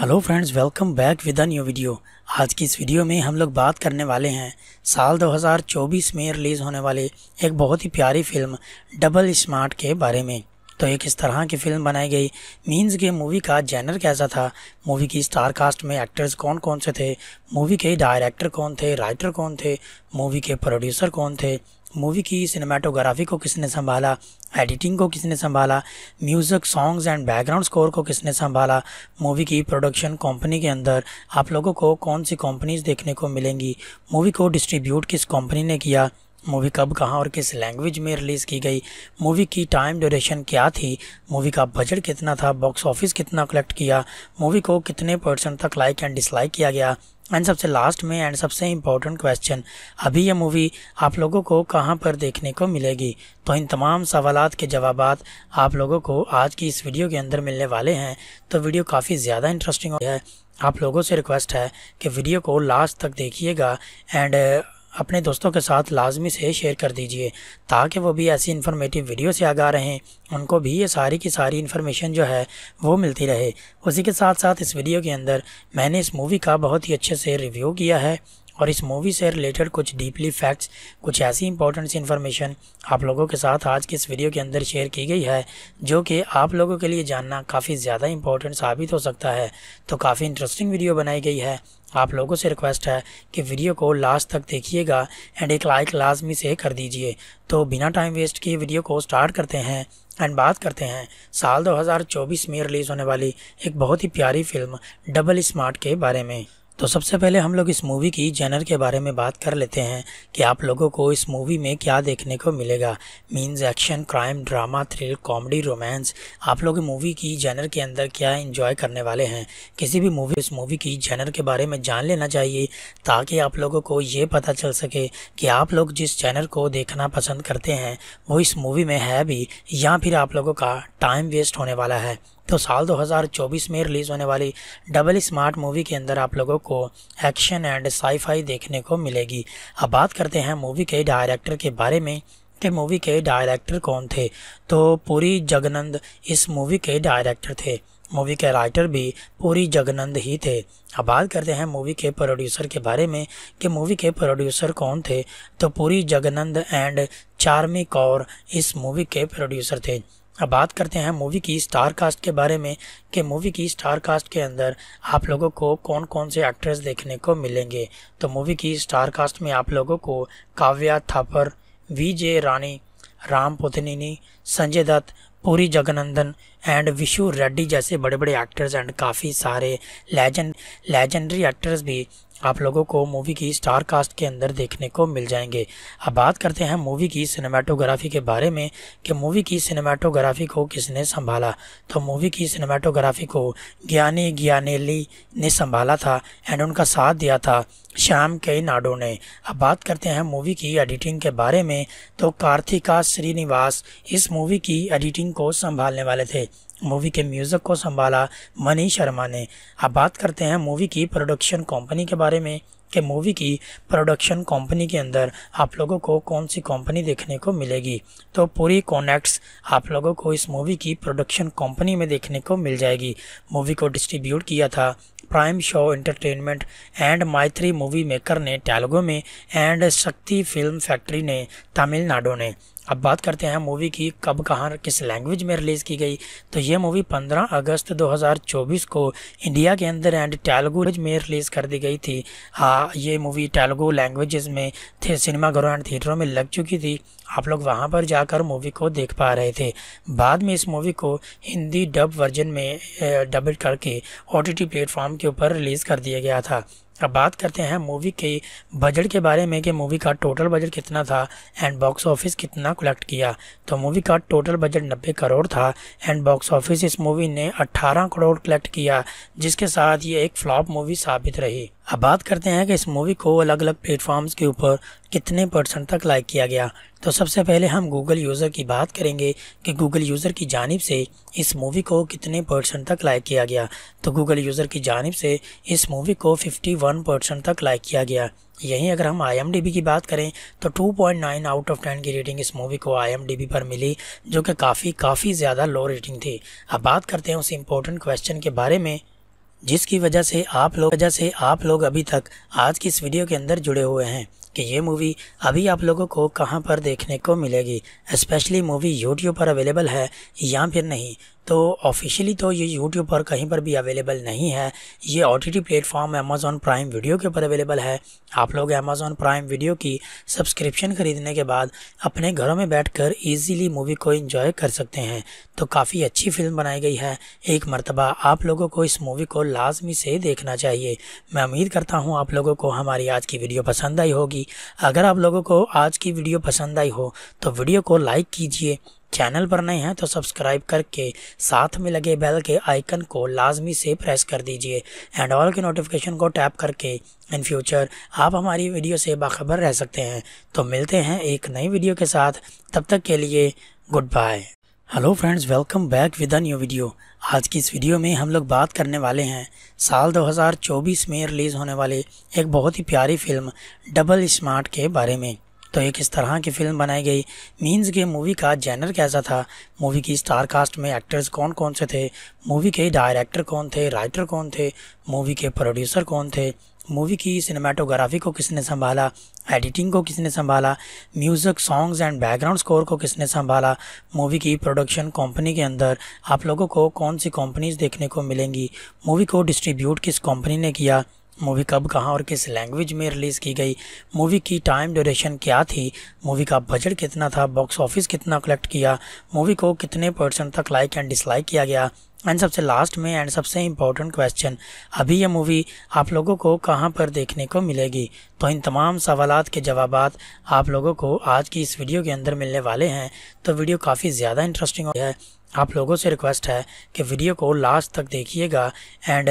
hello friends welcome back with a new video आज की इस वीडियो में हम लोग बात करने वाले हैं साल 2024 में रिलीज़ होने वाले एक बहुत ही प्यारी फिल्म डबल स्मार्ट के बारे में तो एक इस तरह की फिल्म बनाई गई मीन्स के मूवी का जैनर कैसा था मूवी की स्टार कास्ट में एक्टर्स कौन कौन से थे मूवी के डायरेक्टर कौन थे राइटर कौन थे मूवी के प्रोड्यूसर कौन थे मूवी की सिनेमाटोग्राफी को किसने संभाला एडिटिंग को किसने संभाला music songs and background score को किसने संभाला मूवी की प्रोडक्शन कंपनी के अंदर आप लोगों को कौन सी कंपनीज देखने को मिलेंगी मूवी को डिस्ट्रीब्यूट किस कंपनी ने किया मूवी कब कहाँ और किस लैंग्वेज में रिलीज़ की गई मूवी की टाइम ड्यूरेशन क्या थी मूवी का बजट कितना था बॉक्स ऑफिस कितना कलेक्ट किया मूवी को कितने परसेंट तक लाइक एंड डिसलाइक किया गया एंड सबसे लास्ट में एंड सबसे इम्पोर्टेंट क्वेश्चन अभी ये मूवी आप लोगों को कहाँ पर देखने को मिलेगी तो इन तमाम सवाल के जवाब आप लोगों को आज की इस वीडियो के अंदर मिलने वाले हैं तो वीडियो काफ़ी ज़्यादा इंटरेस्टिंग है आप लोगों से रिक्वेस्ट है कि वीडियो को लास्ट तक देखिएगा एंड अपने दोस्तों के साथ लाजमी से शेयर कर दीजिए ताकि वो भी ऐसी इन्फॉर्मेटिव वीडियो से आगा रहें उनको भी ये सारी की सारी इन्फॉर्मेशन जो है वो मिलती रहे उसी के साथ साथ इस वीडियो के अंदर मैंने इस मूवी का बहुत ही अच्छे से रिव्यू किया है और इस मूवी से रिलेटेड कुछ डीपली फैक्ट्स कुछ ऐसी इंपॉर्टेंट इन्फॉर्मेशन आप लोगों के साथ आज के इस वीडियो के अंदर शेयर की गई है जो कि आप लोगों के लिए जानना काफ़ी ज़्यादा इंपॉर्टेंट साबित हो सकता है तो काफ़ी इंटरेस्टिंग वीडियो बनाई गई है आप लोगों से रिक्वेस्ट है कि वीडियो को लास्ट तक देखिएगा एंड एक लाइक लाजमी से कर दीजिए तो बिना टाइम वेस्ट किए वीडियो को स्टार्ट करते हैं एंड बात करते हैं साल 2024 में रिलीज़ होने वाली एक बहुत ही प्यारी फिल्म डबल स्मार्ट के बारे में तो सबसे पहले हम लोग इस मूवी की जेनर के बारे में बात कर लेते हैं कि आप लोगों को इस मूवी में क्या देखने को मिलेगा means action crime drama thrill comedy romance आप लोग मूवी की जेनर के अंदर क्या इन्जॉय करने वाले हैं किसी भी मूवी इस मूवी की जेनर के बारे में जान लेना चाहिए ताकि आप लोगों को ये पता चल सके कि आप लोग जिस जैनर को देखना पसंद करते हैं वो इस मूवी में है भी या फिर आप लोगों का टाइम वेस्ट होने वाला है तो साल 2024 में रिलीज़ होने वाली डबल स्मार्ट मूवी के अंदर आप लोगों को एक्शन एंड साईफाई देखने को मिलेगी अब बात करते हैं मूवी के डायरेक्टर के बारे में कि मूवी के डायरेक्टर कौन थे तो पूरी जगनंद इस मूवी के डायरेक्टर थे मूवी के राइटर भी पूरी जगनंद ही थे अब बात करते हैं मूवी के प्रोड्यूसर के बारे में कि मूवी के प्रोड्यूसर कौन थे तो पूरी जगनंद एंड चार्मी कौर इस मूवी के प्रोड्यूसर थे अब बात करते हैं मूवी की स्टार कास्ट के बारे में कि मूवी की स्टार कास्ट के अंदर आप लोगों को कौन कौन से एक्ट्रेस देखने को मिलेंगे तो मूवी की स्टार कास्ट में आप लोगों को Kavya Thapar we J Rani Ram Pothineni Sanjay Dutt Puri Jagannadh and Vishu Reddy जैसे बड़े बड़े एक्टर्स एंड काफ़ी सारे लेजेंड लेजेंडरी एक्टर्स भी आप लोगों को मूवी की स्टार कास्ट के अंदर देखने को मिल जाएंगे अब बात करते हैं मूवी की सिनेमाटोग्राफी के बारे में कि मूवी की सिनेमाटोग्राफी को किसने संभाला तो मूवी की सिनेमाटोग्राफी को ज्ञानी ज्ञानेली ने संभाला था एंड उनका साथ दिया था श्याम के नाडो ने अब बात करते हैं मूवी की एडिटिंग के बारे में तो कार्तिका श्रीनिवास इस मूवी की एडिटिंग को संभालने वाले थे मूवी के म्यूज़िक को संभाला मनी शर्मा ने अब बात करते हैं मूवी की प्रोडक्शन कंपनी के बारे में कि मूवी की प्रोडक्शन कंपनी के अंदर आप लोगों को कौन सी कंपनी देखने को मिलेगी तो पूरी कॉनेक्ट्स आप लोगों को इस मूवी की प्रोडक्शन कंपनी में देखने को मिल जाएगी मूवी को डिस्ट्रीब्यूट किया था Prime Show Entertainment and Mythri movie maker ने तेलुगु में एंड शक्ति फिल्म फैक्ट्री ने तमिलनाडु ने अब बात करते हैं मूवी की कब कहाँ किस लैंग्वेज में रिलीज़ की गई तो ये मूवी 15 अगस्त 2024 को इंडिया के अंदर एंड तेलुगु में रिलीज़ कर दी गई थी हाँ ये मूवी तेलुगु लैंग्वेजेस में थे सिनेमाघरों एंड थिएटरों में लग चुकी थी आप लोग वहाँ पर जाकर मूवी को देख पा रहे थे बाद में इस मूवी को हिंदी डब वर्जन में डबिट करके ओ टी प्लेटफॉर्म के ऊपर रिलीज़ कर दिया गया था अब बात करते हैं मूवी के बजट के बारे में कि मूवी का टोटल बजट कितना था एंड बॉक्स ऑफिस कितना कलेक्ट किया तो मूवी का टोटल बजट 90 करोड़ था एंड बॉक्स ऑफिस इस मूवी ने 18 करोड़ कलेक्ट किया जिसके साथ ये एक फ्लॉप मूवी साबित रही अब बात करते हैं कि इस मूवी को अलग अलग प्लेटफॉर्म्स के ऊपर कितने परसेंट तक लाइक किया गया तो सबसे पहले हम गूगल यूज़र की बात करेंगे कि गूगल यूज़र की जानब से इस मूवी को कितने परसेंट तक लाइक किया गया तो गूगल यूज़र की जानब से इस मूवी को 51 परसेंट तक लाइक किया गया यहीं अगर हम आई की बात करें तो 2.9 आउट ऑफ 10 की रेटिंग इस मूवी को आई पर मिली जो कि काफ़ी काफ़ी ज़्यादा लो रेटिंग थी अब बात करते हैं उस इम्पोर्टेंट क्वेश्चन के बारे में जिसकी वजह से आप लोग वजह से आप लोग अभी तक आज की इस वीडियो के अंदर जुड़े हुए हैं कि ये मूवी अभी आप लोगों को कहाँ पर देखने को मिलेगी स्पेशली मूवी यूट्यूब पर अवेलेबल है या फिर नहीं तो ऑफिशियली तो ये यूट्यूब पर कहीं पर भी अवेलेबल नहीं है ये O T T platform Amazon prime video के ऊपर अवेलेबल है आप लोग अमेज़ॉन प्राइम वीडियो की सब्सक्रिप्शन ख़रीदने के बाद अपने घरों में बैठ कर ईजीली मूवी को इंजॉय कर सकते हैं तो काफ़ी अच्छी फिल्म बनाई गई है एक मरतबा आप लोगों को इस मूवी को लाजमी से देखना चाहिए मैं उम्मीद करता हूँ आप लोगों को हमारी आज की वीडियो पसंद आई होगी अगर आप लोगों को आज की वीडियो पसंद आई हो तो वीडियो को लाइक कीजिए चैनल पर नए हैं तो सब्सक्राइब करके साथ में लगे बेल के आइकन को लाजमी से प्रेस कर दीजिए एंड ऑल के नोटिफिकेशन को टैप करके इन फ्यूचर आप हमारी वीडियो से बाखबर रह सकते हैं तो मिलते हैं एक नई वीडियो के साथ तब तक के लिए good bye hello friends welcome back with a new video आज की इस वीडियो में हम लोग बात करने वाले हैं साल 2024 में रिलीज़ होने वाली एक बहुत ही प्यारी फिल्म डबल स्मार्ट के बारे में तो एक इस तरह की फ़िल्म बनाई गई मीन्स के मूवी का जैनर कैसा था मूवी की स्टार कास्ट में एक्टर्स कौन कौन से थे मूवी के डायरेक्टर कौन थे राइटर कौन थे मूवी के प्रोड्यूसर कौन थे मूवी की सिनेमाटोग्राफी को किसने संभाला एडिटिंग को किसने संभाला music songs and background score को किसने संभाला मूवी की प्रोडक्शन कंपनी के अंदर आप लोगों को कौन सी कंपनीज देखने को मिलेंगी मूवी को डिस्ट्रीब्यूट किस कंपनी ने किया मूवी कब कहाँ और किस लैंग्वेज में रिलीज़ की गई मूवी की टाइम ड्यूरेशन क्या थी मूवी का बजट कितना था बॉक्स ऑफिस कितना कलेक्ट किया मूवी को कितने परसेंट तक लाइक एंड डिसलाइक किया गया एंड सबसे लास्ट में एंड सबसे इम्पोर्टेंट क्वेश्चन अभी यह मूवी आप लोगों को कहाँ पर देखने को मिलेगी तो इन तमाम सवाल के जवाब आप लोगों को आज की इस वीडियो के अंदर मिलने वाले हैं तो वीडियो काफ़ी ज़्यादा इंटरेस्टिंग है आप लोगों से रिक्वेस्ट है कि वीडियो को लास्ट तक देखिएगा एंड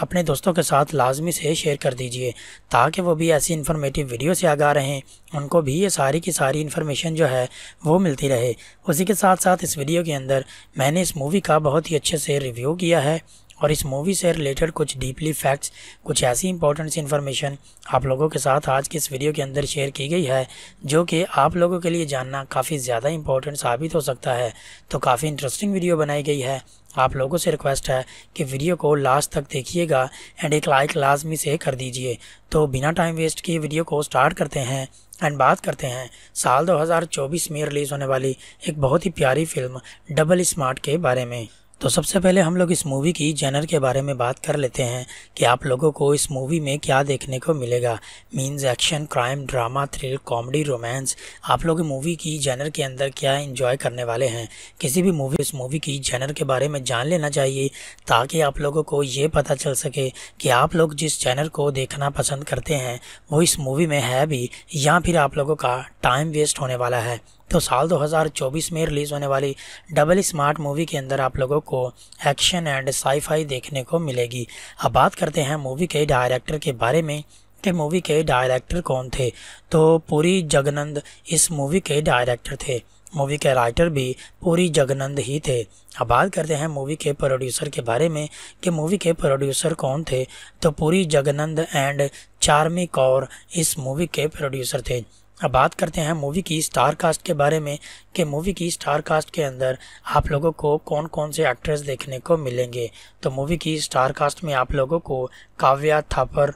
अपने दोस्तों के साथ लाजमी से शेयर कर दीजिए ताकि वो भी ऐसी इन्फॉर्मेटिव वीडियो से आगा रहें उनको भी ये सारी की सारी इन्फॉर्मेशन जो है वो मिलती रहे उसी के साथ साथ इस वीडियो के अंदर मैंने इस मूवी का बहुत ही अच्छे से रिव्यू किया है और इस मूवी से रिलेटेड कुछ डीपली फैक्ट्स कुछ ऐसी इंपॉर्टेंट इन्फॉर्मेशन आप लोगों के साथ आज के इस वीडियो के अंदर शेयर की गई है जो कि आप लोगों के लिए जानना काफ़ी ज़्यादा इंपॉर्टेंट साबित हो सकता है तो काफ़ी इंटरेस्टिंग वीडियो बनाई गई है आप लोगों से रिक्वेस्ट है कि वीडियो को लास्ट तक देखिएगा एंड एक लाइक लाजमी से कर दीजिए तो बिना टाइम वेस्ट किए वीडियो को स्टार्ट करते हैं एंड बात करते हैं साल 2024 में रिलीज़ होने वाली एक बहुत ही प्यारी फिल्म डबल स्मार्ट के बारे में तो सबसे पहले हम लोग इस मूवी की जनर के बारे में बात कर लेते हैं कि आप लोगों को इस मूवी में क्या देखने को मिलेगा means action crime drama thrill comedy romance आप लोग मूवी की जनर के अंदर क्या एंजॉय करने वाले हैं किसी भी मूवी इस मूवी की जनर के बारे में जान लेना चाहिए ताकि आप लोगों को ये पता चल सके कि आप लोग जिस जैनर को देखना पसंद करते हैं वो इस मूवी में है भी या फिर आप लोगों का टाइम वेस्ट होने वाला है तो साल 2024 में रिलीज़ होने वाली डबल स्मार्ट मूवी के अंदर आप लोगों को एक्शन एंड साईफाई देखने को मिलेगी अब बात करते हैं मूवी के डायरेक्टर के बारे में कि मूवी के डायरेक्टर कौन थे तो पूरी जगनंद इस मूवी के डायरेक्टर थे मूवी के राइटर भी पूरी जगनंद ही थे अब बात करते हैं मूवी के प्रोड्यूसर के बारे में कि मूवी के प्रोड्यूसर कौन थे तो पूरी जगनंद एंड चार्मी कौर इस मूवी के प्रोड्यूसर थे अब बात करते हैं मूवी की स्टार कास्ट के बारे में कि मूवी की स्टार कास्ट के अंदर आप लोगों को कौन कौन से एक्ट्रेस देखने को मिलेंगे तो मूवी की स्टार कास्ट में आप लोगों को काव्या थापर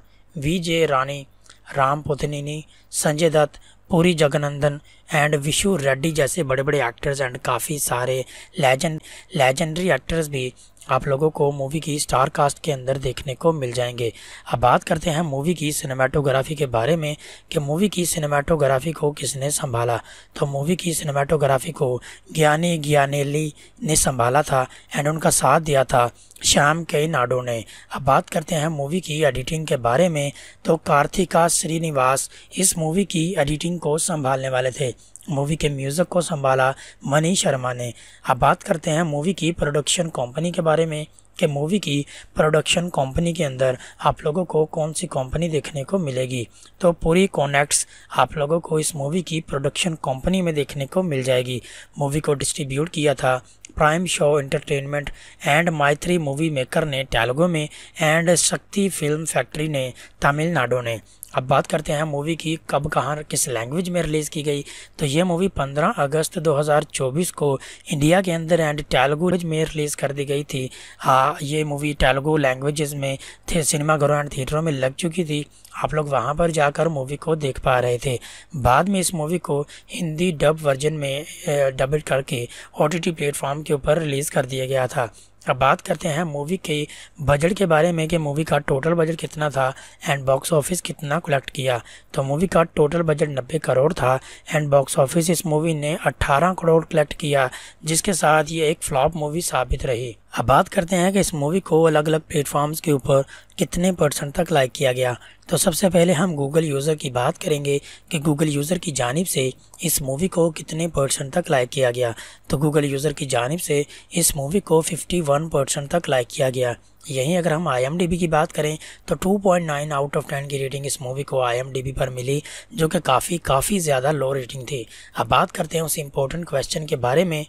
वीजे रानी राम पोथनिनी संजय दत्त पूरी जगनंदन एंड विशु रेड्डी जैसे बड़े बड़े एक्टर्स एंड काफ़ी सारे लेजेंड लेजेंडरी एक्टर्स भी आप लोगों को मूवी की स्टार कास्ट के अंदर देखने को मिल जाएंगे अब बात करते हैं मूवी की सिनेमाटोग्राफी के बारे में कि मूवी की सिनेमाटोग्राफी को किसने संभाला तो मूवी की सिनेमाटोग्राफी को ज्ञानी ज्ञानेली ने संभाला था एंड उनका साथ दिया था श्याम कई नाडो ने अब बात करते हैं मूवी की एडिटिंग के बारे में तो कार्तिका श्रीनिवास इस मूवी की एडिटिंग को संभालने वाले थे मूवी के म्यूज़िक को संभाला मनी शर्मा ने अब बात करते हैं मूवी की प्रोडक्शन कंपनी के बारे में कि मूवी की प्रोडक्शन कंपनी के अंदर आप लोगों को कौन सी कंपनी देखने को मिलेगी तो पूरी कॉनेक्ट्स आप लोगों को इस मूवी की प्रोडक्शन कंपनी में देखने को मिल जाएगी मूवी को डिस्ट्रीब्यूट किया था Prime Show Entertainment and Mythri movie maker ने तेलुगु में एंड शक्ति फिल्म फैक्ट्री ने तमिलनाडु ने अब बात करते हैं मूवी की कब कहाँ किस लैंग्वेज में रिलीज़ की गई तो ये मूवी 15 अगस्त 2024 को इंडिया के अंदर एंड टेलुगू में रिलीज़ कर दी गई थी हाँ ये मूवी तेलुगु लैंग्वेजेस में थे सिनेमाघरों एंड थिएटरों में लग चुकी थी आप लोग वहाँ पर जाकर मूवी को देख पा रहे थे बाद में इस मूवी को हिंदी डब वर्जन में डब करके ओ टी प्लेटफॉर्म के ऊपर रिलीज़ कर दिया गया था अब बात करते हैं मूवी के बजट के बारे में कि मूवी का टोटल बजट कितना था एंड बॉक्स ऑफिस कितना कलेक्ट किया तो मूवी का टोटल बजट 90 करोड़ था एंड बॉक्स ऑफिस इस मूवी ने 18 करोड़ कलेक्ट किया जिसके साथ ये एक फ्लॉप मूवी साबित रही अब बात करते हैं कि इस मूवी को अलग अलग प्लेटफॉर्म्स के ऊपर कितने परसेंट तक लाइक किया गया तो सबसे पहले हम गूगल यूज़र की बात करेंगे कि गूगल यूज़र की जानब से इस मूवी को कितने परसेंट तक लाइक किया गया तो गूगल यूज़र की जानब से इस मूवी को 51 परसेंट तक लाइक किया गया यहीं अगर हम आई की बात करें तो 2.9 आउट ऑफ 10 की रेटिंग इस मूवी को आई पर मिली जो कि काफ़ी काफ़ी ज़्यादा लो रेटिंग थी अब बात करते हैं उस इम्पोर्टेंट क्वेश्चन के बारे में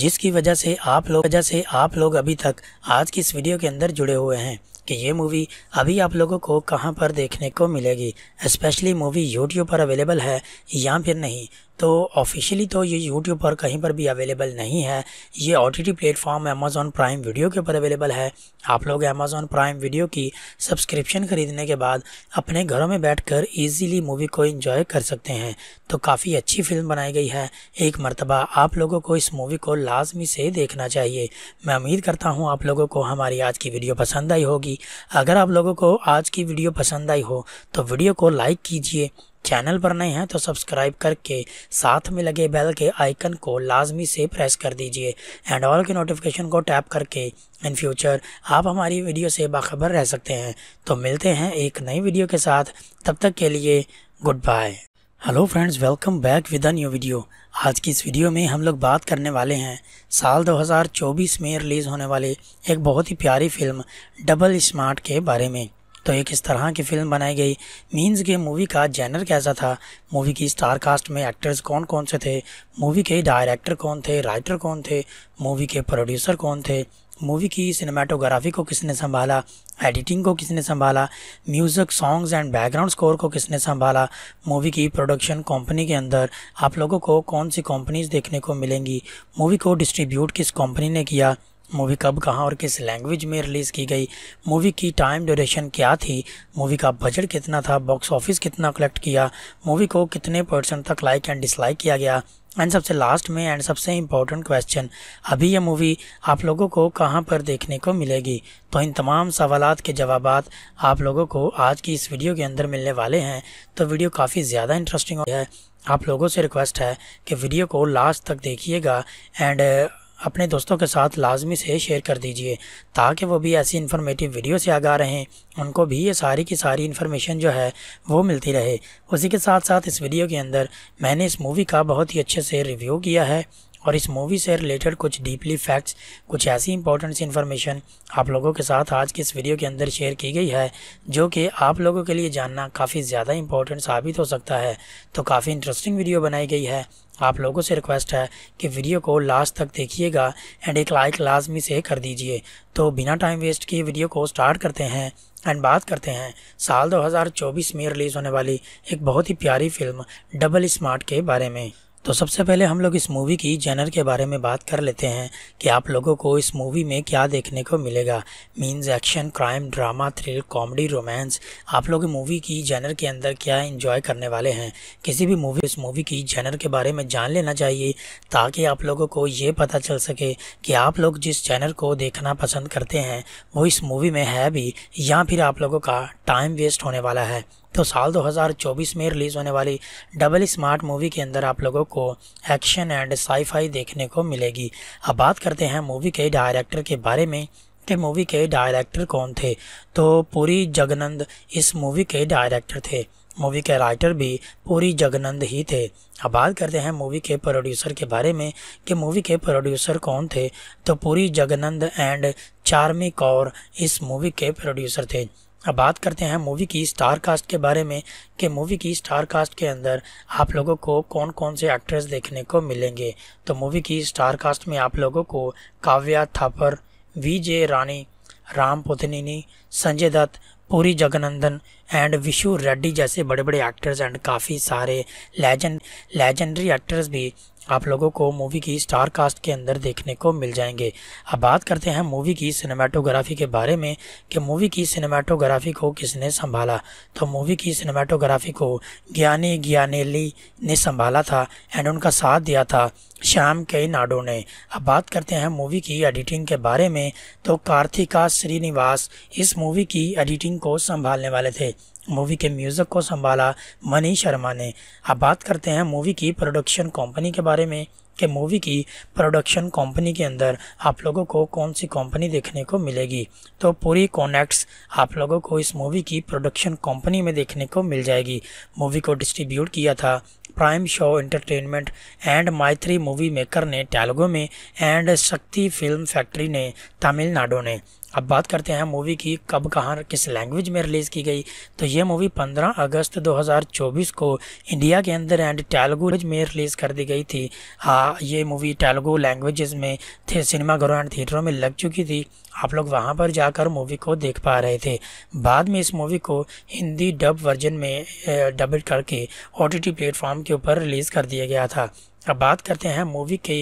जिसकी वजह से आप लोग वजह से आप लोग अभी तक आज की इस वीडियो के अंदर जुड़े हुए हैं कि ये मूवी अभी आप लोगों को कहाँ पर देखने को मिलेगी स्पेशली मूवी यूट्यूब पर अवेलेबल है या फिर नहीं तो ऑफिशियली तो ये यूट्यूब पर कहीं पर भी अवेलेबल नहीं है ये O T T platform Amazon prime video के ऊपर अवेलेबल है आप लोग अमेज़ॉन प्राइम वीडियो की सब्सक्रिप्शन ख़रीदने के बाद अपने घरों में बैठ कर ईजीली मूवी को इंजॉय कर सकते हैं तो काफ़ी अच्छी फिल्म बनाई गई है एक मरतबा आप लोगों को इस मूवी को लाजमी से देखना चाहिए मैं उम्मीद करता हूँ आप लोगों को हमारी आज की वीडियो पसंद आई होगी अगर आप लोगों को आज की वीडियो पसंद आई हो तो वीडियो को लाइक कीजिए चैनल पर नए हैं तो सब्सक्राइब करके साथ में लगे बेल के आइकन को लाजमी से प्रेस कर दीजिए एंड ऑल के नोटिफिकेशन को टैप करके इन फ्यूचर आप हमारी वीडियो से बाखबर रह सकते हैं तो मिलते हैं एक नई वीडियो के साथ तब तक के लिए good bye hello friends welcome back with a new video आज की इस वीडियो में हम लोग बात करने वाले हैं साल 2024 में रिलीज़ होने वाले एक बहुत ही प्यारी फिल्म डबल स्मार्ट के बारे में तो एक इस तरह की फ़िल्म बनाई गई मीन्स के मूवी का जैनर कैसा था मूवी की स्टार कास्ट में एक्टर्स कौन कौन से थे मूवी के डायरेक्टर कौन थे राइटर कौन थे मूवी के प्रोड्यूसर कौन थे मूवी की सिनेमाटोग्राफी को किसने संभाला एडिटिंग को किसने संभाला music songs and background score को किसने संभाला मूवी की प्रोडक्शन कंपनी के अंदर आप लोगों को कौन सी कंपनीज देखने को मिलेंगी मूवी को डिस्ट्रीब्यूट किस कंपनी ने किया मूवी कब कहाँ और किस लैंग्वेज में रिलीज़ की गई मूवी की टाइम ड्यूरेशन क्या थी मूवी का बजट कितना था बॉक्स ऑफिस कितना कलेक्ट किया मूवी को कितने परसेंट तक लाइक एंड डिसलाइक किया गया एंड सबसे लास्ट में एंड सबसे इम्पोर्टेंट क्वेश्चन अभी यह मूवी आप लोगों को कहाँ पर देखने को मिलेगी तो इन तमाम सवाल के जवाब आप लोगों को आज की इस वीडियो के अंदर मिलने वाले हैं तो वीडियो काफ़ी ज़्यादा इंटरेस्टिंग है आप लोगों से रिक्वेस्ट है कि वीडियो को लास्ट तक देखिएगा एंड अपने दोस्तों के साथ लाजमी से शेयर कर दीजिए ताकि वो भी ऐसी इन्फॉर्मेटिव वीडियो से आगा रहें उनको भी ये सारी की सारी इन्फॉर्मेशन जो है वो मिलती रहे उसी के साथ साथ इस वीडियो के अंदर मैंने इस मूवी का बहुत ही अच्छे से रिव्यू किया है और इस मूवी से रिलेटेड कुछ डीपली फैक्ट्स कुछ ऐसी इंपॉर्टेंट इन्फॉर्मेशन आप लोगों के साथ आज के इस वीडियो के अंदर शेयर की गई है जो कि आप लोगों के लिए जानना काफ़ी ज़्यादा इंपॉर्टेंट साबित हो सकता है तो काफ़ी इंटरेस्टिंग वीडियो बनाई गई है आप लोगों से रिक्वेस्ट है कि वीडियो को लास्ट तक देखिएगा एंड एक लाइक लाजमी से कर दीजिए तो बिना टाइम वेस्ट किए वीडियो को स्टार्ट करते हैं एंड बात करते हैं साल 2024 में रिलीज़ होने वाली एक बहुत ही प्यारी फिल्म डबल स्मार्ट के बारे में तो सबसे पहले हम लोग इस मूवी की जेनर के बारे में बात कर लेते हैं कि आप लोगों को इस मूवी में क्या देखने को मिलेगा means action crime drama thrill comedy romance आप लोग मूवी की जेनर के अंदर क्या एंजॉय करने वाले हैं किसी भी मूवी इस मूवी की जेनर के बारे में जान लेना चाहिए ताकि आप लोगों को ये पता चल सके कि आप लोग जिस जनर को देखना पसंद करते हैं वो इस मूवी में है भी या फिर आप लोगों का टाइम वेस्ट होने वाला है तो साल 2024 में रिलीज़ होने वाली डबल स्मार्ट मूवी के अंदर आप लोगों को एक्शन एंड साईफाई देखने को मिलेगी अब बात करते हैं मूवी के डायरेक्टर के बारे में कि मूवी के डायरेक्टर कौन थे तो पूरी जगनंद इस मूवी के डायरेक्टर थे मूवी के राइटर भी पूरी जगनंद ही थे अब बात करते हैं मूवी के प्रोड्यूसर के बारे में कि मूवी के प्रोड्यूसर कौन थे तो पूरी जगनंद एंड चार्मी कौर इस मूवी के प्रोड्यूसर थे अब बात करते हैं मूवी की स्टार कास्ट के बारे में कि मूवी की स्टार कास्ट के अंदर आप लोगों को कौन कौन से एक्ट्रेस देखने को मिलेंगे तो मूवी की स्टार कास्ट में आप लोगों को Kavya Thapar we J Rani Ram Pothineni Sanjay Dutt Puri Jagannadh and Vishu Reddy जैसे बड़े बड़े एक्टर्स एंड काफ़ी सारे लेजेंड लेजेंडरी एक्टर्स भी आप लोगों को मूवी की स्टार कास्ट के अंदर देखने को मिल जाएंगे अब बात करते हैं मूवी की सिनेमाटोग्राफी के बारे में कि मूवी की सिनेमाटोग्राफी को किसने संभाला तो मूवी की सिनेमाटोग्राफी को ज्ञानी ज्ञानेली ने संभाला था एंड उनका साथ दिया था श्याम के नाडो ने अब बात करते हैं मूवी की एडिटिंग के बारे में तो कार्तिका श्रीनिवास इस मूवी की एडिटिंग को संभालने वाले थे मूवी के म्यूज़िक को संभाला मनी शर्मा ने अब बात करते हैं मूवी की प्रोडक्शन कंपनी के बारे में कि मूवी की प्रोडक्शन कंपनी के अंदर आप लोगों को कौन सी कंपनी देखने को मिलेगी तो पूरी कॉनेक्ट्स आप लोगों को इस मूवी की प्रोडक्शन कंपनी में देखने को मिल जाएगी मूवी को डिस्ट्रीब्यूट किया था Prime Show Entertainment and Mythri movie maker ने तेलुगु में एंड शक्ति फिल्म फैक्ट्री ने तमिलनाडु ने अब बात करते हैं मूवी की कब कहाँ किस लैंग्वेज में रिलीज़ की गई तो ये मूवी 15 अगस्त 2024 को इंडिया के अंदर एंड तेलुगु में रिलीज़ कर दी गई थी हाँ ये मूवी तेलुगु लैंग्वेजेस में थे सिनेमाघरों एंड थिएटरों में लग चुकी थी आप लोग वहाँ पर जाकर मूवी को देख पा रहे थे बाद में इस मूवी को हिंदी डब वर्जन में डब करके ओ टी प्लेटफॉर्म के ऊपर रिलीज़ कर दिया गया था अब बात करते हैं मूवी के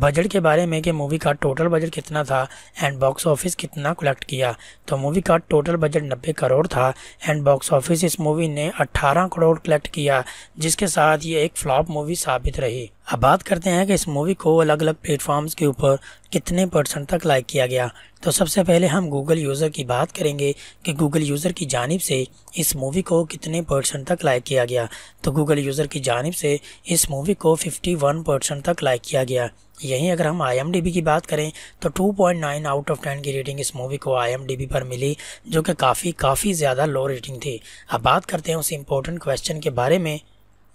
बजट के बारे में कि मूवी का टोटल बजट कितना था एंड बॉक्स ऑफिस कितना कलेक्ट किया तो मूवी का टोटल बजट 90 करोड़ था एंड बॉक्स ऑफिस इस मूवी ने 18 करोड़ कलेक्ट किया जिसके साथ ये एक फ्लॉप मूवी साबित रही अब बात करते हैं कि इस मूवी को अलग अलग प्लेटफॉर्म्स के ऊपर कितने परसेंट तक लाइक किया गया तो सबसे पहले हम गूगल यूज़र की बात करेंगे कि गूगल यूज़र की जानब से इस मूवी को कितने परसेंट तक लाइक किया गया तो गूगल यूज़र की जानब से इस मूवी को 51 परसेंट तक लाइक किया गया यहीं अगर हम आई की बात करें तो 2.9 आउट ऑफ 10 की रेटिंग इस मूवी को आई पर मिली जो कि काफ़ी काफ़ी ज़्यादा लो रेटिंग थी अब बात करते हैं उस इम्पोर्टेंट क्वेश्चन के बारे में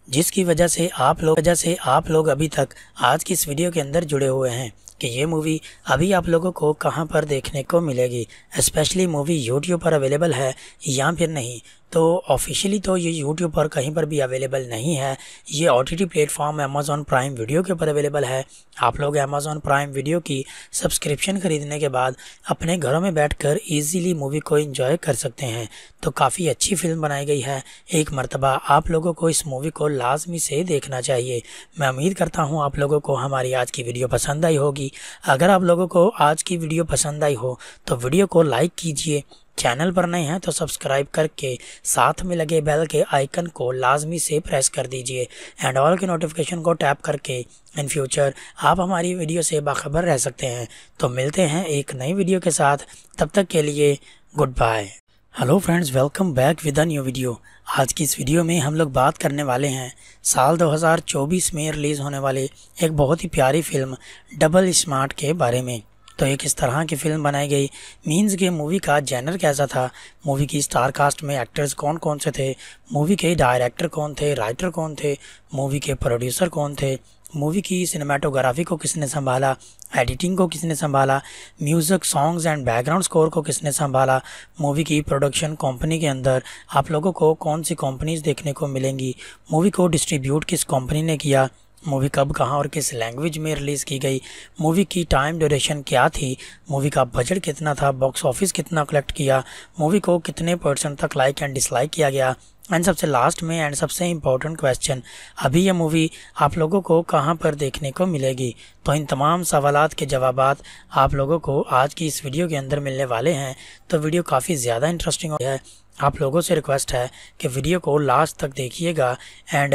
जिसकी वजह से आप लोग वजह से आप लोग अभी तक आज की इस वीडियो के अंदर जुड़े हुए हैं कि ये मूवी अभी आप लोगों को कहाँ पर देखने को मिलेगी स्पेशली मूवी यूट्यूब पर अवेलेबल है या फिर नहीं तो ऑफिशियली तो ये यूट्यूब पर कहीं पर भी अवेलेबल नहीं है ये O T T platform Amazon prime video के ऊपर अवेलेबल है आप लोग अमेज़ॉन प्राइम वीडियो की सब्सक्रिप्शन ख़रीदने के बाद अपने घरों में बैठ कर ईजीली मूवी को इंजॉय कर सकते हैं तो काफ़ी अच्छी फिल्म बनाई गई है एक मरतबा आप लोगों को इस मूवी को लाजमी से देखना चाहिए मैं उम्मीद करता हूँ आप लोगों को हमारी आज की वीडियो पसंद आई होगी अगर आप लोगों को आज की वीडियो पसंद आई हो तो वीडियो को लाइक कीजिए चैनल पर नए हैं तो सब्सक्राइब करके साथ में लगे बेल के आइकन को लाजमी से प्रेस कर दीजिए एंड ऑल के नोटिफिकेशन को टैप करके इन फ्यूचर आप हमारी वीडियो से बाखबर रह सकते हैं तो मिलते हैं एक नई वीडियो के साथ तब तक के लिए good bye hello friends welcome back with a new video आज की इस वीडियो में हम लोग बात करने वाले हैं साल 2024 में रिलीज़ होने वाली एक बहुत ही प्यारी फिल्म डबल स्मार्ट के बारे में तो एक इस तरह की फ़िल्म बनाई गई मीन्स के मूवी का जैनर कैसा था मूवी की स्टार कास्ट में एक्टर्स कौन कौन से थे मूवी के डायरेक्टर कौन थे राइटर कौन थे मूवी के प्रोड्यूसर कौन थे मूवी की सिनेमाटोग्राफी को किसने संभाला एडिटिंग को किसने संभाला music songs and background score को किसने संभाला मूवी की प्रोडक्शन कंपनी के अंदर आप लोगों को कौन सी कंपनीज देखने को मिलेंगी मूवी को डिस्ट्रीब्यूट किस कंपनी ने किया मूवी कब कहाँ और किस लैंग्वेज में रिलीज़ की गई मूवी की टाइम ड्यूरेशन क्या थी मूवी का बजट कितना था बॉक्स ऑफिस कितना कलेक्ट किया मूवी को कितने परसेंट तक लाइक एंड डिसलाइक किया गया एंड सबसे लास्ट में एंड सबसे इम्पोर्टेंट क्वेश्चन अभी यह मूवी आप लोगों को कहाँ पर देखने को मिलेगी तो इन तमाम सवाल के जवाब आप लोगों को आज की इस वीडियो के अंदर मिलने वाले हैं तो वीडियो काफ़ी ज़्यादा इंटरेस्टिंग है आप लोगों से रिक्वेस्ट है कि वीडियो को लास्ट तक देखिएगा एंड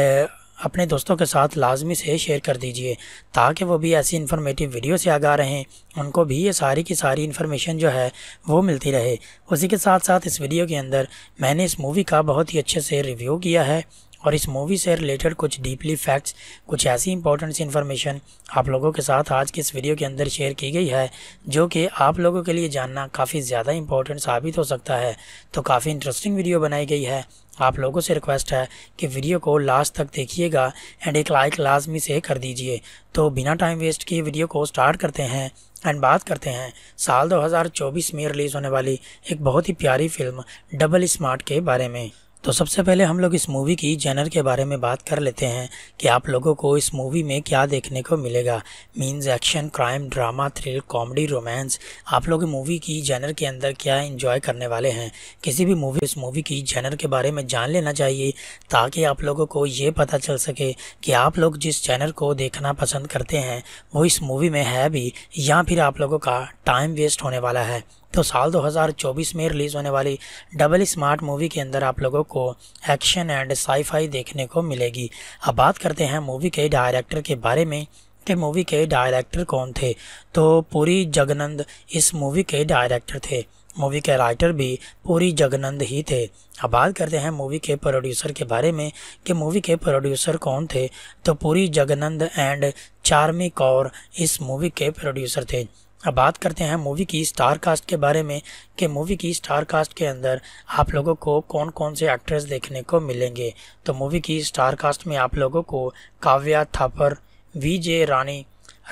अपने दोस्तों के साथ लाजमी से शेयर कर दीजिए ताकि वो भी ऐसी इन्फॉर्मेटिव वीडियो से आगा रहें उनको भी ये सारी की सारी इन्फॉर्मेशन जो है वो मिलती रहे उसी के साथ साथ इस वीडियो के अंदर मैंने इस मूवी का बहुत ही अच्छे से रिव्यू किया है और इस मूवी से रिलेटेड कुछ डीपली फैक्ट्स कुछ ऐसी इंपॉर्टेंट सी इन्फॉर्मेशन आप लोगों के साथ आज की इस वीडियो के अंदर शेयर की गई है जो कि आप लोगों के लिए जानना काफ़ी ज़्यादा इंपॉर्टेंट साबित हो सकता है तो काफ़ी इंटरेस्टिंग वीडियो बनाई गई है आप लोगों से रिक्वेस्ट है कि वीडियो को लास्ट तक देखिएगा एंड एक लाइक लाजमी से कर दीजिए तो बिना टाइम वेस्ट किए वीडियो को स्टार्ट करते हैं एंड बात करते हैं साल 2024 में रिलीज़ होने वाली एक बहुत ही प्यारी फिल्म डबल स्मार्ट के बारे में तो सबसे पहले हम लोग इस मूवी की जेनर के बारे में बात कर लेते हैं कि आप लोगों को इस मूवी में क्या देखने को मिलेगा means action crime drama thrill comedy romance आप लोग मूवी की जेनर के अंदर क्या एंजॉय करने वाले हैं किसी भी मूवी इस मूवी की जेनर के बारे में जान लेना चाहिए ताकि आप लोगों को ये पता चल सके कि आप लोग जिस चैनल को देखना पसंद करते हैं वो इस मूवी में है भी या फिर आप लोगों का टाइम वेस्ट होने वाला है तो साल 2024 में रिलीज़ होने वाली डबल स्मार्ट मूवी के अंदर आप लोगों को एक्शन एंड साईफाई देखने को मिलेगी अब बात करते हैं मूवी के डायरेक्टर के बारे में कि मूवी के डायरेक्टर कौन थे तो पूरी जगनंद इस मूवी के डायरेक्टर थे मूवी के राइटर भी पूरी जगनंद ही थे अब बात करते हैं मूवी के प्रोड्यूसर के बारे में कि मूवी के प्रोड्यूसर कौन थे तो पूरी जगनंद एंड चार्मी कौर इस मूवी के प्रोड्यूसर थे अब बात करते हैं मूवी की स्टार कास्ट के बारे में कि मूवी की स्टार कास्ट के अंदर आप लोगों को कौन कौन से एक्ट्रेस देखने को मिलेंगे तो मूवी की स्टार कास्ट में आप लोगों को काव्या थापर वीजे रानी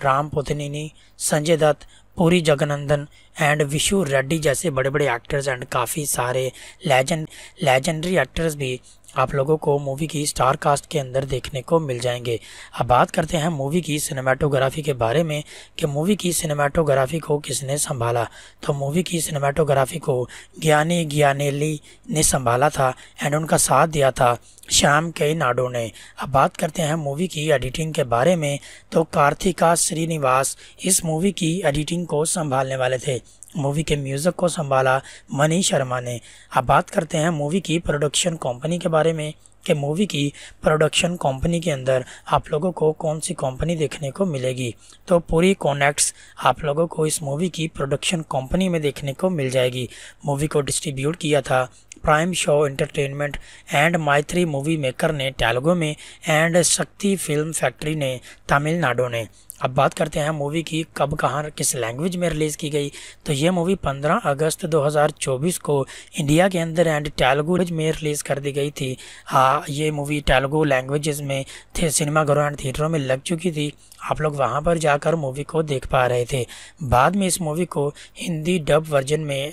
राम पुतनिनी संजय दत्त पूरी जगनंदन एंड विशु रेड्डी जैसे बड़े बड़े एक्टर्स एंड काफ़ी सारे लेजेंड लेजेंडरी एक्टर्स भी आप लोगों को मूवी की स्टार कास्ट के अंदर देखने को मिल जाएंगे अब बात करते हैं मूवी की सिनेमाटोग्राफी के बारे में कि मूवी की सिनेमाटोग्राफी को किसने संभाला तो मूवी की सिनेमाटोग्राफी को ज्ञानी ज्ञानेली ने संभाला था एंड उनका साथ दिया था श्याम के नाडो ने अब बात करते हैं मूवी की एडिटिंग के बारे में तो कार्तिका श्रीनिवास इस मूवी की एडिटिंग को संभालने वाले थे मूवी के म्यूज़िक को संभाला मनी शर्मा ने अब बात करते हैं मूवी की प्रोडक्शन कंपनी के बारे में कि मूवी की प्रोडक्शन कंपनी के अंदर आप लोगों को कौन सी कंपनी देखने को मिलेगी तो पूरी कॉनेक्ट्स आप लोगों को इस मूवी की प्रोडक्शन कंपनी में देखने को मिल जाएगी मूवी को डिस्ट्रीब्यूट किया था Prime Show Entertainment and Mythri movie maker ने तेलुगु में एंड शक्ति फिल्म फैक्ट्री ने तमिलनाडु ने अब बात करते हैं मूवी की कब कहाँ किस लैंग्वेज में रिलीज़ की गई तो ये मूवी 15 अगस्त 2024 को इंडिया के अंदर एंड तेलुगु में रिलीज़ कर दी गई थी हाँ ये मूवी तेलुगु लैंग्वेजेस में थे सिनेमाघरों एंड थिएटरों में लग चुकी थी आप लोग वहाँ पर जाकर मूवी को देख पा रहे थे बाद में इस मूवी को हिंदी डब वर्जन में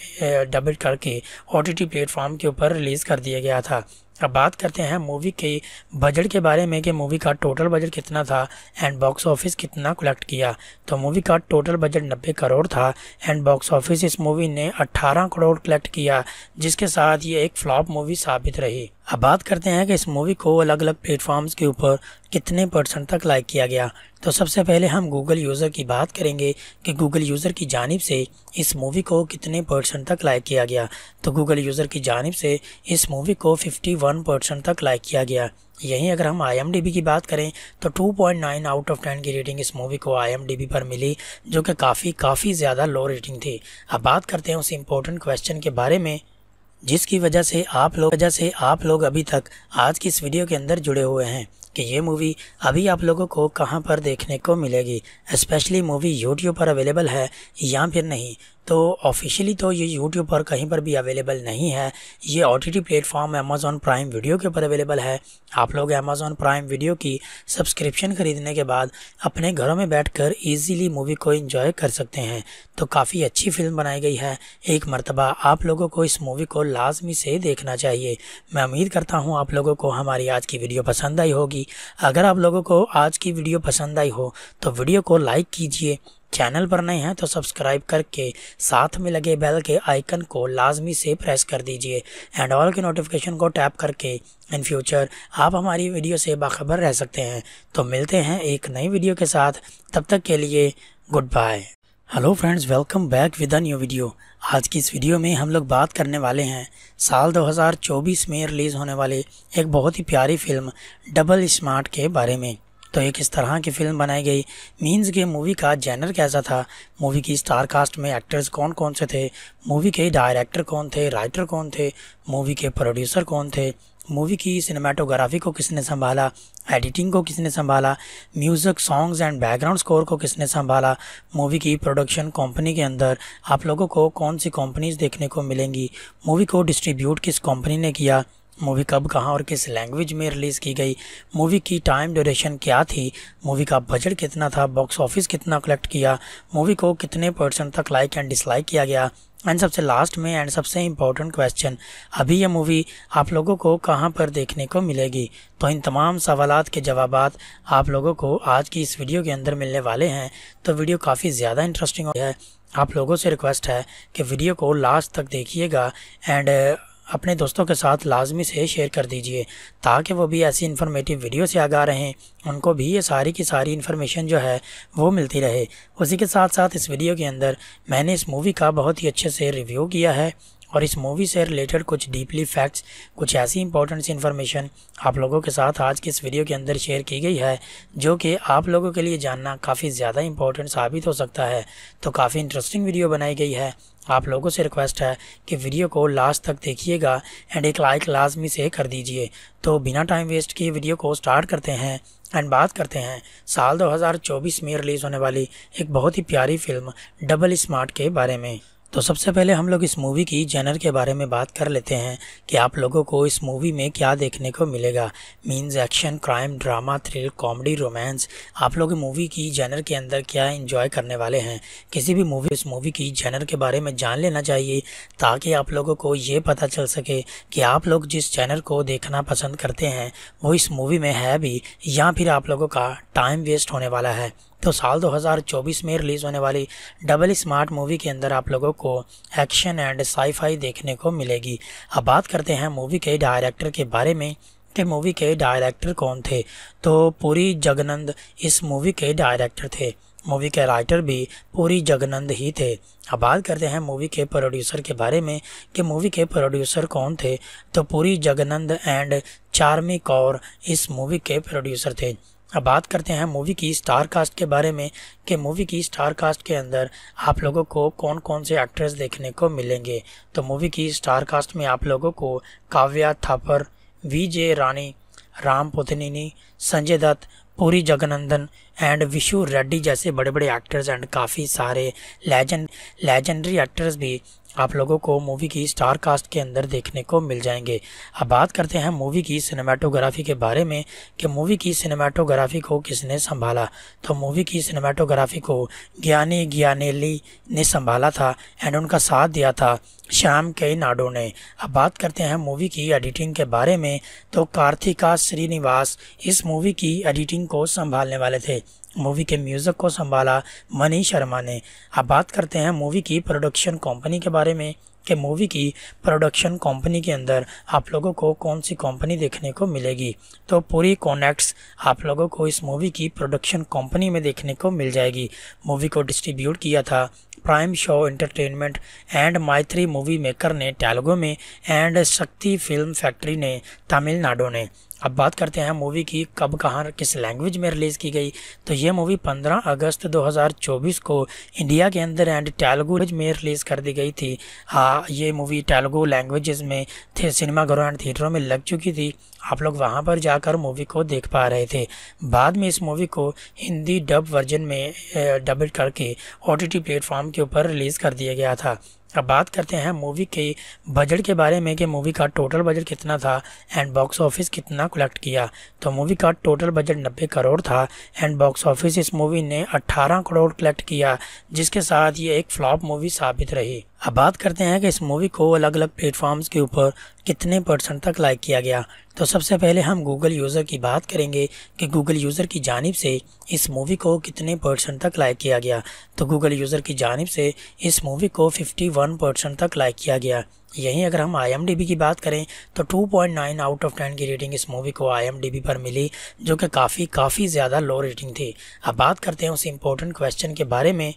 डब करके ओ टी प्लेटफॉर्म के ऊपर रिलीज़ कर दिया गया था अब बात करते हैं मूवी के बजट के बारे में कि मूवी का टोटल बजट कितना था एंड बॉक्स ऑफिस कितना कलेक्ट किया तो मूवी का टोटल बजट 90 करोड़ था एंड बॉक्स ऑफिस इस मूवी ने 18 करोड़ कलेक्ट किया जिसके साथ ये एक फ्लॉप मूवी साबित रही अब बात करते हैं कि इस मूवी को अलग अलग प्लेटफॉर्म्स के ऊपर कितने परसेंट तक लाइक किया गया तो सबसे पहले हम गूगल यूज़र की बात करेंगे कि गूगल यूज़र की जानब से इस मूवी को कितने परसेंट तक लाइक किया गया तो गूगल यूज़र की जानब से इस मूवी को 51 परसेंट तक लाइक किया गया यहीं अगर हम आई की बात करें तो 2.9 आउट ऑफ 10 की रेटिंग इस मूवी को आई पर मिली जो कि काफ़ी काफ़ी ज़्यादा लो रेटिंग थी अब बात करते हैं उस इम्पोर्टेंट क्वेश्चन के बारे में जिसकी वजह से आप लोग वजह से आप लोग अभी तक आज की इस वीडियो के अंदर जुड़े हुए हैं कि ये मूवी अभी आप लोगों को कहां पर देखने को मिलेगी स्पेशली मूवी यूट्यूब पर अवेलेबल है या फिर नहीं तो ऑफिशियली तो ये यूट्यूब पर कहीं पर भी अवेलेबल नहीं है ये O T T platform Amazon prime video के ऊपर अवेलेबल है आप लोग अमेज़ॉन प्राइम वीडियो की सब्सक्रिप्शन ख़रीदने के बाद अपने घरों में बैठ कर ईजीली मूवी को इंजॉय कर सकते हैं तो काफ़ी अच्छी फिल्म बनाई गई है एक मरतबा आप लोगों को इस मूवी को लाजमी से देखना चाहिए मैं उम्मीद करता हूँ आप लोगों को हमारी आज की वीडियो पसंद आई होगी अगर आप लोगों को आज की वीडियो पसंद आई हो तो वीडियो को लाइक कीजिए चैनल पर नए हैं तो सब्सक्राइब करके साथ में लगे बेल के आइकन को लाजमी से प्रेस कर दीजिए एंड ऑल के नोटिफिकेशन को टैप करके इन फ्यूचर आप हमारी वीडियो से बाखबर रह सकते हैं तो मिलते हैं एक नई वीडियो के साथ तब तक के लिए good bye hello friends welcome back with a new video आज की इस वीडियो में हम लोग बात करने वाले हैं साल 2024 में रिलीज़ होने वाले एक बहुत ही प्यारी फिल्म डबल स्मार्ट के बारे में तो एक इस तरह की फ़िल्म बनाई गई मीन्स के मूवी का जैनर कैसा था मूवी की स्टार कास्ट में एक्टर्स कौन कौन से थे मूवी के डायरेक्टर कौन थे राइटर कौन थे मूवी के प्रोड्यूसर कौन थे मूवी की सिनेमाटोग्राफी को किसने संभाला एडिटिंग को किसने संभाला music songs and background score को किसने संभाला मूवी की प्रोडक्शन कंपनी के अंदर आप लोगों को कौन सी कंपनीज देखने को मिलेंगी मूवी को डिस्ट्रीब्यूट किस कंपनी ने किया मूवी कब कहाँ और किस लैंग्वेज में रिलीज़ की गई मूवी की टाइम ड्यूरेशन क्या थी मूवी का बजट कितना था बॉक्स ऑफिस कितना कलेक्ट किया मूवी को कितने परसेंट तक लाइक एंड डिसलाइक किया गया एंड सबसे लास्ट में एंड सबसे इम्पोर्टेंट क्वेश्चन अभी ये मूवी आप लोगों को कहाँ पर देखने को मिलेगी तो इन तमाम सवाल के जवाब आप लोगों को आज की इस वीडियो के अंदर मिलने वाले हैं तो वीडियो काफ़ी ज़्यादा इंटरेस्टिंग है आप लोगों से रिक्वेस्ट है कि वीडियो को लास्ट तक देखिएगा एंड अपने दोस्तों के साथ लाजमी से शेयर कर दीजिए ताकि वो भी ऐसी इन्फॉर्मेटिव वीडियो से आगा रहें उनको भी ये सारी की सारी इन्फॉर्मेशन जो है वो मिलती रहे उसी के साथ साथ इस वीडियो के अंदर मैंने इस मूवी का बहुत ही अच्छे से रिव्यू किया है और इस मूवी से रिलेटेड कुछ डीपली फैक्ट्स कुछ ऐसी इंपॉर्टेंट इन्फॉर्मेशन आप लोगों के साथ आज के इस वीडियो के अंदर शेयर की गई है जो कि आप लोगों के लिए जानना काफ़ी ज़्यादा इंपॉर्टेंट साबित हो सकता है तो काफ़ी इंटरेस्टिंग वीडियो बनाई गई है आप लोगों से रिक्वेस्ट है कि वीडियो को लास्ट तक देखिएगा एंड एक लाइक लाजमी से कर दीजिए तो बिना टाइम वेस्ट किए वीडियो को स्टार्ट करते हैं एंड बात करते हैं साल 2024 में रिलीज़ होने वाली एक बहुत ही प्यारी फिल्म डबल स्मार्ट के बारे में तो सबसे पहले हम लोग इस मूवी की जेनर के बारे में बात कर लेते हैं कि आप लोगों को इस मूवी में क्या देखने को मिलेगा means action crime drama thrill comedy romance आप लोग मूवी की जेनर के अंदर क्या इन्जॉय करने वाले हैं किसी भी मूवी इस मूवी की जेनर के बारे में जान लेना चाहिए ताकि आप लोगों को ये पता चल सके कि आप लोग जिस जैनर को देखना पसंद करते हैं वो इस मूवी में है भी या फिर आप लोगों का टाइम वेस्ट होने वाला है तो साल 2024 में रिलीज़ होने वाली डबल स्मार्ट मूवी के अंदर आप लोगों को एक्शन एंड साईफाई देखने को मिलेगी अब बात करते हैं मूवी के डायरेक्टर के बारे में कि मूवी के डायरेक्टर कौन थे तो पूरी जगनंद इस मूवी के डायरेक्टर थे मूवी के राइटर भी पूरी जगनंद ही थे अब बात करते हैं मूवी के प्रोड्यूसर के बारे में कि मूवी के प्रोड्यूसर कौन थे तो पूरी जगनंद एंड चार्मी कौर इस मूवी के प्रोड्यूसर थे अब बात करते हैं मूवी की स्टार कास्ट के बारे में कि मूवी की स्टार कास्ट के अंदर आप लोगों को कौन कौन से एक्ट्रेस देखने को मिलेंगे तो मूवी की स्टार कास्ट में आप लोगों को Kavya Thapar we J Rani Ram Pothineni Sanjay Dutt Puri Jagannadh and Vishu Reddy जैसे बड़े बड़े एक्टर्स एंड काफ़ी सारे लेजेंड लेजेंडरी एक्टर्स भी आप लोगों को मूवी की स्टार कास्ट के अंदर देखने को मिल जाएंगे अब बात करते हैं मूवी की सिनेमाटोग्राफी के बारे में कि मूवी की सिनेमाटोग्राफी को किसने संभाला तो मूवी की सिनेमाटोग्राफी को ज्ञानी ज्ञानेली ने संभाला था एंड उनका साथ दिया था श्याम के नाडो ने अब बात करते हैं मूवी की एडिटिंग के बारे में तो कार्तिका श्रीनिवास इस मूवी की एडिटिंग को संभालने वाले थे मूवी के म्यूज़िक को संभाला मनी शर्मा ने अब बात करते हैं मूवी की प्रोडक्शन कंपनी के बारे में कि मूवी की प्रोडक्शन कंपनी के अंदर आप लोगों को कौन सी कंपनी देखने को मिलेगी तो पूरी कॉनेक्ट्स आप लोगों को इस मूवी की प्रोडक्शन कंपनी में देखने को मिल जाएगी मूवी को डिस्ट्रीब्यूट किया था Prime Show Entertainment and Mythri movie maker ने तेलुगु में एंड शक्ति फिल्म फैक्ट्री ने तमिलनाडु ने अब बात करते हैं मूवी की कब कहाँ किस लैंग्वेज में रिलीज़ की गई तो ये मूवी 15 अगस्त 2024 को इंडिया के अंदर एंड तेलुगु में रिलीज़ कर दी गई थी हाँ ये मूवी तेलुगु लैंग्वेजेस में थे सिनेमाघरों एंड थिएटरों में लग चुकी थी आप लोग वहाँ पर जाकर मूवी को देख पा रहे थे बाद में इस मूवी को हिंदी डब वर्जन में डबल करके ओ टी प्लेटफॉर्म के ऊपर रिलीज़ कर दिया गया था अब बात करते हैं मूवी के बजट के बारे में कि मूवी का टोटल बजट कितना था एंड बॉक्स ऑफिस कितना कलेक्ट किया तो मूवी का टोटल बजट 90 करोड़ था एंड बॉक्स ऑफिस इस मूवी ने 18 करोड़ कलेक्ट किया जिसके साथ ये एक फ्लॉप मूवी साबित रही अब बात करते हैं कि इस मूवी को अलग अलग प्लेटफॉर्म्स के ऊपर कितने परसेंट तक लाइक किया गया तो सबसे पहले हम गूगल यूज़र की बात करेंगे कि गूगल यूज़र की जानब से इस मूवी को कितने परसेंट तक लाइक किया गया तो गूगल यूज़र की जानब से इस मूवी को 51 परसेंट तक लाइक किया गया यहीं अगर हम आई की बात करें तो 2.9 आउट ऑफ 10 की रेटिंग इस मूवी को आई पर मिली जो कि काफ़ी काफ़ी ज़्यादा लो रेटिंग थी अब बात करते हैं उस इम्पोर्टेंट क्वेश्चन के बारे में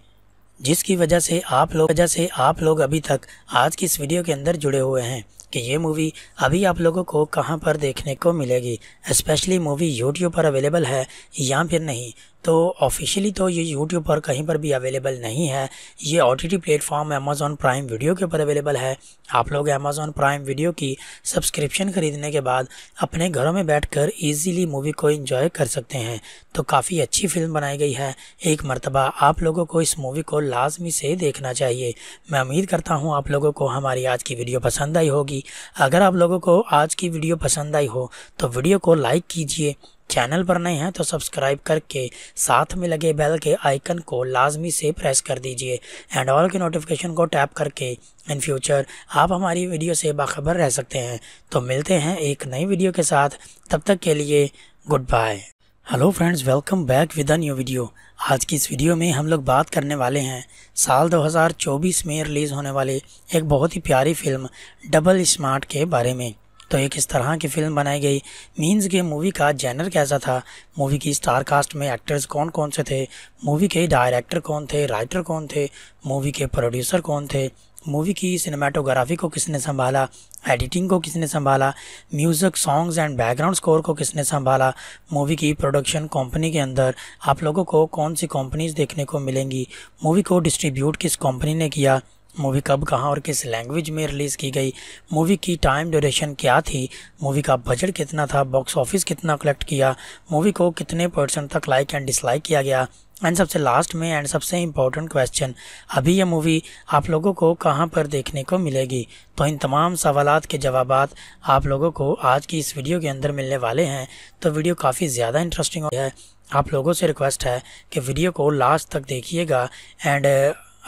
जिसकी वजह से आप लोग वजह से आप लोग अभी तक आज की इस वीडियो के अंदर जुड़े हुए हैं कि ये मूवी अभी आप लोगों को कहाँ पर देखने को मिलेगी स्पेशली मूवी यूट्यूब पर अवेलेबल है या फिर नहीं तो ऑफिशियली तो ये यूट्यूब पर कहीं पर भी अवेलेबल नहीं है ये O T T platform Amazon prime video के ऊपर अवेलेबल है आप लोग अमेज़ॉन प्राइम वीडियो की सब्सक्रिप्शन ख़रीदने के बाद अपने घरों में बैठकर इजीली मूवी को एंजॉय कर सकते हैं तो काफ़ी अच्छी फिल्म बनाई गई है एक मरतबा आप लोगों को इस मूवी को लाजमी से देखना चाहिए मैं उम्मीद करता हूँ आप लोगों को हमारी आज की वीडियो पसंद आई होगी अगर आप लोगों को आज की वीडियो पसंद आई हो तो वीडियो को लाइक कीजिए चैनल पर नए हैं तो सब्सक्राइब करके साथ में लगे बेल के आइकन को लाजमी से प्रेस कर दीजिए एंड ऑल के नोटिफिकेशन को टैप करके इन फ्यूचर आप हमारी वीडियो से बाखबर रह सकते हैं तो मिलते हैं एक नई वीडियो के साथ तब तक के लिए good bye hello friends welcome back with a new video आज की इस वीडियो में हम लोग बात करने वाले हैं साल 2024 में रिलीज़ होने वाली एक बहुत ही प्यारी फिल्म डबल स्मार्ट के बारे में तो एक इस तरह की फिल्म बनाई गई मीन्स के मूवी का जैनर कैसा था मूवी की स्टार कास्ट में एक्टर्स कौन कौन से थे मूवी के डायरेक्टर कौन थे राइटर कौन थे मूवी के प्रोड्यूसर कौन थे मूवी की सिनेमाटोग्राफी को किसने संभाला एडिटिंग को किसने संभाला music songs and background score को किसने संभाला मूवी की प्रोडक्शन कंपनी के अंदर आप लोगों को कौन सी कंपनीज देखने को मिलेंगी मूवी को डिस्ट्रीब्यूट किस कंपनी ने किया मूवी कब कहाँ और किस लैंग्वेज में रिलीज़ की गई मूवी की टाइम ड्यूरेशन क्या थी मूवी का बजट कितना था बॉक्स ऑफिस कितना कलेक्ट किया मूवी को कितने परसेंट तक लाइक एंड डिसलाइक किया गया एंड सबसे लास्ट में एंड सबसे इम्पोर्टेंट क्वेश्चन अभी यह मूवी आप लोगों को कहाँ पर देखने को मिलेगी तो इन तमाम सवाल के जवाब आप लोगों को आज की इस वीडियो के अंदर मिलने वाले हैं तो वीडियो काफ़ी ज़्यादा इंटरेस्टिंग है आप लोगों से रिक्वेस्ट है कि वीडियो को लास्ट तक देखिएगा एंड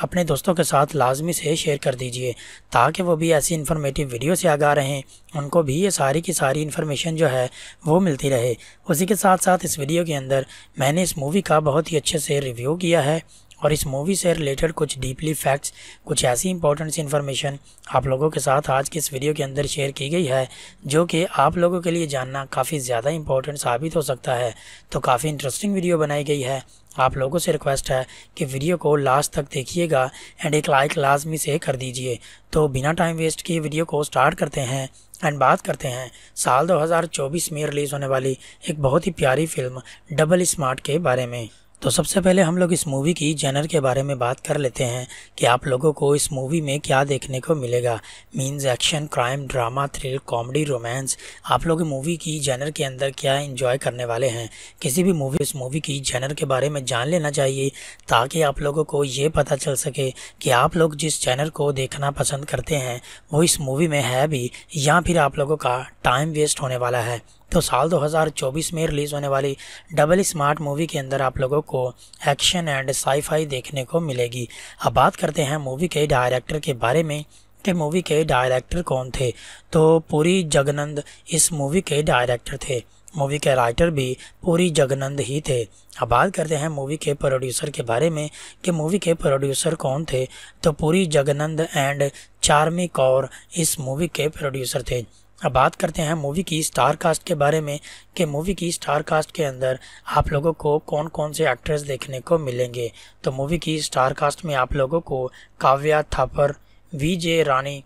अपने दोस्तों के साथ लाजमी से शेयर कर दीजिए ताकि वो भी ऐसी इन्फॉर्मेटिव वीडियो से आगा रहें उनको भी ये सारी की सारी इन्फॉर्मेशन जो है वो मिलती रहे उसी के साथ साथ इस वीडियो के अंदर मैंने इस मूवी का बहुत ही अच्छे से रिव्यू किया है और इस मूवी से रिलेटेड कुछ डीपली फैक्ट्स कुछ ऐसी इंपॉर्टेंट इन्फॉर्मेशन आप लोगों के साथ आज के इस वीडियो के अंदर शेयर की गई है जो कि आप लोगों के लिए जानना काफ़ी ज़्यादा इंपॉर्टेंट साबित हो सकता है तो काफ़ी इंटरेस्टिंग वीडियो बनाई गई है आप लोगों से रिक्वेस्ट है कि वीडियो को लास्ट तक देखिएगा एंड एक लाइक लाजमी से कर दीजिए तो बिना टाइम वेस्ट किए वीडियो को स्टार्ट करते हैं एंड बात करते हैं साल 2024 में रिलीज़ होने वाली एक बहुत ही प्यारी फिल्म डबल स्मार्ट के बारे में तो सबसे पहले हम लोग इस मूवी की जेनर के बारे में बात कर लेते हैं कि आप लोगों को इस मूवी में क्या देखने को मिलेगा means action crime drama thrill comedy romance आप लोग मूवी की जेनर के अंदर क्या एंजॉय करने वाले हैं किसी भी मूवी इस मूवी की जेनर के बारे में जान लेना चाहिए ताकि आप लोगों को ये पता चल सके कि आप लोग जिस जैनर को देखना पसंद करते हैं वो इस मूवी में है भी या फिर आप लोगों का टाइम वेस्ट होने वाला है तो साल 2024 में रिलीज़ होने वाली डबल स्मार्ट मूवी के अंदर आप लोगों को एक्शन एंड साईफाई देखने को मिलेगी अब बात करते हैं मूवी के डायरेक्टर के बारे में कि मूवी के डायरेक्टर कौन थे तो पूरी जगनंद इस मूवी के डायरेक्टर थे मूवी के राइटर भी पूरी जगनंद ही थे अब बात करते हैं मूवी के प्रोड्यूसर के बारे में कि मूवी के प्रोड्यूसर कौन थे तो पूरी जगनंद एंड चार्मी कौर इस मूवी के प्रोड्यूसर थे अब बात करते हैं मूवी की स्टार कास्ट के बारे में कि मूवी की स्टार कास्ट के अंदर आप लोगों को कौन कौन से एक्ट्रेस देखने को मिलेंगे तो मूवी की स्टार कास्ट में आप लोगों को Kavya Thapar we J Rani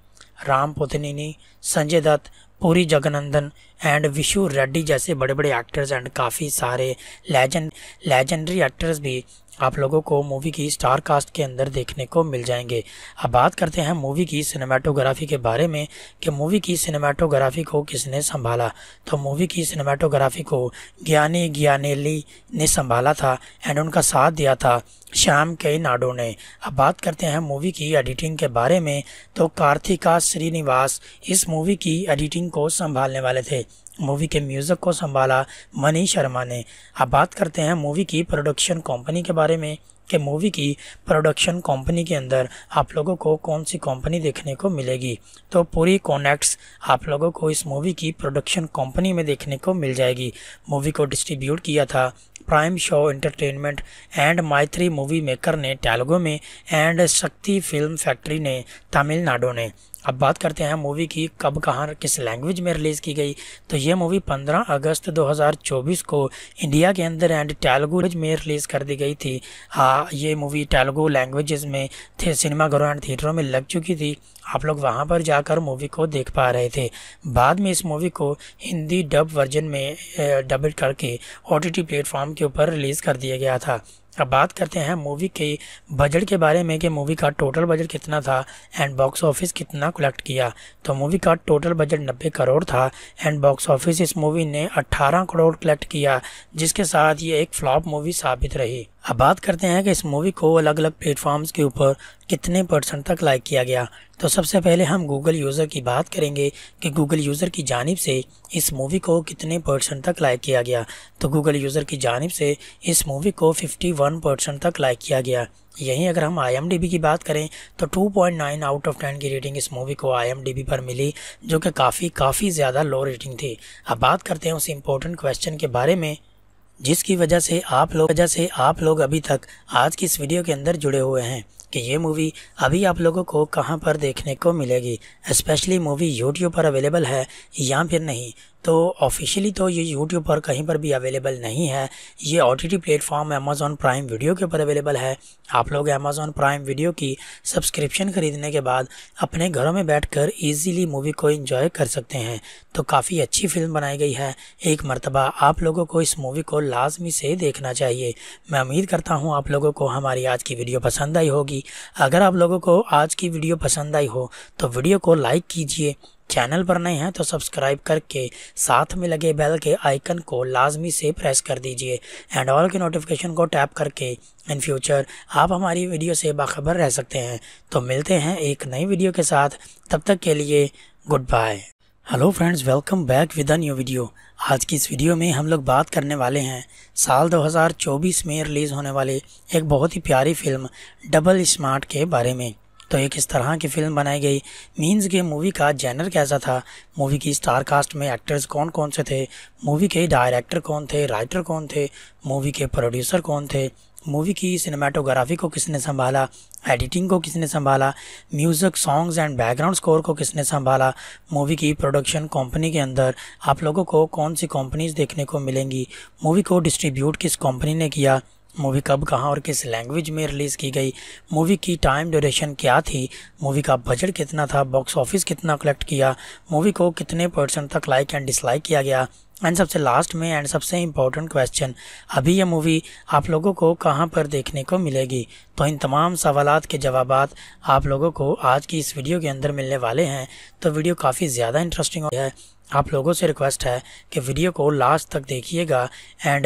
Ram Pothineni Sanjay Dutt Puri Jagannadh and Vishu Reddy जैसे बड़े बड़े एक्टर्स एंड काफ़ी सारे लेजेंड लेजेंडरी एक्टर्स भी आप लोगों को मूवी की स्टार कास्ट के अंदर देखने को मिल जाएंगे अब बात करते हैं मूवी की सिनेमाटोग्राफी के बारे में कि मूवी की सिनेमाटोग्राफी को किसने संभाला तो मूवी की सिनेमाटोग्राफी को ज्ञानी ज्ञानेली ने संभाला था एंड उनका साथ दिया था श्याम के नाडो ने अब बात करते हैं मूवी की एडिटिंग के बारे में तो कार्तिका श्रीनिवास इस मूवी की एडिटिंग को संभालने वाले थे मूवी के म्यूज़िक को संभाला मनी शर्मा ने अब बात करते हैं मूवी की प्रोडक्शन कंपनी के बारे में कि मूवी की प्रोडक्शन कंपनी के अंदर आप लोगों को कौन सी कंपनी देखने को मिलेगी तो पूरी कॉनेक्ट्स आप लोगों को इस मूवी की प्रोडक्शन कंपनी में देखने को मिल जाएगी मूवी को डिस्ट्रीब्यूट किया था Prime Show Entertainment and Mythri movie maker ने तेलुगु में एंड शक्ति फिल्म फैक्ट्री ने तमिलनाडु ने अब बात करते हैं मूवी की कब कहाँ किस लैंग्वेज में रिलीज़ की गई तो ये मूवी 15 अगस्त 2024 को इंडिया के अंदर एंड तेलुगु में रिलीज़ कर दी गई थी हाँ ये मूवी तेलुगु लैंग्वेजेस में थे सिनेमाघरों एंड थिएटरों में लग चुकी थी आप लोग वहाँ पर जाकर मूवी को देख पा रहे थे बाद में इस मूवी को हिंदी डब वर्जन में डबिट करके ओ टी प्लेटफॉर्म के ऊपर रिलीज़ कर दिया गया था अब बात करते हैं मूवी के बजट के बारे में कि मूवी का टोटल बजट कितना था एंड बॉक्स ऑफिस कितना कलेक्ट किया तो मूवी का टोटल बजट 90 करोड़ था एंड बॉक्स ऑफिस इस मूवी ने 18 करोड़ कलेक्ट किया जिसके साथ ये एक फ्लॉप मूवी साबित रही अब बात करते हैं कि इस मूवी को अलग अलग प्लेटफॉर्म्स के ऊपर कितने परसेंट तक लाइक किया गया तो सबसे पहले हम गूगल यूज़र की बात करेंगे कि गूगल यूज़र की जानब से इस मूवी को कितने परसेंट तक लाइक किया गया तो गूगल यूज़र की जानब से इस मूवी को 51 परसेंट तक लाइक किया गया यहीं अगर हम आई की बात करें तो 2.9 आउट ऑफ 10 की रेटिंग इस मूवी को आई पर मिली जो कि काफ़ी काफ़ी ज़्यादा लो रेटिंग थी अब बात करते हैं उस इम्पोर्टेंट क्वेश्चन के बारे में जिसकी वजह से आप लोग वजह से आप लोग अभी तक आज की इस वीडियो के अंदर जुड़े हुए हैं कि ये मूवी अभी आप लोगों को कहाँ पर देखने को मिलेगी स्पेशली मूवी यूट्यूब पर अवेलेबल है या फिर नहीं तो ऑफिशियली तो ये यूट्यूब पर कहीं पर भी अवेलेबल नहीं है ये O T T platform Amazon prime video के ऊपर अवेलेबल है आप लोग अमेज़ॉन प्राइम वीडियो की सब्सक्रिप्शन ख़रीदने के बाद अपने घरों में बैठ कर ईजीली मूवी को इंजॉय कर सकते हैं तो काफ़ी अच्छी फिल्म बनाई गई है एक मरतबा आप लोगों को इस मूवी को लाजमी से देखना चाहिए मैं उम्मीद करता हूँ आप लोगों को हमारी आज की वीडियो पसंद आई होगी अगर आप लोगों को आज की वीडियो पसंद आई हो तो वीडियो को लाइक कीजिए चैनल पर नए हैं तो सब्सक्राइब करके साथ में लगे बेल के आइकन को लाजमी से प्रेस कर दीजिए एंड ऑल के नोटिफिकेशन को टैप करके इन फ्यूचर आप हमारी वीडियो से बाखबर रह सकते हैं तो मिलते हैं एक नई वीडियो के साथ तब तक के लिए good bye hello friends welcome back with a new video आज की इस वीडियो में हम लोग बात करने वाले हैं साल 2024 में रिलीज़ होने वाली एक बहुत ही प्यारी फिल्म डबल स्मार्ट के बारे में तो एक इस तरह की फ़िल्म बनाई गई मीन्स के मूवी का जैनर कैसा था मूवी की स्टार कास्ट में एक्टर्स कौन कौन से थे मूवी के डायरेक्टर कौन थे राइटर कौन थे मूवी के प्रोड्यूसर कौन थे मूवी की सिनेमाटोग्राफी को किसने संभाला एडिटिंग को किसने संभाला music songs and background score को किसने संभाला मूवी की प्रोडक्शन कंपनी के अंदर आप लोगों को कौन सी कंपनीज देखने को मिलेंगी मूवी को डिस्ट्रीब्यूट किस कंपनी ने किया मूवी कब कहाँ और किस लैंग्वेज में रिलीज़ की गई मूवी की टाइम ड्यूरेशन क्या थी मूवी का बजट कितना था बॉक्स ऑफिस कितना कलेक्ट किया मूवी को कितने परसेंट तक लाइक एंड डिसलाइक किया गया एंड सबसे लास्ट में एंड सबसे इम्पोर्टेंट क्वेश्चन अभी यह मूवी आप लोगों को कहाँ पर देखने को मिलेगी तो इन तमाम सवाल के जवाब आप लोगों को आज की इस वीडियो के अंदर मिलने वाले हैं तो वीडियो काफ़ी ज़्यादा इंटरेस्टिंग है आप लोगों से रिक्वेस्ट है कि वीडियो को लास्ट तक देखिएगा एंड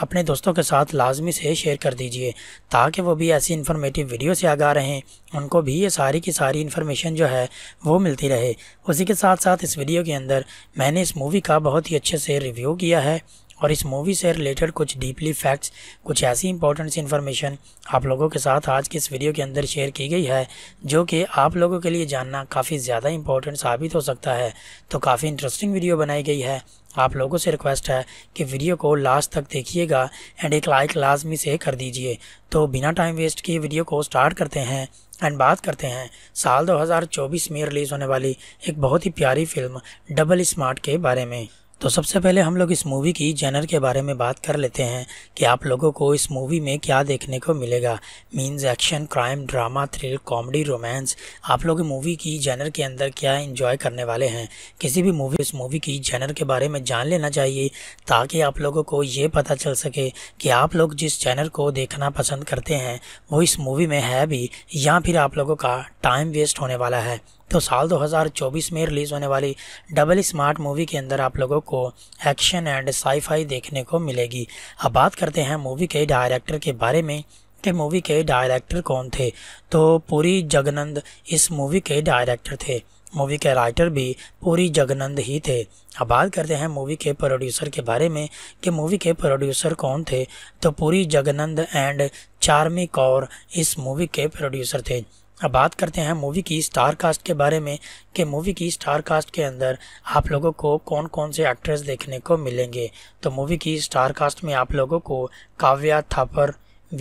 अपने दोस्तों के साथ लाजमी से शेयर कर दीजिए ताकि वो भी ऐसी इन्फॉर्मेटिव वीडियो से आगा रहें उनको भी ये सारी की सारी इन्फॉर्मेशन जो है वो मिलती रहे उसी के साथ साथ इस वीडियो के अंदर मैंने इस मूवी का बहुत ही अच्छे से रिव्यू किया है और इस मूवी से रिलेटेड कुछ डीपली फैक्ट्स कुछ ऐसी इंपॉर्टेंट इन्फॉर्मेशन आप लोगों के साथ आज के इस वीडियो के अंदर शेयर की गई है जो कि आप लोगों के लिए जानना काफ़ी ज़्यादा इंपॉर्टेंट साबित हो सकता है तो काफ़ी इंटरेस्टिंग वीडियो बनाई गई है आप लोगों से रिक्वेस्ट है कि वीडियो को लास्ट तक देखिएगा एंड एक लाइक लाजमी से कर दीजिए तो बिना टाइम वेस्ट किए वीडियो को स्टार्ट करते हैं एंड बात करते हैं साल 2024 में रिलीज़ होने वाली एक बहुत ही प्यारी फिल्म डबल स्मार्ट के बारे में तो सबसे पहले हम लोग इस मूवी की जनर के बारे में बात कर लेते हैं कि आप लोगों को इस मूवी में क्या देखने को मिलेगा means action crime drama thrill comedy romance आप लोग मूवी की जनर के अंदर क्या एंजॉय करने वाले हैं किसी भी मूवी इस मूवी की जनर के बारे में जान लेना चाहिए ताकि आप लोगों को ये पता चल सके कि आप लोग जिस जैनर को देखना पसंद करते हैं वो इस मूवी में है भी या फिर आप लोगों का टाइम वेस्ट होने वाला है तो साल 2024 में रिलीज़ होने वाली डबल स्मार्ट मूवी के अंदर आप लोगों को एक्शन एंड साईफाई देखने को मिलेगी अब बात करते हैं मूवी के डायरेक्टर के बारे में कि मूवी के डायरेक्टर कौन थे तो पूरी जगनंद इस मूवी के डायरेक्टर थे मूवी के राइटर भी पूरी जगनंद ही थे अब बात करते हैं मूवी के प्रोड्यूसर के बारे में कि मूवी के प्रोड्यूसर कौन थे तो पूरी जगनंद एंड चार्मी कौर इस मूवी के प्रोड्यूसर थे अब बात करते हैं मूवी की स्टार कास्ट के बारे में कि मूवी की स्टार कास्ट के अंदर आप लोगों को कौन कौन से एक्ट्रेस देखने को मिलेंगे तो मूवी की स्टार कास्ट में आप लोगों को काव्या थापर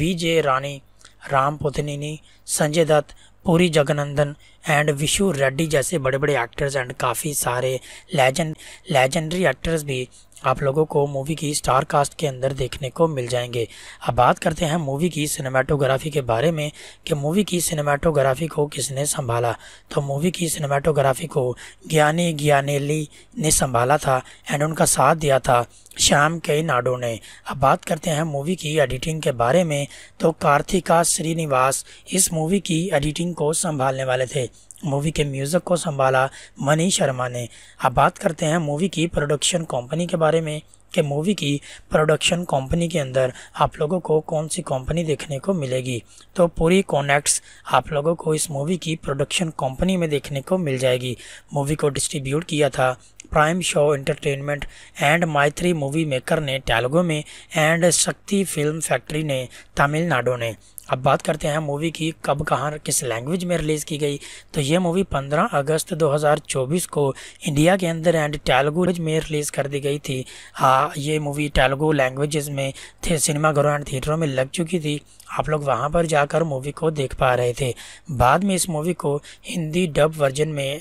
वीजे रानी राम पुतनिनी संजय दत्त पूरी जगनंदन एंड विशु रेड्डी जैसे बड़े बड़े एक्टर्स एंड काफ़ी सारे लेजेंड लेजेंडरी एक्टर्स भी आप लोगों को मूवी की स्टार कास्ट के अंदर देखने को मिल जाएंगे अब बात करते हैं मूवी की सिनेमाटोग्राफी के बारे में कि मूवी की सिनेमाटोग्राफी को किसने संभाला तो मूवी की सिनेमाटोग्राफी को ज्ञानी ज्ञानेली ने संभाला था एंड उनका साथ दिया था श्याम के नाडो ने अब बात करते हैं मूवी की एडिटिंग के बारे में तो कार्तिका श्रीनिवास इस मूवी की एडिटिंग को संभालने वाले थे मूवी के म्यूज़िक को संभाला मनी शर्मा ने अब बात करते हैं मूवी की प्रोडक्शन कंपनी के बारे में कि मूवी की प्रोडक्शन कंपनी के अंदर आप लोगों को कौन सी कंपनी देखने को मिलेगी तो पूरी कॉनेक्ट्स आप लोगों को इस मूवी की प्रोडक्शन कंपनी में देखने को मिल जाएगी मूवी को डिस्ट्रीब्यूट किया था Prime Show Entertainment and Mythri movie maker ने तेलुगु में एंड शक्ति फिल्म फैक्ट्री ने तमिलनाडु ने अब बात करते हैं मूवी की कब कहाँ किस लैंग्वेज में रिलीज़ की गई तो ये मूवी 15 अगस्त 2024 को इंडिया के अंदर एंड तेलुगु में रिलीज़ कर दी गई थी हाँ ये मूवी टेलुगू लैंग्वेज में थे सिनेमाघरों एंड थिएटरों में लग चुकी थी आप लोग वहाँ पर जाकर मूवी को देख पा रहे थे बाद में इस मूवी को हिंदी डब वर्जन में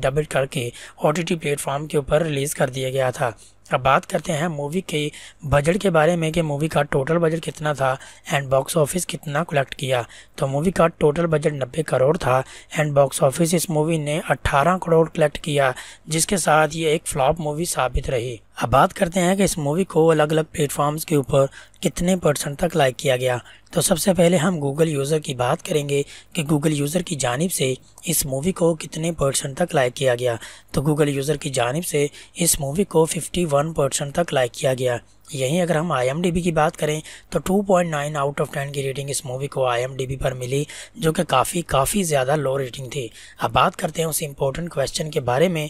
डब करके ओ टी प्लेटफॉर्म के ऊपर रिलीज़ कर दिया गया था अब बात करते हैं मूवी के बजट के बारे में कि मूवी का टोटल बजट कितना था एंड बॉक्स ऑफिस कितना कलेक्ट किया तो मूवी का टोटल बजट 90 करोड़ था एंड बॉक्स ऑफिस इस मूवी ने 18 करोड़ कलेक्ट किया जिसके साथ ये एक फ्लॉप मूवी साबित रही अब बात करते हैं कि इस मूवी को अलग अलग प्लेटफॉर्म्स के ऊपर कितने परसेंट तक लाइक किया गया तो सबसे पहले हम गूगल यूज़र की बात करेंगे कि गूगल यूज़र की जानब से इस मूवी को कितने परसेंट तक लाइक किया गया तो गूगल यूज़र की जानब से इस मूवी को 51 परसेंट तक लाइक किया गया यहीं अगर हम आई की बात करें तो 2.9 आउट ऑफ 10 की रेटिंग इस मूवी को आई पर मिली जो कि काफ़ी काफ़ी ज़्यादा लो रेटिंग थी अब बात करते हैं उस इम्पोर्टेंट क्वेश्चन के बारे में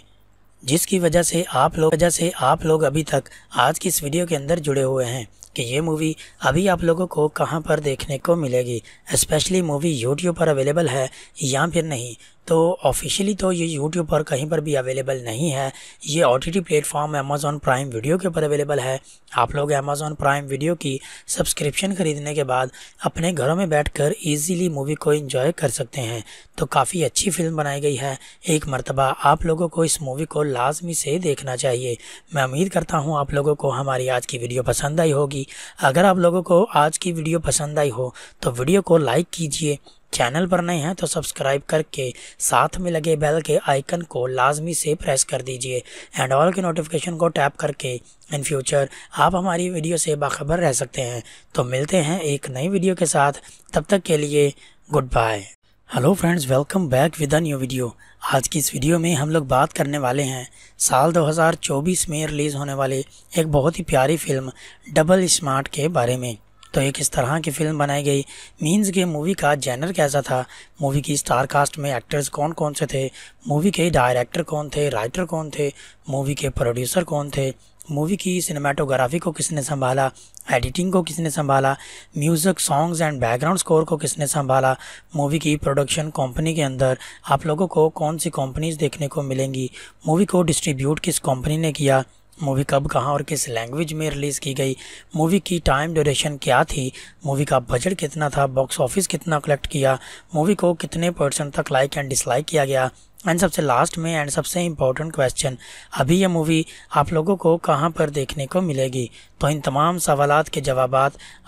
जिसकी वजह से आप लोग वजह से आप लोग अभी तक आज की इस वीडियो के अंदर जुड़े हुए हैं कि ये मूवी अभी आप लोगों को कहाँ पर देखने को मिलेगी स्पेशली मूवी यूट्यूब पर अवेलेबल है या फिर नहीं तो ऑफिशियली तो ये यूट्यूब पर कहीं पर भी अवेलेबल नहीं है ये O T T platform Amazon prime video के ऊपर अवेलेबल है आप लोग अमेज़ॉन प्राइम वीडियो की सब्सक्रिप्शन ख़रीदने के बाद अपने घरों में बैठ कर ईजीली मूवी को इन्जॉय कर सकते हैं तो काफ़ी अच्छी फिल्म बनाई गई है एक मरतबा आप लोगों को इस मूवी को लाजमी से देखना चाहिए मैं उम्मीद करता हूँ आप लोगों को हमारी आज की वीडियो पसंद आई होगी अगर आप लोगों को आज की वीडियो पसंद आई हो तो वीडियो को लाइक कीजिए चैनल पर नए हैं तो सब्सक्राइब करके साथ में लगे बेल के आइकन को लाजमी से प्रेस कर दीजिए एंड ऑल के नोटिफिकेशन को टैप करके इन फ्यूचर आप हमारी वीडियो से बाखबर रह सकते हैं तो मिलते हैं एक नई वीडियो के साथ तब तक के लिए good bye hello friends welcome back with a new video आज की इस वीडियो में हम लोग बात करने वाले हैं साल 2024 में रिलीज़ होने वाले एक बहुत ही प्यारी फिल्म डबल स्मार्ट के बारे में तो एक इस तरह की फिल्म बनाई गई मीन्स के मूवी का जैनर कैसा था मूवी की स्टार कास्ट में एक्टर्स कौन कौन से थे मूवी के डायरेक्टर कौन थे राइटर कौन थे मूवी के प्रोड्यूसर कौन थे मूवी की सिनेमाटोग्राफी को किसने संभाला एडिटिंग को किसने संभाला music songs and background score को किसने संभाला मूवी की प्रोडक्शन कंपनी के अंदर आप लोगों को कौन सी कंपनीज देखने को मिलेंगी मूवी को डिस्ट्रीब्यूट किस कंपनी ने किया मूवी कब कहाँ और किस लैंग्वेज में रिलीज़ की गई मूवी की टाइम ड्यूरेशन क्या थी मूवी का बजट कितना था बॉक्स ऑफिस कितना कलेक्ट किया मूवी को कितने परसेंट तक लाइक एंड डिसलाइक किया गया एंड सबसे लास्ट में एंड सबसे इम्पोर्टेंट क्वेश्चन अभी यह मूवी आप लोगों को कहाँ पर देखने को मिलेगी तो इन तमाम सवाल के जवाब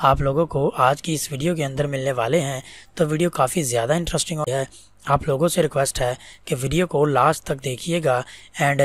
आप लोगों को आज की इस वीडियो के अंदर मिलने वाले हैं तो वीडियो काफ़ी ज़्यादा इंटरेस्टिंग है आप लोगों से रिक्वेस्ट है कि वीडियो को लास्ट तक देखिएगा एंड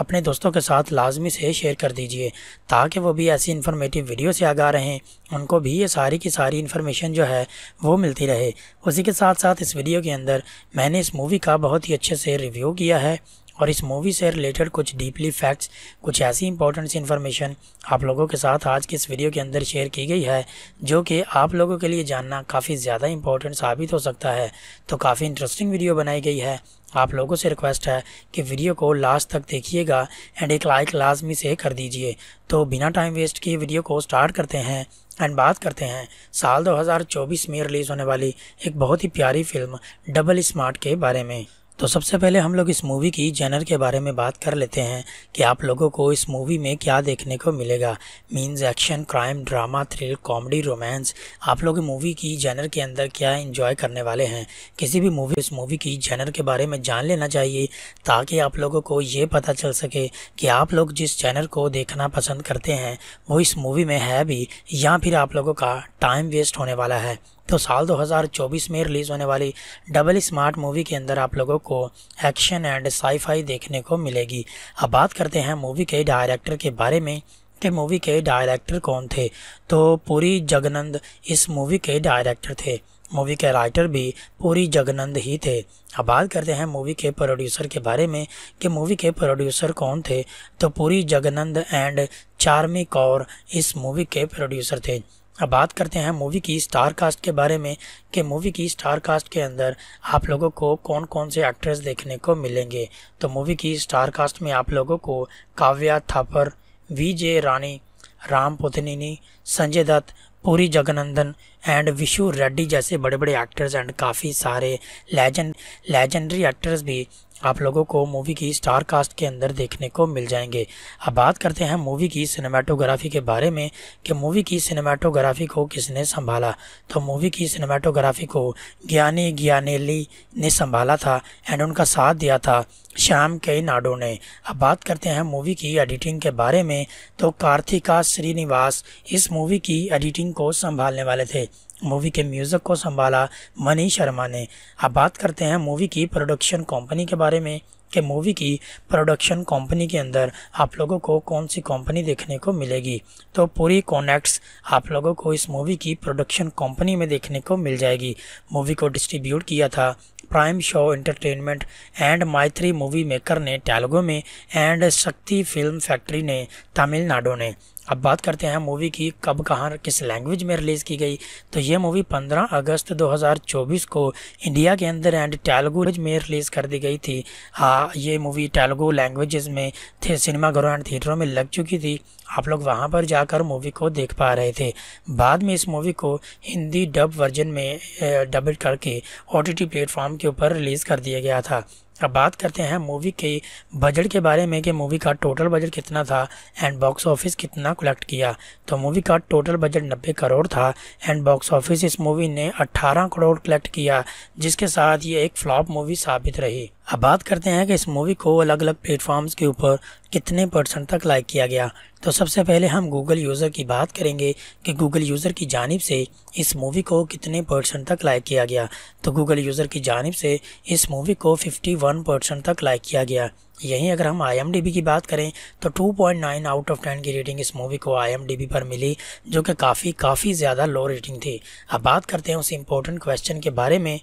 अपने दोस्तों के साथ लाजमी से शेयर कर दीजिए ताकि वो भी ऐसी इन्फॉर्मेटिव वीडियो से आगा रहें उनको भी ये सारी की सारी इन्फॉर्मेशन जो है वो मिलती रहे उसी के साथ साथ इस वीडियो के अंदर मैंने इस मूवी का बहुत ही अच्छे से रिव्यू किया है और इस मूवी से रिलेटेड कुछ डीपली फैक्ट्स कुछ ऐसी इंपॉर्टेंट इन्फॉर्मेशन आप लोगों के साथ आज के इस वीडियो के अंदर शेयर की गई है जो कि आप लोगों के लिए जानना काफ़ी ज़्यादा इंपॉर्टेंट साबित हो सकता है तो काफ़ी इंटरेस्टिंग वीडियो बनाई गई है आप लोगों से रिक्वेस्ट है कि वीडियो को लास्ट तक देखिएगा एंड एक लाइक लाजमी से कर दीजिए तो बिना टाइम वेस्ट किए वीडियो को स्टार्ट करते हैं एंड बात करते हैं साल 2024 में रिलीज़ होने वाली एक बहुत ही प्यारी फिल्म डबल स्मार्ट के बारे में तो सबसे पहले हम लोग इस मूवी की जेनर के बारे में बात कर लेते हैं कि आप लोगों को इस मूवी में क्या देखने को मिलेगा means action crime drama thrill comedy romance आप लोग मूवी की जेनर के अंदर क्या इन्जॉय करने वाले हैं किसी भी मूवी इस मूवी की जेनर के बारे में जान लेना चाहिए ताकि आप लोगों को ये पता चल सके कि आप लोग जिस जनर को देखना पसंद करते हैं वो इस मूवी में है भी या फिर आप लोगों का टाइम वेस्ट होने वाला है तो साल 2024 में रिलीज़ होने वाली डबल स्मार्ट मूवी के अंदर आप लोगों को एक्शन एंड साईफाई देखने को मिलेगी अब बात करते हैं मूवी के डायरेक्टर के बारे में कि मूवी के डायरेक्टर कौन थे तो पूरी जगनंद इस मूवी के डायरेक्टर थे मूवी के राइटर भी पूरी जगनंद ही थे अब बात करते हैं मूवी के प्रोड्यूसर के बारे में कि मूवी के प्रोड्यूसर कौन थे तो पूरी जगनंद एंड चार्मी कौर इस मूवी के प्रोड्यूसर थे अब बात करते हैं मूवी की स्टार कास्ट के बारे में कि मूवी की स्टार कास्ट के अंदर आप लोगों को कौन कौन से एक्ट्रेस देखने को मिलेंगे तो मूवी की स्टार कास्ट में आप लोगों को Kavya Thapar we J Rani Ram Pothineni Sanjay Dutt Puri Jagannadh and Vishu Reddy जैसे बड़े बड़े एक्टर्स एंड काफ़ी सारे लेजेंड लेजेंडरी एक्टर्स भी आप लोगों को मूवी की स्टार कास्ट के अंदर देखने को मिल जाएंगे अब बात करते हैं मूवी की सिनेमाटोग्राफी के बारे में कि मूवी की सिनेमाटोग्राफी को किसने संभाला तो मूवी की सिनेमाटोग्राफी को ज्ञानी ज्ञानेली ने संभाला था एंड उनका साथ दिया था श्याम के नाडो ने अब बात करते हैं मूवी की एडिटिंग के बारे में तो कार्तिका श्रीनिवास इस मूवी की एडिटिंग को संभालने वाले थे मूवी के म्यूज़िक को संभाला मनी शर्मा ने अब बात करते हैं मूवी की प्रोडक्शन कंपनी के बारे में कि मूवी की प्रोडक्शन कंपनी के अंदर आप लोगों को कौन सी कंपनी देखने को मिलेगी तो पूरी कॉनेक्ट्स आप लोगों को इस मूवी की प्रोडक्शन कंपनी में देखने को मिल जाएगी मूवी को डिस्ट्रीब्यूट किया था Prime Show Entertainment and Mythri movie maker ने तेलुगु में एंड शक्ति फिल्म फैक्ट्री ने तमिलनाडु ने अब बात करते हैं मूवी की कब कहाँ किस लैंग्वेज में रिलीज़ की गई तो ये मूवी 15 अगस्त 2024 को इंडिया के अंदर एंड तेलुगु में रिलीज़ कर दी गई थी हाँ ये मूवी तेलुगु लैंग्वेजेस में थे सिनेमाघरों एंड थिएटरों में लग चुकी थी आप लोग वहाँ पर जाकर मूवी को देख पा रहे थे बाद में इस मूवी को हिंदी डब वर्जन में डब करके ओ टी प्लेटफॉर्म के ऊपर रिलीज़ कर दिया गया था अब बात करते हैं मूवी के बजट के बारे में कि मूवी का टोटल बजट कितना था एंड बॉक्स ऑफिस कितना कलेक्ट किया तो मूवी का टोटल बजट 90 करोड़ था एंड बॉक्स ऑफिस इस मूवी ने 18 करोड़ कलेक्ट किया जिसके साथ ये एक फ्लॉप मूवी साबित रही अब बात करते हैं कि इस मूवी को अलग अलग प्लेटफॉर्म्स के ऊपर कितने परसेंट तक लाइक किया गया तो सबसे पहले हम गूगल यूज़र की बात करेंगे कि गूगल यूज़र की जानब से इस मूवी को कितने परसेंट तक लाइक किया गया तो गूगल यूज़र की जानब से इस मूवी को 51 परसेंट तक लाइक किया गया यहीं अगर हम आई की बात करें तो 2.9 आउट ऑफ 10 की रेटिंग इस मूवी को आई पर मिली जो कि काफ़ी काफ़ी ज़्यादा लो रेटिंग थी अब बात करते हैं उस इम्पोर्टेंट क्वेश्चन के बारे में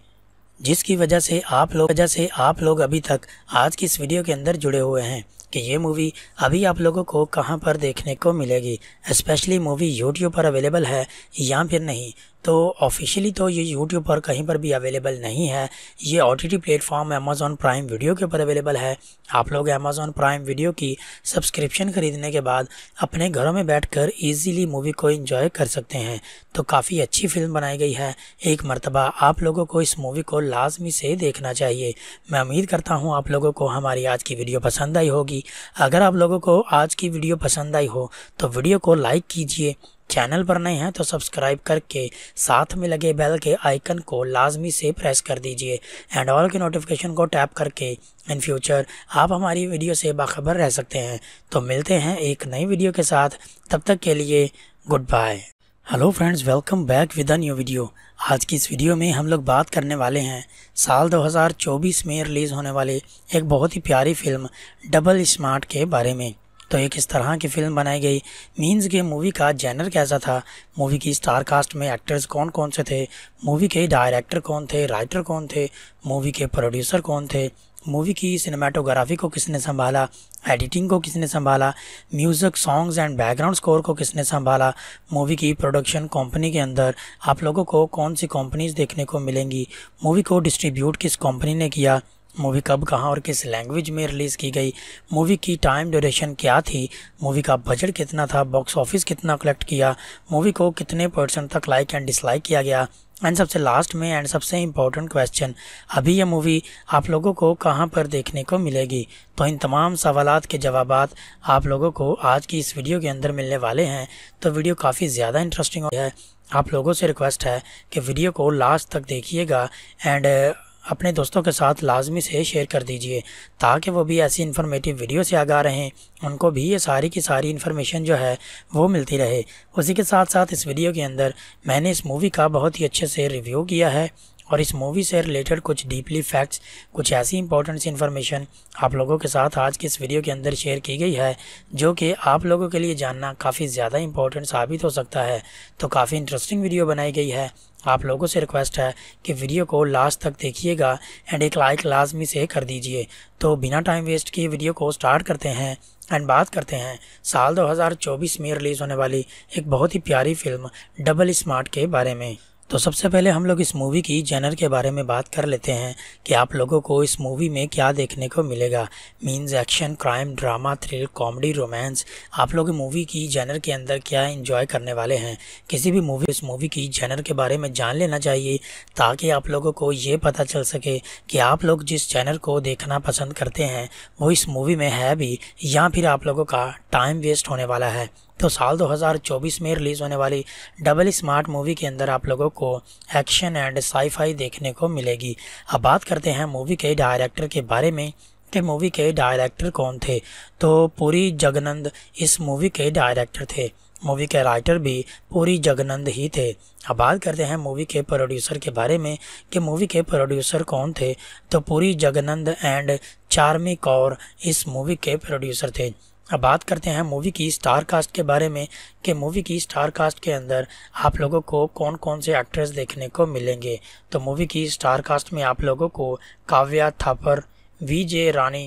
जिसकी वजह से आप लोग वजह से आप लोग अभी तक आज की इस वीडियो के अंदर जुड़े हुए हैं कि ये मूवी अभी आप लोगों को कहाँ पर देखने को मिलेगी स्पेशली मूवी यूट्यूब पर अवेलेबल है या फिर नहीं तो ऑफिशियली तो ये यूट्यूब पर कहीं पर भी अवेलेबल नहीं है ये O T T platform Amazon prime video के ऊपर अवेलेबल है आप लोग अमेज़ॉन प्राइम वीडियो की सब्सक्रिप्शन ख़रीदने के बाद अपने घरों में बैठ कर ईजीली मूवी को इन्जॉय कर सकते हैं तो काफ़ी अच्छी फिल्म बनाई गई है एक मरतबा आप लोगों को इस मूवी को लाजमी से देखना चाहिए मैं उम्मीद करता हूँ आप लोगों को हमारी आज की वीडियो पसंद आई होगी अगर आप लोगों को आज की वीडियो पसंद आई हो तो वीडियो को लाइक कीजिए चैनल पर नए हैं तो सब्सक्राइब करके साथ में लगे बेल के आइकन को लाजमी से प्रेस कर दीजिए एंड ऑल के नोटिफिकेशन को टैप करके इन फ्यूचर आप हमारी वीडियो से बाखबर रह सकते हैं तो मिलते हैं एक नई वीडियो के साथ तब तक के लिए good bye hello friends welcome back with a new video आज की इस वीडियो में हम लोग बात करने वाले हैं साल 2024 में रिलीज़ होने वाली एक बहुत ही प्यारी फिल्म डबल स्मार्ट के बारे में तो एक इस तरह की फिल्म बनाई गई मीन्स के मूवी का जैनर कैसा था मूवी की स्टार कास्ट में एक्टर्स कौन कौन से थे मूवी के डायरेक्टर कौन थे राइटर कौन थे मूवी के प्रोड्यूसर कौन थे मूवी की सिनेमाटोग्राफी को किसने संभाला एडिटिंग को किसने संभाला music songs and background score को किसने संभाला मूवी की प्रोडक्शन कंपनी के अंदर आप लोगों को कौन सी कंपनीज देखने को मिलेंगी मूवी को डिस्ट्रीब्यूट किस कंपनी ने किया मूवी कब कहाँ और किस लैंग्वेज में रिलीज़ की गई मूवी की टाइम ड्यूरेशन क्या थी मूवी का बजट कितना था बॉक्स ऑफिस कितना कलेक्ट किया मूवी को कितने परसेंट तक लाइक एंड डिसलाइक किया गया एंड सबसे लास्ट में एंड सबसे इम्पोर्टेंट क्वेश्चन अभी यह मूवी आप लोगों को कहाँ पर देखने को मिलेगी तो इन तमाम सवाल के जवाब आप लोगों को आज की इस वीडियो के अंदर मिलने वाले हैं तो वीडियो काफ़ी ज़्यादा इंटरेस्टिंग है आप लोगों से रिक्वेस्ट है कि वीडियो को लास्ट तक देखिएगा एंड अपने दोस्तों के साथ लाजमी से शेयर कर दीजिए ताकि वो भी ऐसी इन्फॉर्मेटिव वीडियो से आगा रहें उनको भी ये सारी की सारी इन्फॉर्मेशन जो है वो मिलती रहे उसी के साथ साथ इस वीडियो के अंदर मैंने इस मूवी का बहुत ही अच्छे से रिव्यू किया है और इस मूवी से रिलेटेड कुछ डीपली फैक्ट्स कुछ ऐसी इंपॉर्टेंट इन्फॉर्मेशन आप लोगों के साथ आज के इस वीडियो के अंदर शेयर की गई है जो कि आप लोगों के लिए जानना काफ़ी ज़्यादा इंपॉर्टेंट साबित हो सकता है तो काफ़ी इंटरेस्टिंग वीडियो बनाई गई है आप लोगों से रिक्वेस्ट है कि वीडियो को लास्ट तक देखिएगा एंड एक लाइक लाजमी से कर दीजिए तो बिना टाइम वेस्ट किए वीडियो को स्टार्ट करते हैं एंड बात करते हैं साल 2024 में रिलीज़ होने वाली एक बहुत ही प्यारी फिल्म डबल स्मार्ट के बारे में तो सबसे पहले हम लोग इस मूवी की जेनर के बारे में बात कर लेते हैं कि आप लोगों को इस मूवी में क्या देखने को मिलेगा means action crime drama thrill comedy romance आप लोग मूवी की जेनर के अंदर क्या एंजॉय करने वाले हैं किसी भी मूवी इस मूवी की जेनर के बारे में जान लेना चाहिए ताकि आप लोगों को ये पता चल सके कि आप लोग जिस जैनर को देखना पसंद करते हैं वो इस मूवी में है भी या फिर आप लोगों का टाइम वेस्ट होने वाला है तो साल 2024 में रिलीज़ होने वाली डबल स्मार्ट मूवी के अंदर आप लोगों को एक्शन एंड साईफाई देखने को मिलेगी अब बात करते हैं मूवी के डायरेक्टर के बारे में कि मूवी के डायरेक्टर कौन थे तो पूरी जगनंद इस मूवी के डायरेक्टर थे मूवी के राइटर भी पूरी जगनंद ही थे अब बात करते हैं मूवी के प्रोड्यूसर के बारे में कि मूवी के प्रोड्यूसर कौन थे तो पूरी जगनंद एंड चार्मी कौर इस मूवी के प्रोड्यूसर थे अब बात करते हैं मूवी की स्टार कास्ट के बारे में कि मूवी की स्टार कास्ट के अंदर आप लोगों को कौन कौन से एक्ट्रेस देखने को मिलेंगे तो मूवी की स्टार कास्ट में आप लोगों को काव्या थापर वीजे रानी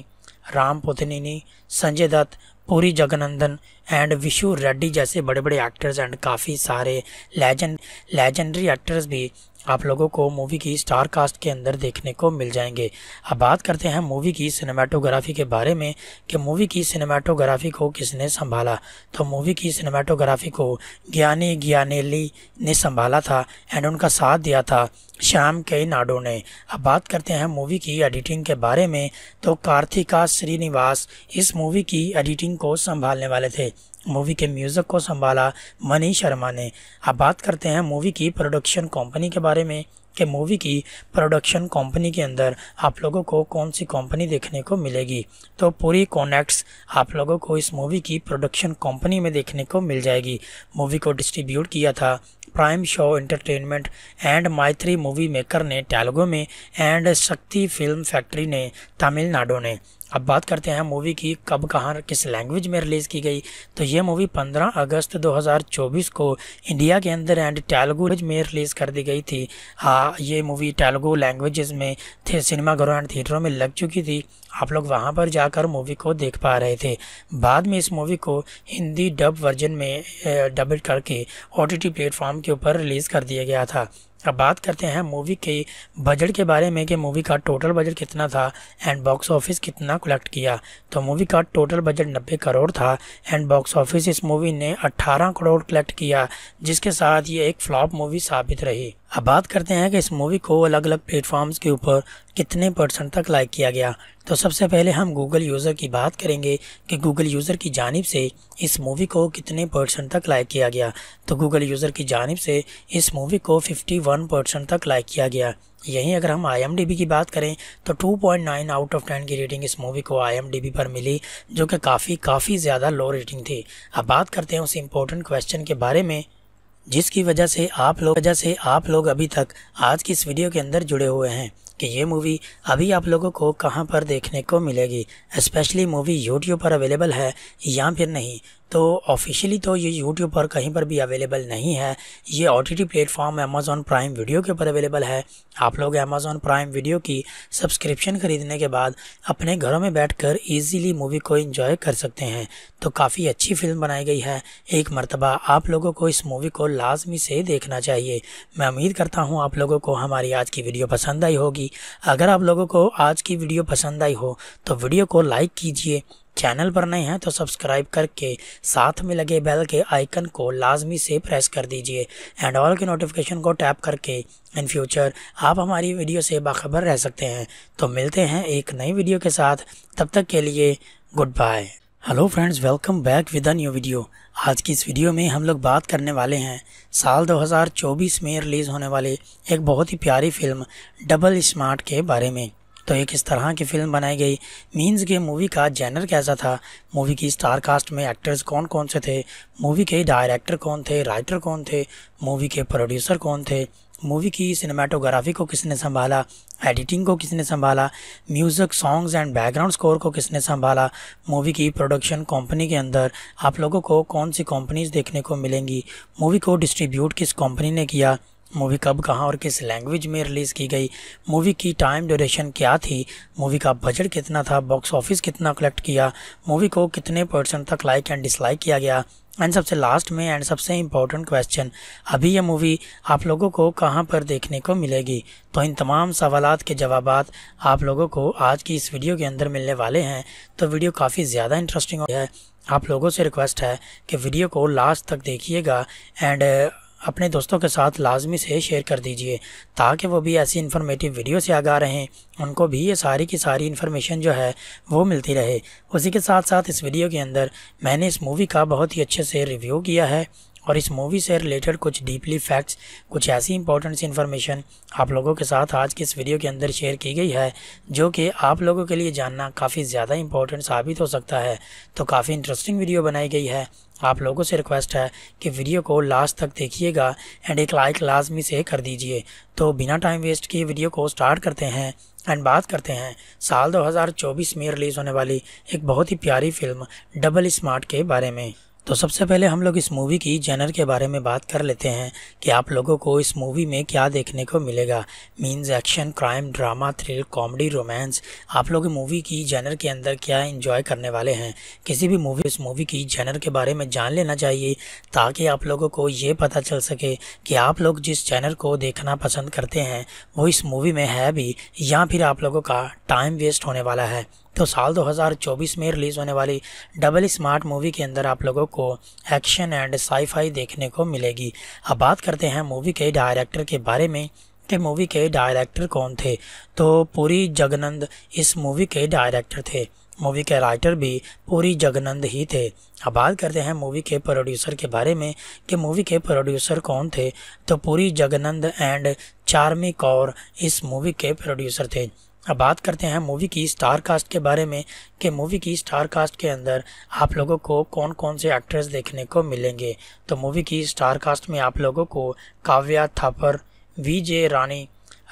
राम पुतनिनी संजय दत्त पूरी जगनंदन एंड विशु रेड्डी जैसे बड़े बड़े एक्टर्स एंड काफ़ी सारे लेजेंड लेजेंडरी एक्टर्स भी आप लोगों को मूवी की स्टार कास्ट के अंदर देखने को मिल जाएंगे अब बात करते हैं मूवी की सिनेमाटोग्राफी के बारे में कि मूवी की सिनेमाटोग्राफी को किसने संभाला तो मूवी की सिनेमाटोग्राफी को ज्ञानी ज्ञानेली ने संभाला था एंड उनका साथ दिया था श्याम के नाडो ने अब बात करते हैं मूवी की एडिटिंग के बारे में तो कार्तिका श्रीनिवास इस मूवी की एडिटिंग को संभालने वाले थे मूवी के म्यूज़िक को संभाला मनी शर्मा ने अब बात करते हैं मूवी की प्रोडक्शन कंपनी के बारे में कि मूवी की प्रोडक्शन कंपनी के अंदर आप लोगों को कौन सी कंपनी देखने को मिलेगी तो पूरी कॉनेक्ट्स आप लोगों को इस मूवी की प्रोडक्शन कंपनी में देखने को मिल जाएगी मूवी को डिस्ट्रीब्यूट किया था Prime Show Entertainment and Mythri movie maker ने तेलुगु में एंड शक्ति फिल्म फैक्ट्री ने तमिलनाडु ने अब बात करते हैं मूवी की कब कहाँ किस लैंग्वेज में रिलीज़ की गई तो ये मूवी 15 अगस्त 2024 को इंडिया के अंदर एंड तेलुगु में रिलीज़ कर दी गई थी हाँ ये मूवी तेलुगु लैंग्वेजेस में थे सिनेमाघरों एंड थिएटरों में लग चुकी थी आप लोग वहाँ पर जाकर मूवी को देख पा रहे थे बाद में इस मूवी को हिंदी डब वर्जन में डब करके ओ टी प्लेटफॉर्म के ऊपर रिलीज़ कर दिया गया था अब बात करते हैं मूवी के बजट के बारे में कि मूवी का टोटल बजट कितना था एंड बॉक्स ऑफिस कितना कलेक्ट किया तो मूवी का टोटल बजट 90 करोड़ था एंड बॉक्स ऑफिस इस मूवी ने 18 करोड़ कलेक्ट किया जिसके साथ ये एक फ्लॉप मूवी साबित रही अब बात करते हैं कि इस मूवी को अलग अलग प्लेटफॉर्म्स के ऊपर कितने परसेंट तक लाइक किया गया तो सबसे पहले हम गूगल यूज़र की बात करेंगे कि गूगल यूज़र की जानब से इस मूवी को कितने परसेंट तक लाइक किया गया तो गूगल यूज़र की जानब से इस मूवी को 51 परसेंट तक लाइक किया गया यहीं अगर हम आई की बात करें तो 2.9 आउट ऑफ 10 की रेटिंग इस मूवी को आई पर मिली जो कि काफ़ी काफ़ी ज़्यादा लो रेटिंग थी अब बात करते हैं उस इम्पोर्टेंट क्वेश्चन के बारे में जिसकी वजह से आप लोग वजह से आप लोग अभी तक आज की इस वीडियो के अंदर जुड़े हुए हैं कि ये मूवी अभी आप लोगों को कहाँ पर देखने को मिलेगी स्पेशली मूवी यूट्यूब पर अवेलेबल है या फिर नहीं तो ऑफिशियली तो ये यूट्यूब पर कहीं पर भी अवेलेबल नहीं है ये O T T platform Amazon prime video के ऊपर अवेलेबल है आप लोग अमेज़ॉन प्राइम वीडियो की सब्सक्रिप्शन ख़रीदने के बाद अपने घरों में बैठ कर ईजीली मूवी को इंजॉय कर सकते हैं तो काफ़ी अच्छी फिल्म बनाई गई है एक मरतबा आप लोगों को इस मूवी को लाजमी से देखना चाहिए मैं उम्मीद करता हूँ आप लोगों को हमारी आज की वीडियो पसंद आई होगी अगर आप लोगों को आज की वीडियो पसंद आई हो तो वीडियो को लाइक कीजिए चैनल पर नए हैं तो सब्सक्राइब करके साथ में लगे बेल के आइकन को लाजमी से प्रेस कर दीजिए एंड ऑल के नोटिफिकेशन को टैप करके इन फ्यूचर आप हमारी वीडियो से बाखबर रह सकते हैं तो मिलते हैं एक नई वीडियो के साथ तब तक के लिए good bye hello friends welcome back with a new video आज की इस वीडियो में हम लोग बात करने वाले हैं साल 2024 में रिलीज़ होने वाले एक बहुत ही प्यारी फिल्म डबल स्मार्ट के बारे में तो एक इस तरह की फ़िल्म बनाई गई मीन्स के मूवी का जैनर कैसा था मूवी की स्टार कास्ट में एक्टर्स कौन कौन से थे मूवी के डायरेक्टर कौन थे राइटर कौन थे मूवी के प्रोड्यूसर कौन थे मूवी की सिनेमाटोग्राफी को किसने संभाला एडिटिंग को किसने संभाला music songs and background score को किसने संभाला मूवी की प्रोडक्शन कंपनी के अंदर आप लोगों को कौन सी कंपनीज देखने को मिलेंगी मूवी को डिस्ट्रीब्यूट किस कंपनी ने किया मूवी कब कहाँ और किस लैंग्वेज में रिलीज़ की गई मूवी की टाइम ड्यूरेशन क्या थी मूवी का बजट कितना था बॉक्स ऑफिस कितना कलेक्ट किया मूवी को कितने परसेंट तक लाइक एंड डिसलाइक किया गया एंड सबसे लास्ट में एंड सबसे इम्पोर्टेंट क्वेश्चन अभी यह मूवी आप लोगों को कहाँ पर देखने को मिलेगी तो इन तमाम सवाल के जवाब आप लोगों को आज की इस वीडियो के अंदर मिलने वाले हैं तो वीडियो काफ़ी ज़्यादा इंटरेस्टिंग है आप लोगों से रिक्वेस्ट है कि वीडियो को लास्ट तक देखिएगा एंड अपने दोस्तों के साथ लाजमी से शेयर कर दीजिए ताकि वो भी ऐसी इन्फॉर्मेटिव वीडियो से आगा रहें उनको भी ये सारी की सारी इन्फॉर्मेशन जो है वो मिलती रहे उसी के साथ साथ इस वीडियो के अंदर मैंने इस मूवी का बहुत ही अच्छे से रिव्यू किया है और इस मूवी से रिलेटेड कुछ डीपली फैक्ट्स कुछ ऐसी इंपॉर्टेंट इन्फॉर्मेशन आप लोगों के साथ आज के इस वीडियो के अंदर शेयर की गई है जो कि आप लोगों के लिए जानना काफ़ी ज़्यादा इंपॉर्टेंट साबित हो सकता है तो काफ़ी इंटरेस्टिंग वीडियो बनाई गई है आप लोगों से रिक्वेस्ट है कि वीडियो को लास्ट तक देखिएगा एंड एक लाइक लाजमी से कर दीजिए तो बिना टाइम वेस्ट किए वीडियो को स्टार्ट करते हैं एंड बात करते हैं साल 2024 में रिलीज़ होने वाली एक बहुत ही प्यारी फिल्म डबल स्मार्ट के बारे में तो सबसे पहले हम लोग इस मूवी की जेनर के बारे में बात कर लेते हैं कि आप लोगों को इस मूवी में क्या देखने को मिलेगा means action crime drama thrill comedy romance आप लोग मूवी की जेनर के अंदर क्या एंजॉय करने वाले हैं किसी भी मूवी इस मूवी की जेनर के बारे में जान लेना चाहिए ताकि आप लोगों को ये पता चल सके कि आप लोग जिस जैनर को देखना पसंद करते हैं वो इस मूवी में है भी या फिर आप लोगों का टाइम वेस्ट होने वाला है तो साल 2024 में रिलीज़ होने वाली डबल स्मार्ट मूवी के अंदर आप लोगों को एक्शन एंड साईफाई देखने को मिलेगी अब बात करते हैं मूवी के डायरेक्टर के बारे में कि मूवी के डायरेक्टर कौन थे तो पूरी जगनंद इस मूवी के डायरेक्टर थे मूवी के राइटर भी पूरी जगनंद ही थे अब बात करते हैं मूवी के प्रोड्यूसर के बारे में कि मूवी के प्रोड्यूसर कौन थे तो पूरी जगनंद एंड चार्मी कौर इस मूवी के प्रोड्यूसर थे अब बात करते हैं मूवी की स्टार कास्ट के बारे में कि मूवी की स्टार कास्ट के अंदर आप लोगों को कौन कौन से एक्ट्रेस देखने को मिलेंगे तो मूवी की स्टार कास्ट में आप लोगों को Kavya Thapar we J Rani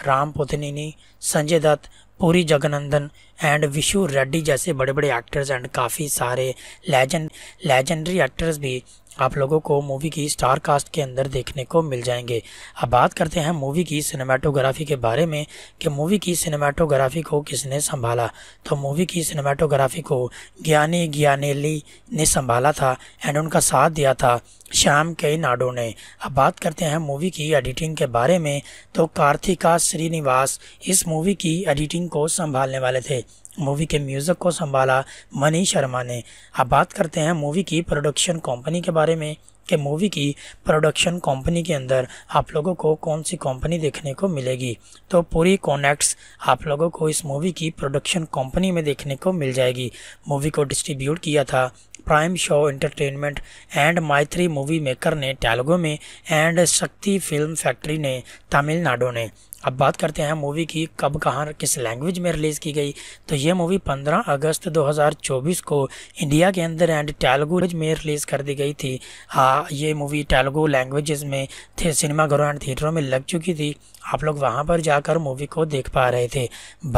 Ram Pothineni Sanjay Dutt Puri Jagannadh and Vishu Reddy जैसे बड़े बड़े एक्टर्स एंड काफ़ी सारे लेजेंड लेजेंडरी एक्टर्स भी आप लोगों को मूवी की स्टार कास्ट के अंदर देखने को मिल जाएंगे अब बात करते हैं मूवी की सिनेमाटोग्राफी के बारे में कि मूवी की सिनेमाटोग्राफी को किसने संभाला तो मूवी की सिनेमाटोग्राफी को ज्ञानी ज्ञानेली ने संभाला था एंड उनका साथ दिया था श्याम के नाडो ने अब बात करते हैं मूवी की एडिटिंग के बारे में तो कार्तिका श्रीनिवास इस मूवी की एडिटिंग को संभालने वाले थे मूवी के म्यूज़िक को संभाला मनी शर्मा ने अब बात करते हैं मूवी की प्रोडक्शन कंपनी के बारे में कि मूवी की प्रोडक्शन कंपनी के अंदर आप लोगों को कौन सी कंपनी देखने को मिलेगी तो पूरी कॉनेक्ट्स आप लोगों को इस मूवी की प्रोडक्शन कंपनी में देखने को मिल जाएगी मूवी को डिस्ट्रीब्यूट किया था Prime Show Entertainment and Mythri movie maker ने तेलुगु में एंड शक्ति फिल्म फैक्ट्री ने तमिलनाडु ने अब बात करते हैं मूवी की कब कहाँ किस लैंग्वेज में रिलीज़ की गई तो ये मूवी 15 अगस्त 2024 को इंडिया के अंदर एंड तेलुगु में रिलीज़ कर दी गई थी हाँ ये मूवी तेलुगु लैंग्वेजेस में थे सिनेमाघरों एंड थिएटरों में लग चुकी थी आप लोग वहाँ पर जाकर मूवी को देख पा रहे थे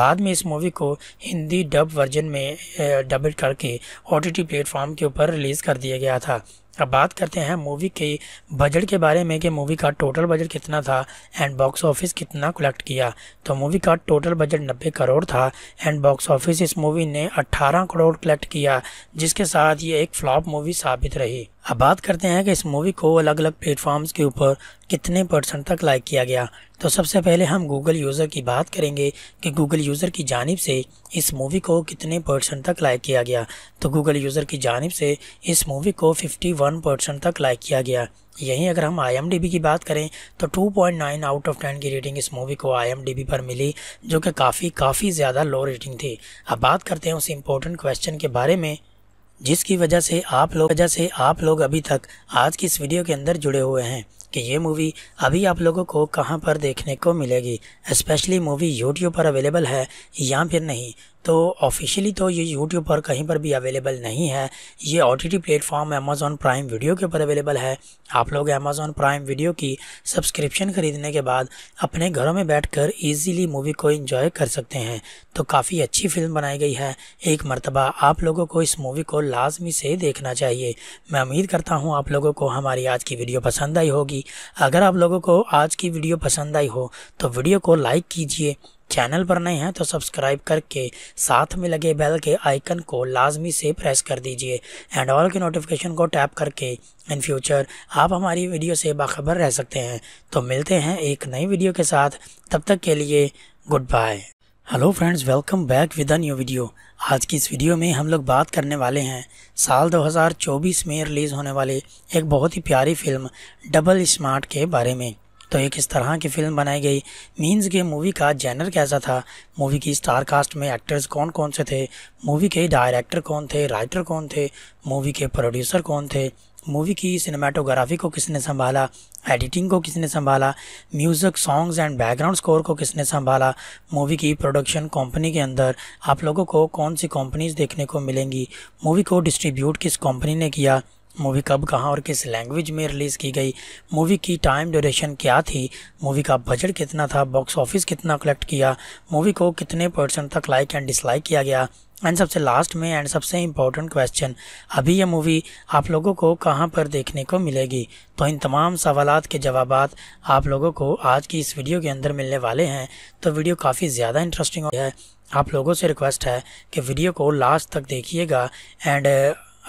बाद में इस मूवी को हिंदी डब वर्जन में डबल करके ओ टी प्लेटफॉर्म के ऊपर रिलीज़ कर दिया गया था अब बात करते हैं मूवी के बजट के बारे में कि मूवी का टोटल बजट कितना था एंड बॉक्स ऑफिस कितना कलेक्ट किया तो मूवी का टोटल बजट 90 करोड़ था एंड बॉक्स ऑफिस इस मूवी ने 18 करोड़ कलेक्ट किया जिसके साथ ये एक फ्लॉप मूवी साबित रही अब बात करते हैं कि इस मूवी को अलग अलग प्लेटफॉर्म्स के ऊपर कितने परसेंट तक लाइक किया गया तो सबसे पहले हम गूगल यूज़र की बात करेंगे कि गूगल यूज़र की जानब से इस मूवी को कितने परसेंट तक लाइक किया गया तो गूगल यूज़र की जानब से इस मूवी को 51 परसेंट तक लाइक किया गया यहीं अगर हम आई की बात करें तो 2.9 आउट ऑफ 10 की रेटिंग इस मूवी को आई पर मिली जो कि काफ़ी काफ़ी ज़्यादा लो रेटिंग थी अब बात करते हैं उस इम्पोर्टेंट क्वेश्चन के बारे में जिसकी वजह से आप लोग वजह से आप लोग अभी तक आज की इस वीडियो के अंदर जुड़े हुए हैं कि ये मूवी अभी आप लोगों को कहाँ पर देखने को मिलेगी स्पेशली मूवी यूट्यूब पर अवेलेबल है या फिर नहीं तो ऑफिशियली तो ये यूट्यूब पर कहीं पर भी अवेलेबल नहीं है ये O T T platform Amazon prime video के ऊपर अवेलेबल है आप लोग अमेज़ॉन प्राइम वीडियो की सब्सक्रिप्शन ख़रीदने के बाद अपने घरों में बैठ कर ईजीली मूवी को इंजॉय कर सकते हैं तो काफ़ी अच्छी फिल्म बनाई गई है एक मरतबा आप लोगों को इस मूवी को लाजमी से देखना चाहिए मैं उम्मीद करता हूँ आप लोगों को हमारी आज की वीडियो पसंद आई होगी अगर आप लोगों को आज की वीडियो पसंद आई हो तो वीडियो को लाइक कीजिए चैनल पर नए हैं तो सब्सक्राइब करके साथ में लगे बेल के आइकन को लाजमी से प्रेस कर दीजिए एंड ऑल के नोटिफिकेशन को टैप करके इन फ्यूचर आप हमारी वीडियो से बाखबर रह सकते हैं तो मिलते हैं एक नई वीडियो के साथ तब तक के लिए good bye hello friends welcome back with a new video आज की इस वीडियो में हम लोग बात करने वाले हैं साल 2024 में रिलीज़ होने वाले एक बहुत ही प्यारी फिल्म डबल स्मार्ट के बारे में तो एक इस तरह की फिल्म बनाई गई मीन्स के मूवी का जैनर कैसा था मूवी की स्टार कास्ट में एक्टर्स कौन कौन से थे मूवी के डायरेक्टर कौन थे राइटर कौन थे मूवी के प्रोड्यूसर कौन थे मूवी की सिनेमाटोग्राफी को किसने संभाला एडिटिंग को किसने संभाला music songs and background score को किसने संभाला मूवी की प्रोडक्शन कंपनी के अंदर आप लोगों को कौन सी कंपनीज देखने को मिलेंगी मूवी को डिस्ट्रीब्यूट किस कंपनी ने किया मूवी कब कहाँ और किस लैंग्वेज में रिलीज़ की गई मूवी की टाइम ड्यूरेशन क्या थी मूवी का बजट कितना था बॉक्स ऑफिस कितना कलेक्ट किया मूवी को कितने परसेंट तक लाइक एंड डिसलाइक किया गया एंड सबसे लास्ट में एंड सबसे इम्पोर्टेंट क्वेश्चन अभी यह मूवी आप लोगों को कहाँ पर देखने को मिलेगी तो इन तमाम सवाल के जवाब आप लोगों को आज की इस वीडियो के अंदर मिलने वाले हैं तो वीडियो काफ़ी ज़्यादा इंटरेस्टिंग है आप लोगों से रिक्वेस्ट है कि वीडियो को लास्ट तक देखिएगा एंड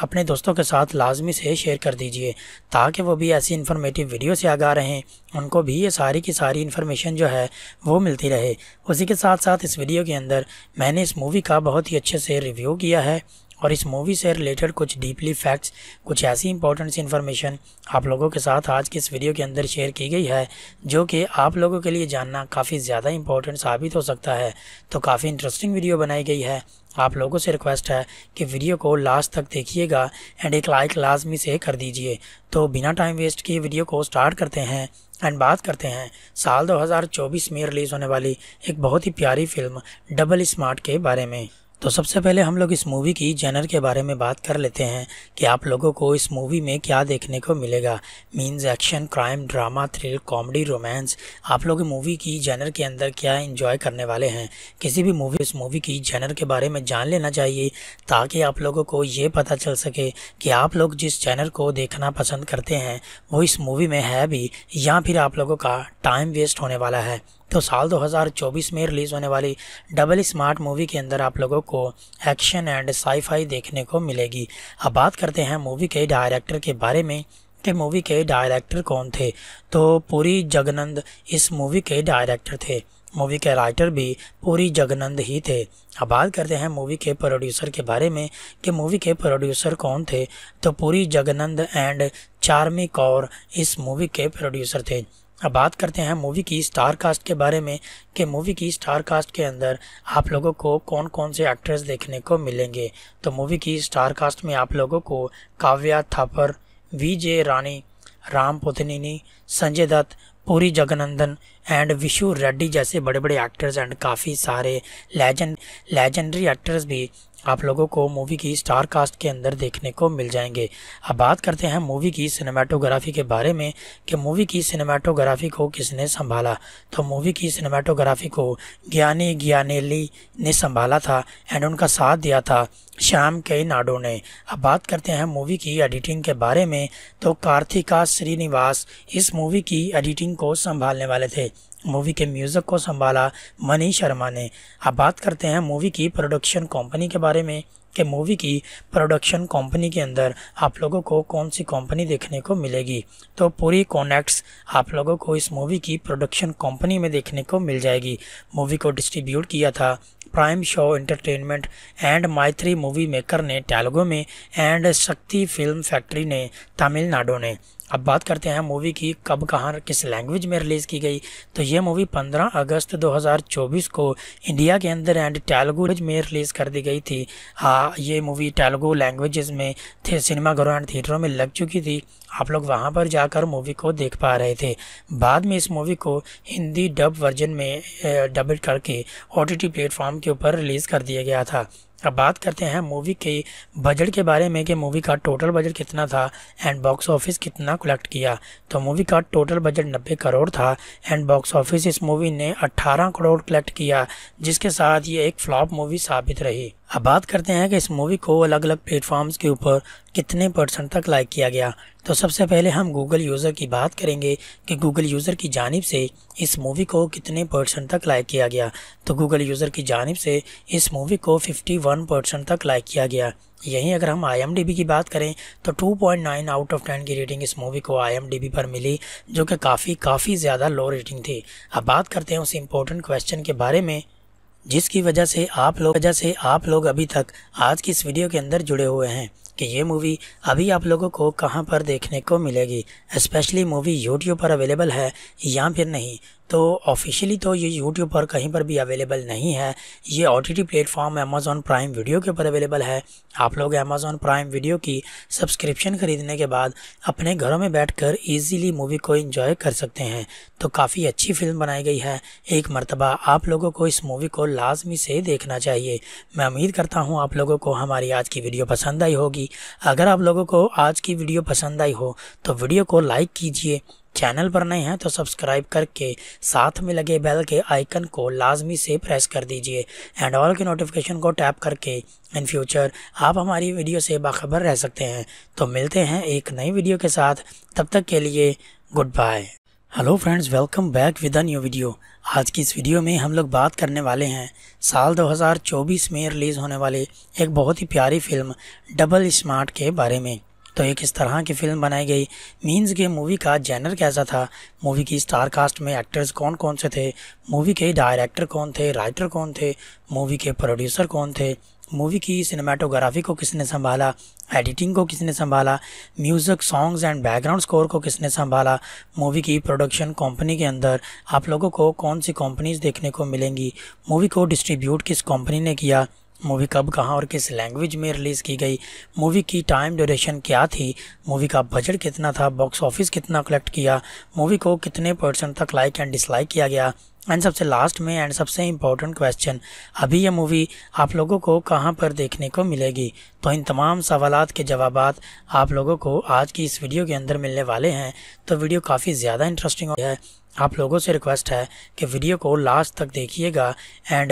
अपने दोस्तों के साथ लाजमी से शेयर कर दीजिए ताकि वो भी ऐसी इन्फॉर्मेटिव वीडियो से आगा रहें उनको भी ये सारी की सारी इन्फॉर्मेशन जो है वो मिलती रहे उसी के साथ साथ इस वीडियो के अंदर मैंने इस मूवी का बहुत ही अच्छे से रिव्यू किया है और इस मूवी से रिलेटेड कुछ डीपली फैक्ट्स कुछ ऐसी इंपॉर्टेंट सी इन्फॉर्मेशन आप लोगों के साथ आज के इस वीडियो के अंदर शेयर की गई है जो कि आप लोगों के लिए जानना काफ़ी ज़्यादा इंपॉर्टेंट साबित हो सकता है तो काफ़ी इंटरेस्टिंग वीडियो बनाई गई है आप लोगों से रिक्वेस्ट है कि वीडियो को लास्ट तक देखिएगा एंड एक लाइक लाजमी से कर दीजिए तो बिना टाइम वेस्ट किए वीडियो को स्टार्ट करते हैं एंड बात करते हैं साल 2024 में रिलीज़ होने वाली एक बहुत ही प्यारी फिल्म डबल स्मार्ट के बारे में तो सबसे पहले हम लोग इस मूवी की जेनर के बारे में बात कर लेते हैं कि आप लोगों को इस मूवी में क्या देखने को मिलेगा means action crime drama thrill comedy romance आप लोग मूवी की जेनर के अंदर क्या इन्जॉय करने वाले हैं किसी भी मूवी इस मूवी की जेनर के बारे में जान लेना चाहिए ताकि आप लोगों को ये पता चल सके कि आप लोग जिस जैनर को देखना पसंद करते हैं वो इस मूवी में है भी या फिर आप लोगों का टाइम वेस्ट होने वाला है तो साल 2024 में रिलीज़ होने वाली डबल स्मार्ट मूवी के अंदर आप लोगों को एक्शन एंड साईफाई देखने को मिलेगी अब बात करते हैं मूवी के डायरेक्टर के बारे में कि मूवी के डायरेक्टर कौन थे तो पूरी जगनंद इस मूवी के डायरेक्टर थे मूवी के राइटर भी पूरी जगनंद ही थे अब बात करते हैं मूवी के प्रोड्यूसर के बारे में कि मूवी के प्रोड्यूसर कौन थे तो पूरी जगनंद एंड चार्मी कौर इस मूवी के प्रोड्यूसर थे अब बात करते हैं मूवी की स्टार कास्ट के बारे में कि मूवी की स्टार कास्ट के अंदर आप लोगों को कौन कौन से एक्ट्रेस देखने को मिलेंगे तो मूवी की स्टार कास्ट में आप लोगों को Kavya Thapar we J Rani Ram Pothineni Sanjay Dutt Puri Jagannadh and Vishu Reddy जैसे बड़े बड़े एक्टर्स एंड काफ़ी सारे लेजेंड लेजेंडरी एक्टर्स भी आप लोगों को मूवी की स्टार कास्ट के अंदर देखने को मिल जाएंगे अब बात करते हैं मूवी की सिनेमाटोग्राफी के बारे में कि मूवी की सिनेमाटोग्राफी को किसने संभाला तो मूवी की सिनेमाटोग्राफी को ज्ञानी ज्ञानेली ने संभाला था एंड उनका साथ दिया था श्याम के नाडो ने अब बात करते हैं मूवी की एडिटिंग के बारे में तो कार्तिका श्रीनिवास इस मूवी की एडिटिंग को संभालने वाले थे मूवी के म्यूज़िक को संभाला मनी शर्मा ने अब बात करते हैं मूवी की प्रोडक्शन कंपनी के बारे में कि मूवी की प्रोडक्शन कंपनी के अंदर आप लोगों को कौन सी कंपनी देखने को मिलेगी तो पूरी कॉनेक्ट्स आप लोगों को इस मूवी की प्रोडक्शन कंपनी में देखने को मिल जाएगी मूवी को डिस्ट्रीब्यूट किया था Prime Show Entertainment and Mythri movie maker ने तेलुगु में एंड शक्ति फिल्म फैक्ट्री ने तमिलनाडु ने अब बात करते हैं मूवी की कब कहाँ किस लैंग्वेज में रिलीज़ की गई तो ये मूवी 15 अगस्त 2024 को इंडिया के अंदर एंड तेलुगु में रिलीज़ कर दी गई थी हाँ ये मूवी तेलुगु लैंग्वेजेस में थे सिनेमाघरों एंड थिएटरों में लग चुकी थी आप लोग वहाँ पर जाकर मूवी को देख पा रहे थे बाद में इस मूवी को हिंदी डब वर्जन में डबिट करके ओ टी प्लेटफॉर्म के ऊपर रिलीज़ कर दिया गया था अब बात करते हैं मूवी के बजट के बारे में कि मूवी का टोटल बजट कितना था एंड बॉक्स ऑफिस कितना कलेक्ट किया तो मूवी का टोटल बजट 90 करोड़ था एंड बॉक्स ऑफिस इस मूवी ने 18 करोड़ कलेक्ट किया जिसके साथ ये एक फ्लॉप मूवी साबित रही अब बात करते हैं कि इस मूवी को अलग अलग प्लेटफॉर्म्स के ऊपर कितने परसेंट तक लाइक किया गया तो सबसे पहले हम गूगल यूज़र की बात करेंगे कि गूगल यूज़र की जानब से इस मूवी को कितने परसेंट तक लाइक किया गया तो गूगल यूज़र की जानब से इस मूवी को 51 परसेंट तक लाइक किया गया यहीं अगर हम आई की बात करें तो 2.9 आउट ऑफ 10 की रेटिंग इस मूवी को आई पर मिली जो कि काफ़ी काफ़ी ज़्यादा लो रेटिंग थी अब बात करते हैं उस इम्पोर्टेंट क्वेश्चन के बारे में जिसकी वजह से आप लोग वजह से आप लोग अभी तक आज की इस वीडियो के अंदर जुड़े हुए हैं कि ये मूवी अभी आप लोगों को कहाँ पर देखने को मिलेगी स्पेशली मूवी यूट्यूब पर अवेलेबल है या फिर नहीं तो ऑफिशियली तो ये यूट्यूब पर कहीं पर भी अवेलेबल नहीं है ये O T T platform Amazon prime video के ऊपर अवेलेबल है आप लोग अमेज़ॉन प्राइम वीडियो की सब्सक्रिप्शन ख़रीदने के बाद अपने घरों में बैठ कर ईजीली मूवी को इंजॉय कर सकते हैं तो काफ़ी अच्छी फिल्म बनाई गई है एक मरतबा आप लोगों को इस मूवी को लाजमी से देखना चाहिए मैं उम्मीद करता हूँ आप लोगों को हमारी आज की वीडियो पसंद आई होगी अगर आप लोगों को आज की वीडियो पसंद आई हो तो वीडियो को लाइक कीजिए चैनल पर नए हैं तो सब्सक्राइब करके साथ में लगे बेल के आइकन को लाजमी से प्रेस कर दीजिए एंड ऑल के नोटिफिकेशन को टैप करके इन फ्यूचर आप हमारी वीडियो से बाखबर रह सकते हैं तो मिलते हैं एक नई वीडियो के साथ तब तक के लिए good bye hello friends welcome back with a new video आज की इस वीडियो में हम लोग बात करने वाले हैं साल 2024 में रिलीज़ होने वाली एक बहुत ही प्यारी फिल्म डबल स्मार्ट के बारे में तो एक इस तरह की फिल्म बनाई गई मीन्स के मूवी का जैनर कैसा था मूवी की स्टार कास्ट में एक्टर्स कौन कौन से थे मूवी के डायरेक्टर कौन थे राइटर कौन थे मूवी के प्रोड्यूसर कौन थे मूवी की सिनेमाटोग्राफी को किसने संभाला एडिटिंग को किसने संभाला music songs and background score को किसने संभाला मूवी की प्रोडक्शन कंपनी के अंदर आप लोगों को कौन सी कंपनीज देखने को मिलेंगी मूवी को डिस्ट्रीब्यूट किस कंपनी ने किया मूवी कब कहाँ और किस लैंग्वेज में रिलीज़ की गई मूवी की टाइम ड्यूरेशन क्या थी मूवी का बजट कितना था बॉक्स ऑफिस कितना कलेक्ट किया मूवी को कितने परसेंट तक लाइक एंड डिसलाइक किया गया एंड सबसे लास्ट में एंड सबसे इम्पोर्टेंट क्वेश्चन अभी यह मूवी आप लोगों को कहाँ पर देखने को मिलेगी तो इन तमाम सवाल के जवाब आप लोगों को आज की इस वीडियो के अंदर मिलने वाले हैं तो वीडियो काफ़ी ज़्यादा इंटरेस्टिंग है आप लोगों से रिक्वेस्ट है कि वीडियो को लास्ट तक देखिएगा एंड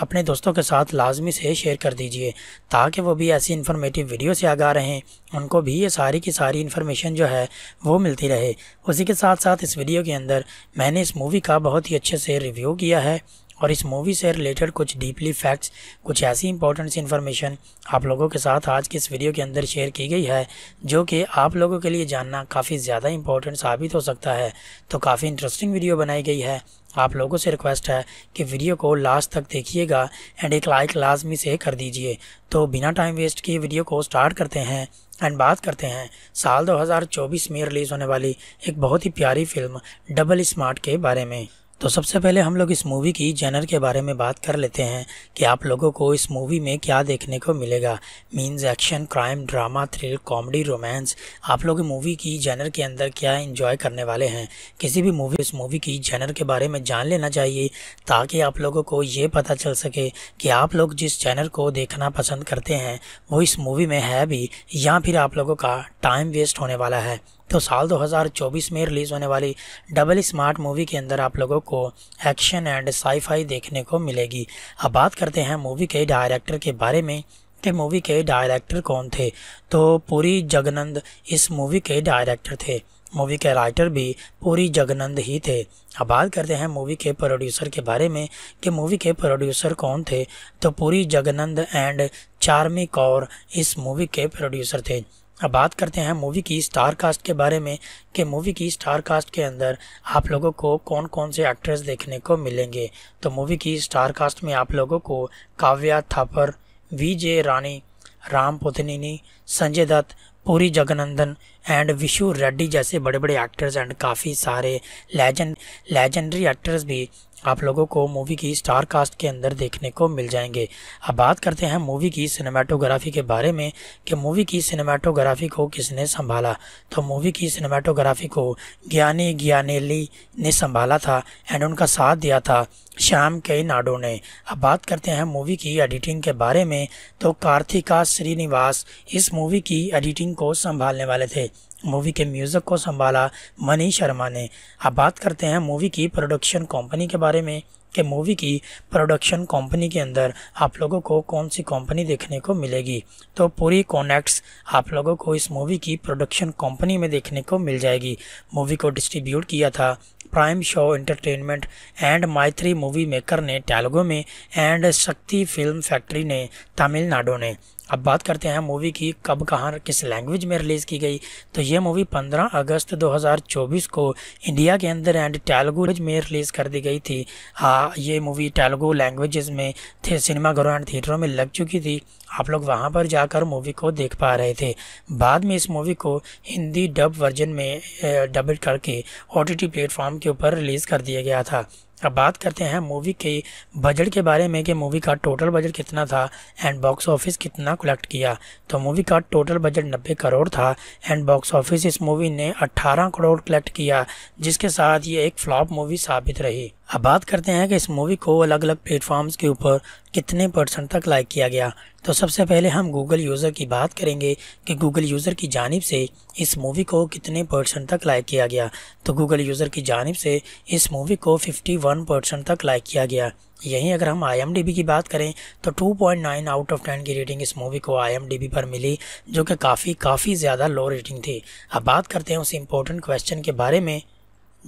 अपने दोस्तों के साथ लाजमी से शेयर कर दीजिए ताकि वो भी ऐसी इन्फॉर्मेटिव वीडियो से आगा रहें उनको भी ये सारी की सारी इन्फॉर्मेशन जो है वो मिलती रहे उसी के साथ साथ इस वीडियो के अंदर मैंने इस मूवी का बहुत ही अच्छे से रिव्यू किया है और इस मूवी से रिलेटेड कुछ डीपली फैक्ट्स कुछ ऐसी इंपॉर्टेंट इन्फॉर्मेशन आप लोगों के साथ आज के इस वीडियो के अंदर शेयर की गई है जो कि आप लोगों के लिए जानना काफ़ी ज़्यादा इंपॉर्टेंट साबित हो सकता है तो काफ़ी इंटरेस्टिंग वीडियो बनाई गई है आप लोगों से रिक्वेस्ट है कि वीडियो को लास्ट तक देखिएगा एंड एक लाइक लाजमी से कर दीजिए तो बिना टाइम वेस्ट किए वीडियो को स्टार्ट करते हैं एंड बात करते हैं साल 2024 में रिलीज़ होने वाली एक बहुत ही प्यारी फिल्म डबल स्मार्ट के बारे में तो सबसे पहले हम लोग इस मूवी की जनर के बारे में बात कर लेते हैं कि आप लोगों को इस मूवी में क्या देखने को मिलेगा means action crime drama thrill comedy romance आप लोग मूवी की जनर के अंदर क्या एंजॉय करने वाले हैं किसी भी मूवी इस मूवी की जनर के बारे में जान लेना चाहिए ताकि आप लोगों को ये पता चल सके कि आप लोग जिस जैनर को देखना पसंद करते हैं वो इस मूवी में है भी या फिर आप लोगों का टाइम वेस्ट होने वाला है तो साल 2024 में रिलीज़ होने वाली डबल स्मार्ट मूवी के अंदर आप लोगों को एक्शन एंड साईफाई देखने को मिलेगी अब बात करते हैं मूवी के डायरेक्टर के बारे में कि मूवी के डायरेक्टर कौन थे तो पूरी जगनंद इस मूवी के डायरेक्टर थे मूवी के राइटर भी पूरी जगनंद ही थे अब बात करते हैं मूवी के प्रोड्यूसर के बारे में कि मूवी के प्रोड्यूसर कौन थे तो पूरी जगनंद एंड चार्मी कौर इस मूवी के प्रोड्यूसर थे अब बात करते हैं मूवी की स्टार कास्ट के बारे में कि मूवी की स्टार कास्ट के अंदर आप लोगों को कौन कौन से एक्ट्रेस देखने को मिलेंगे तो मूवी की स्टार कास्ट में आप लोगों को काव्या थापर वीजे रानी राम पोथनिनी संजय दत्त पूरी जगनंदन एंड विशु रेड्डी जैसे बड़े बड़े एक्टर्स एंड काफ़ी सारे लेजेंड लेजेंडरी एक्टर्स भी आप लोगों को मूवी की स्टार कास्ट के अंदर देखने को मिल जाएंगे अब बात करते हैं मूवी की सिनेमाटोग्राफी के बारे में कि मूवी की सिनेमाटोग्राफी को किसने संभाला तो मूवी की सिनेमाटोग्राफी को ज्ञानी ज्ञानेली ने संभाला था एंड उनका साथ दिया था श्याम कई नाडो ने अब बात करते हैं मूवी की एडिटिंग के बारे में तो कार्तिका श्रीनिवास इस मूवी की एडिटिंग को संभालने वाले थे मूवी के म्यूज़िक को संभाला मनी शर्मा ने अब बात करते हैं मूवी की प्रोडक्शन कंपनी के बारे में कि मूवी की प्रोडक्शन कंपनी के अंदर आप लोगों को कौन सी कंपनी देखने को मिलेगी तो पूरी कॉनेक्ट्स आप लोगों को इस मूवी की प्रोडक्शन कंपनी में देखने को मिल जाएगी मूवी को डिस्ट्रीब्यूट किया था Prime Show Entertainment and Mythri movie maker ने तेलुगु में एंड शक्ति फिल्म फैक्ट्री ने तमिलनाडु ने अब बात करते हैं मूवी की कब कहाँ किस लैंग्वेज में रिलीज़ की गई तो ये मूवी 15 अगस्त 2024 को इंडिया के अंदर एंड तेलुगु में रिलीज़ कर दी गई थी हाँ ये मूवी तेलुगु लैंग्वेज में थे सिनेमाघरों एंड थिएटरों में लग चुकी थी आप लोग वहाँ पर जाकर मूवी को देख पा रहे थे बाद में इस मूवी को हिंदी डब वर्जन में डबल करके ओ टी प्लेटफॉर्म के ऊपर रिलीज़ कर दिया गया था अब बात करते हैं मूवी के बजट के बारे में कि मूवी का टोटल बजट कितना था एंड बॉक्स ऑफिस कितना कलेक्ट किया तो मूवी का टोटल बजट 90 करोड़ था एंड बॉक्स ऑफिस इस मूवी ने 18 करोड़ कलेक्ट किया जिसके साथ ये एक फ्लॉप मूवी साबित रही अब बात करते हैं कि इस मूवी को अलग अलग प्लेटफॉर्म्स के ऊपर कितने परसेंट तक लाइक किया गया तो सबसे पहले हम गूगल यूज़र की बात करेंगे कि गूगल यूज़र की जानब से इस मूवी को कितने परसेंट तक लाइक किया गया तो गूगल यूज़र की जानब से इस मूवी को 51 परसेंट तक लाइक किया गया यहीं अगर हम आई की बात करें तो 2.9 आउट ऑफ 10 की रेटिंग इस मूवी को आई पर मिली जो कि काफ़ी काफ़ी ज़्यादा लो रेटिंग थी अब बात करते हैं उस इम्पोर्टेंट क्वेश्चन के बारे में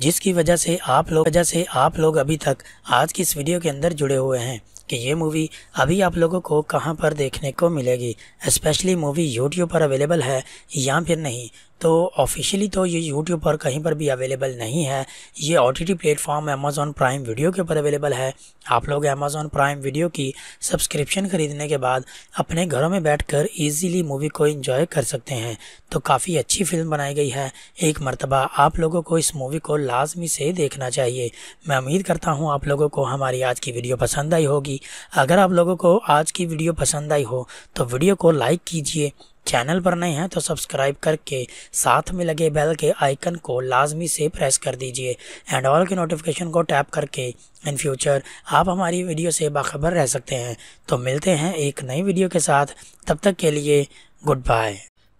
जिसकी वजह से आप लोग वजह से आप लोग अभी तक आज की इस वीडियो के अंदर जुड़े हुए हैं कि ये मूवी अभी आप लोगों को कहाँ पर देखने को मिलेगी स्पेशली मूवी यूट्यूब पर अवेलेबल है या फिर नहीं तो ऑफिशियली तो ये यूट्यूब पर कहीं पर भी अवेलेबल नहीं है ये O T T platform Amazon prime video के ऊपर अवेलेबल है आप लोग अमेज़ॉन प्राइम वीडियो की सब्सक्रिप्शन ख़रीदने के बाद अपने घरों में बैठ कर मूवी को इन्जॉय कर सकते हैं तो काफ़ी अच्छी फिल्म बनाई गई है एक मरतबा आप लोगों को इस मूवी को लाजमी से देखना चाहिए मैं उम्मीद करता हूँ आप लोगों को हमारी आज की वीडियो पसंद आई होगी अगर आप लोगों को आज की वीडियो पसंद आई हो तो वीडियो को लाइक कीजिए चैनल पर नए हैं तो सब्सक्राइब करके साथ में लगे बेल के आइकन को लाजमी से प्रेस कर दीजिए एंड ऑल के नोटिफिकेशन को टैप करके इन फ्यूचर आप हमारी वीडियो से बाखबर रह सकते हैं तो मिलते हैं एक नई वीडियो के साथ तब तक के लिए good bye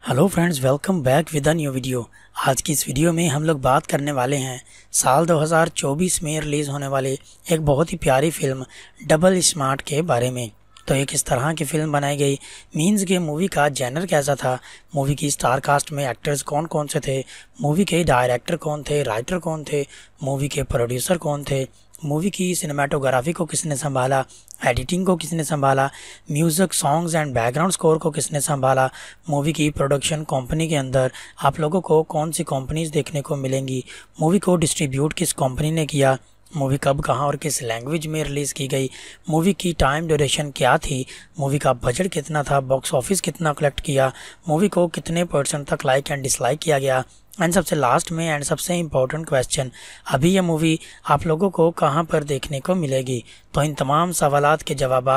hello friends welcome back with a new video आज की इस वीडियो में हम लोग बात करने वाले हैं साल 2024 में रिलीज़ होने वाले एक बहुत ही प्यारी फिल्म डबल स्मार्ट के बारे में तो एक इस तरह की फ़िल्म बनाई गई मीन्स के मूवी का जैनर कैसा था मूवी की स्टार कास्ट में एक्टर्स कौन कौन से थे मूवी के डायरेक्टर कौन थे राइटर कौन थे मूवी के प्रोड्यूसर कौन थे मूवी की सिनेमाटोग्राफी को किसने संभाला एडिटिंग को किसने संभाला music songs and background score को किसने संभाला मूवी की प्रोडक्शन कंपनी के अंदर आप लोगों को कौन सी कंपनीज देखने को मिलेंगी मूवी को डिस्ट्रीब्यूट किस कंपनी ने किया मूवी कब कहाँ और किस लैंग्वेज में रिलीज़ की गई मूवी की टाइम ड्यूरेशन क्या थी मूवी का बजट कितना था बॉक्स ऑफिस कितना कलेक्ट किया मूवी को कितने परसेंट तक लाइक एंड डिसलाइक किया गया एंड सबसे लास्ट में एंड सबसे इम्पोर्टेंट क्वेश्चन अभी यह मूवी आप लोगों को कहाँ पर देखने को मिलेगी तो इन तमाम सवाल के जवाब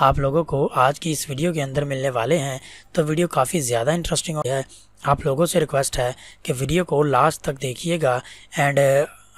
आप लोगों को आज की इस वीडियो के अंदर मिलने वाले हैं तो वीडियो काफ़ी ज़्यादा इंटरेस्टिंग है आप लोगों से रिक्वेस्ट है कि वीडियो को लास्ट तक देखिएगा एंड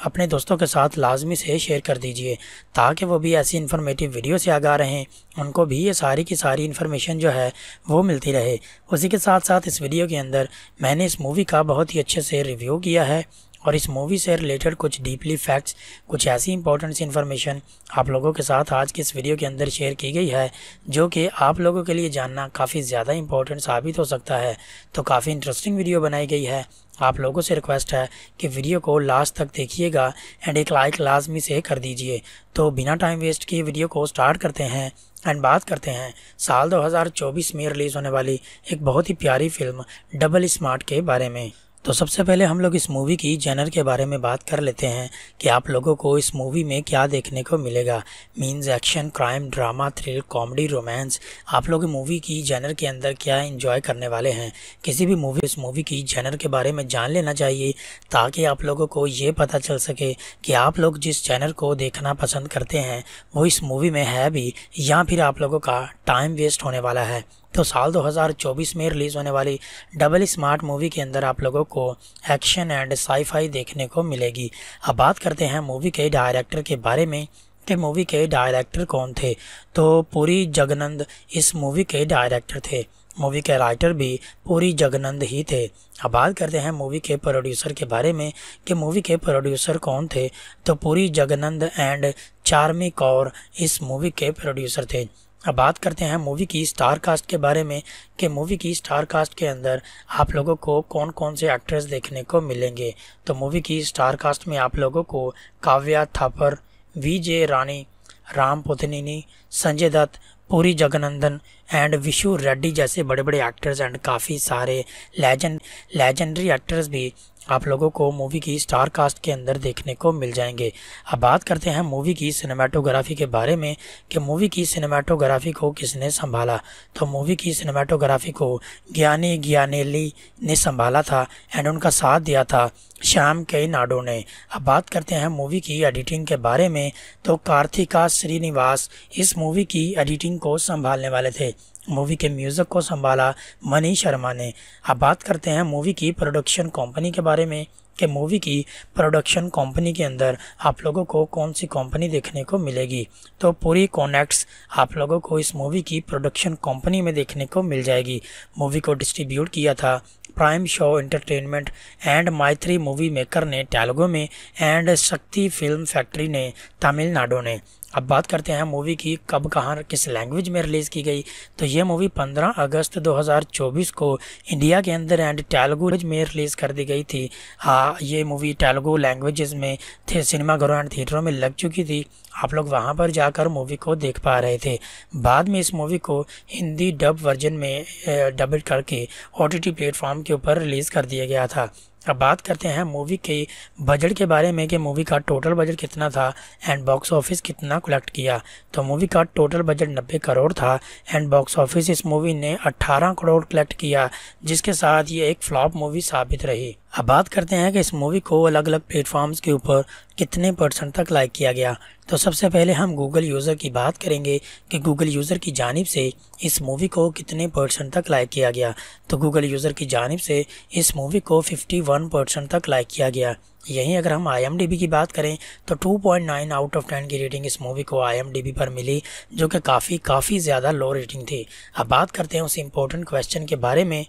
अपने दोस्तों के साथ लाजमी से शेयर कर दीजिए ताकि वो भी ऐसी इन्फॉर्मेटिव वीडियो से आगा रहें उनको भी ये सारी की सारी इन्फॉर्मेशन जो है वो मिलती रहे उसी के साथ साथ इस वीडियो के अंदर मैंने इस मूवी का बहुत ही अच्छे से रिव्यू किया है और इस मूवी से रिलेटेड कुछ डीपली फैक्ट्स कुछ ऐसी इंपॉर्टेंट सी इन्फॉर्मेशन आप लोगों के साथ आज के इस वीडियो के अंदर शेयर की गई है जो कि आप लोगों के लिए जानना काफ़ी ज़्यादा इंपॉर्टेंट साबित हो सकता है तो काफ़ी इंटरेस्टिंग वीडियो बनाई गई है आप लोगों से रिक्वेस्ट है कि वीडियो को लास्ट तक देखिएगा एंड एक लाइक लाजमी से कर दीजिए तो बिना टाइम वेस्ट किए वीडियो को स्टार्ट करते हैं एंड बात करते हैं साल 2024 में रिलीज़ होने वाली एक बहुत ही प्यारी फिल्म डबल स्मार्ट के बारे में तो सबसे पहले हम लोग इस मूवी की जेनर के बारे में बात कर लेते हैं कि आप लोगों को इस मूवी में क्या देखने को मिलेगा means action crime drama thrill comedy romance आप लोग मूवी की जेनर के अंदर क्या एंजॉय करने वाले हैं किसी भी मूवी इस मूवी की जेनर के बारे में जान लेना चाहिए ताकि आप लोगों को ये पता चल सके कि आप लोग जिस जेनर को देखना पसंद करते हैं वो इस मूवी में है भी या फिर आप लोगों का टाइम वेस्ट होने वाला है तो साल 2024 में रिलीज़ होने वाली डबल स्मार्ट मूवी के अंदर आप लोगों को एक्शन एंड साईफाई देखने को मिलेगी अब बात करते हैं मूवी के डायरेक्टर के बारे में कि मूवी के डायरेक्टर कौन थे तो पूरी जगनंद इस मूवी के डायरेक्टर थे मूवी के राइटर भी पूरी जगनंद ही थे अब बात करते हैं मूवी के प्रोड्यूसर के बारे में कि मूवी के प्रोड्यूसर कौन थे तो पूरी जगनंद एंड चार्मी कौर इस मूवी के प्रोड्यूसर थे अब बात करते हैं मूवी की स्टार कास्ट के बारे में कि मूवी की स्टार कास्ट के अंदर आप लोगों को कौन कौन से एक्ट्रेस देखने को मिलेंगे तो मूवी की स्टार कास्ट में आप लोगों को Kavya Thapar we J Rani Ram Pothineni Sanjay Dutt Puri Jagannadh and Vishu Reddy जैसे बड़े बड़े एक्टर्स एंड काफ़ी सारे लेजेंड लेजेंडरी एक्टर्स भी आप लोगों को मूवी की स्टार कास्ट के अंदर देखने को मिल जाएंगे अब बात करते हैं मूवी की सिनेमाटोग्राफी के बारे में कि मूवी की सिनेमाटोग्राफी को किसने संभाला तो मूवी की सिनेमाटोग्राफी को ज्ञानी ज्ञानेली ने संभाला था एंड उनका साथ दिया था श्याम के नाडो ने अब बात करते हैं मूवी की एडिटिंग के बारे में तो कार्तिका श्रीनिवास इस मूवी की एडिटिंग को संभालने वाले थे मूवी के म्यूज़िक को संभाला मनी शर्मा ने अब बात करते हैं मूवी की प्रोडक्शन कंपनी के बारे में कि मूवी की प्रोडक्शन कंपनी के अंदर आप लोगों को कौन सी कंपनी देखने को मिलेगी तो पूरी कॉनेक्ट्स आप लोगों को इस मूवी की प्रोडक्शन कंपनी में देखने को मिल जाएगी मूवी को डिस्ट्रीब्यूट किया था Prime Show Entertainment and Mythri movie maker ने तेलुगु में एंड शक्ति फिल्म फैक्ट्री ने तमिलनाडु ने अब बात करते हैं मूवी की कब कहाँ किस लैंग्वेज में रिलीज़ की गई तो ये मूवी 15 अगस्त 2024 को इंडिया के अंदर एंड तेलुगु में रिलीज़ कर दी गई थी हाँ ये मूवी तेलुगु लैंग्वेज में थे सिनेमाघरों एंड थिएटरों में लग चुकी थी आप लोग वहाँ पर जाकर मूवी को देख पा रहे थे बाद में इस मूवी को हिंदी डब वर्जन में डब करके ओ टी प्लेटफॉर्म के ऊपर रिलीज़ कर दिया गया था अब बात करते हैं मूवी के बजट के बारे में कि मूवी का टोटल बजट कितना था एंड बॉक्स ऑफिस कितना कलेक्ट किया तो मूवी का टोटल बजट 90 करोड़ था एंड बॉक्स ऑफिस इस मूवी ने 18 करोड़ कलेक्ट किया जिसके साथ ये एक फ्लॉप मूवी साबित रही अब बात करते हैं कि इस मूवी को अलग अलग प्लेटफॉर्म्स के ऊपर कितने परसेंट तक लाइक किया गया तो सबसे पहले हम गूगल यूज़र की बात करेंगे कि गूगल यूज़र की जानब से इस मूवी को कितने परसेंट तक लाइक किया गया तो गूगल यूज़र की जानब से इस मूवी को 51 परसेंट तक लाइक किया गया यहीं अगर हम आई की बात करें तो 2.9 आउट ऑफ 10 की रेटिंग इस मूवी को आई पर मिली जो कि काफ़ी काफ़ी ज़्यादा लो रेटिंग थी अब बात करते हैं उस इम्पोर्टेंट क्वेश्चन के बारे में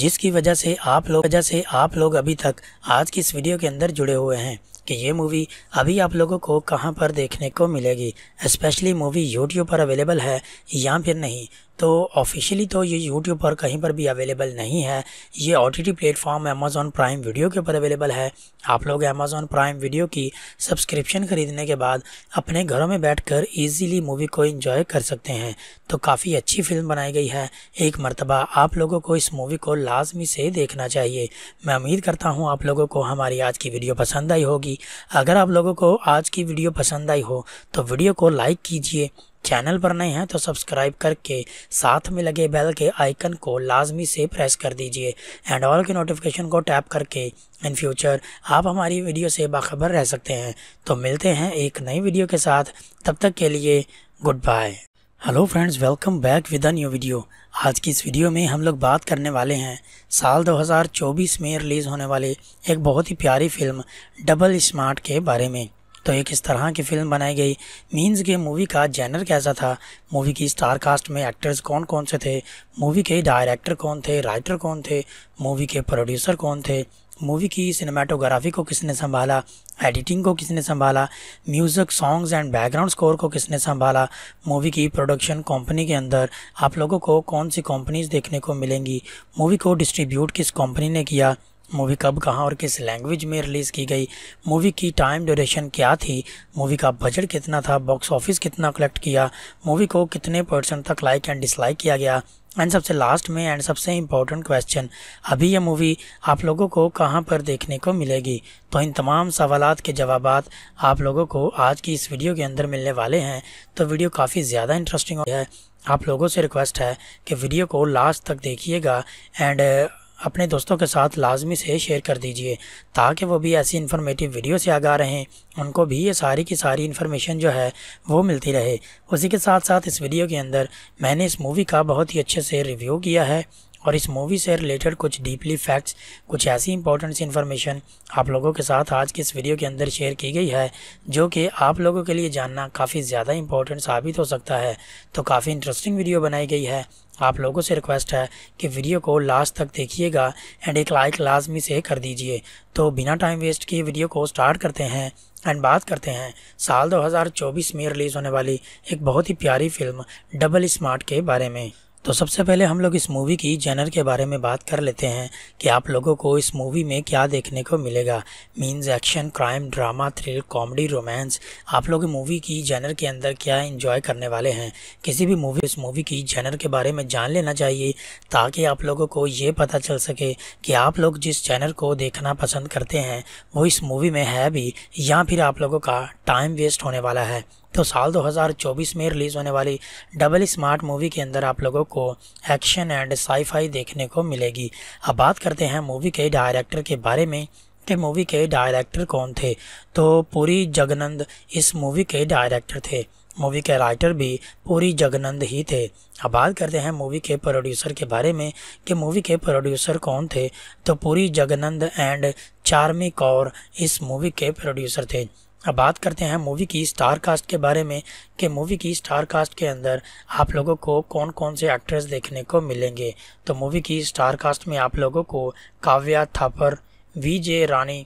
जिसकी वजह से आप लोग वजह से आप लोग अभी तक आज की इस वीडियो के अंदर जुड़े हुए हैं कि ये मूवी अभी आप लोगों को कहाँ पर देखने को मिलेगी स्पेशली मूवी यूट्यूब पर अवेलेबल है या फिर नहीं तो ऑफिशियली तो ये यूट्यूब पर कहीं पर भी अवेलेबल नहीं है ये O T T platform Amazon prime video के ऊपर अवेलेबल है आप लोग अमेज़ॉन प्राइम वीडियो की सब्सक्रिप्शन ख़रीदने के बाद अपने घरों में कर ईजीली मूवी को इन्जॉय कर सकते हैं तो काफ़ी अच्छी फिल्म बनाई गई है एक मरतबा आप लोगों को इस मूवी को लाजमी से देखना चाहिए मैं उम्मीद करता हूँ आप लोगों को हमारी आज की वीडियो पसंद आई होगी अगर आप लोगों को आज की वीडियो पसंद आई हो तो वीडियो को लाइक कीजिए चैनल पर नए हैं तो सब्सक्राइब करके साथ में लगे बेल के आइकन को लाजमी से प्रेस कर दीजिए एंड ऑल के नोटिफिकेशन को टैप करके इन फ्यूचर आप हमारी वीडियो से बाखबर रह सकते हैं तो मिलते हैं एक नई वीडियो के साथ तब तक के लिए good bye hello friends welcome back with a new video आज की इस वीडियो में हम लोग बात करने वाले हैं साल 2024 में रिलीज़ होने वाले एक बहुत ही प्यारी फिल्म डबल स्मार्ट के बारे में तो एक इस तरह की फिल्म बनाई गई मीन्स के मूवी का जैनर कैसा था मूवी की स्टार कास्ट में एक्टर्स कौन कौन से थे मूवी के डायरेक्टर कौन थे राइटर कौन थे मूवी के प्रोड्यूसर कौन थे मूवी की सिनेमाटोग्राफी को किसने संभाला एडिटिंग को किसने संभाला music songs and background score को किसने संभाला मूवी की प्रोडक्शन कंपनी के अंदर आप लोगों को कौन सी कंपनीज देखने को मिलेंगी मूवी को डिस्ट्रीब्यूट किस कंपनी ने किया मूवी कब कहाँ और किस लैंग्वेज में रिलीज़ की गई मूवी की टाइम ड्यूरेशन क्या थी मूवी का बजट कितना था बॉक्स ऑफिस कितना कलेक्ट किया मूवी को कितने परसेंट तक लाइक एंड डिसलाइक किया गया एंड सबसे लास्ट में एंड सबसे इम्पोर्टेंट क्वेश्चन अभी यह मूवी आप लोगों को कहाँ पर देखने को मिलेगी तो इन तमाम सवाल के जवाब आप लोगों को आज की इस वीडियो के अंदर मिलने वाले हैं तो वीडियो काफ़ी ज़्यादा इंटरेस्टिंग है आप लोगों से रिक्वेस्ट है कि वीडियो को लास्ट तक देखिएगा एंड अपने दोस्तों के साथ लाजमी से शेयर कर दीजिए ताकि वो भी ऐसी इन्फॉर्मेटिव वीडियो से आगा रहें उनको भी ये सारी की सारी इन्फॉर्मेशन जो है वो मिलती रहे उसी के साथ साथ इस वीडियो के अंदर मैंने इस मूवी का बहुत ही अच्छे से रिव्यू किया है और इस मूवी से रिलेटेड कुछ डीपली फैक्ट्स कुछ ऐसी इंपॉर्टेंट सी इन्फॉर्मेशन आप लोगों के साथ आज की इस वीडियो के अंदर शेयर की गई है जो कि आप लोगों के लिए जानना काफ़ी ज़्यादा इंपॉर्टेंट साबित हो सकता है तो काफ़ी इंटरेस्टिंग वीडियो बनाई गई है आप लोगों से रिक्वेस्ट है कि वीडियो को लास्ट तक देखिएगा एंड एक लाइक लाजमी से कर दीजिए तो बिना टाइम वेस्ट किए वीडियो को स्टार्ट करते हैं एंड बात करते हैं साल 2024 में रिलीज़ होने वाली एक बहुत ही प्यारी फिल्म डबल स्मार्ट के बारे में तो सबसे पहले हम लोग इस मूवी की जेनर के बारे में बात कर लेते हैं कि आप लोगों को इस मूवी में क्या देखने को मिलेगा means action crime drama thrill comedy romance आप लोग मूवी की जेनर के अंदर क्या एंजॉय करने वाले हैं किसी भी मूवी इस मूवी की जेनर के बारे में जान लेना चाहिए ताकि आप लोगों को ये पता चल सके कि आप लोग जिस चैनल को देखना पसंद करते हैं वो इस मूवी में है भी या फिर आप लोगों का टाइम वेस्ट होने वाला है तो साल 2024 में रिलीज़ होने वाली डबल स्मार्ट मूवी के अंदर आप लोगों को एक्शन एंड साईफाई देखने को मिलेगी अब बात करते हैं मूवी के डायरेक्टर के बारे में कि मूवी के डायरेक्टर कौन थे तो पूरी जगनंद इस मूवी के डायरेक्टर थे मूवी के राइटर भी पूरी जगनंद ही थे अब बात करते हैं मूवी के प्रोड्यूसर के बारे में कि मूवी के प्रोड्यूसर कौन थे तो पूरी जगनंद एंड चार्मी कौर इस मूवी के प्रोड्यूसर थे अब बात करते हैं मूवी की स्टार कास्ट के बारे में कि मूवी की स्टार कास्ट के अंदर आप लोगों को कौन कौन से एक्ट्रेस देखने को मिलेंगे तो मूवी की स्टार कास्ट में आप लोगों को काव्या थापर वीजे रानी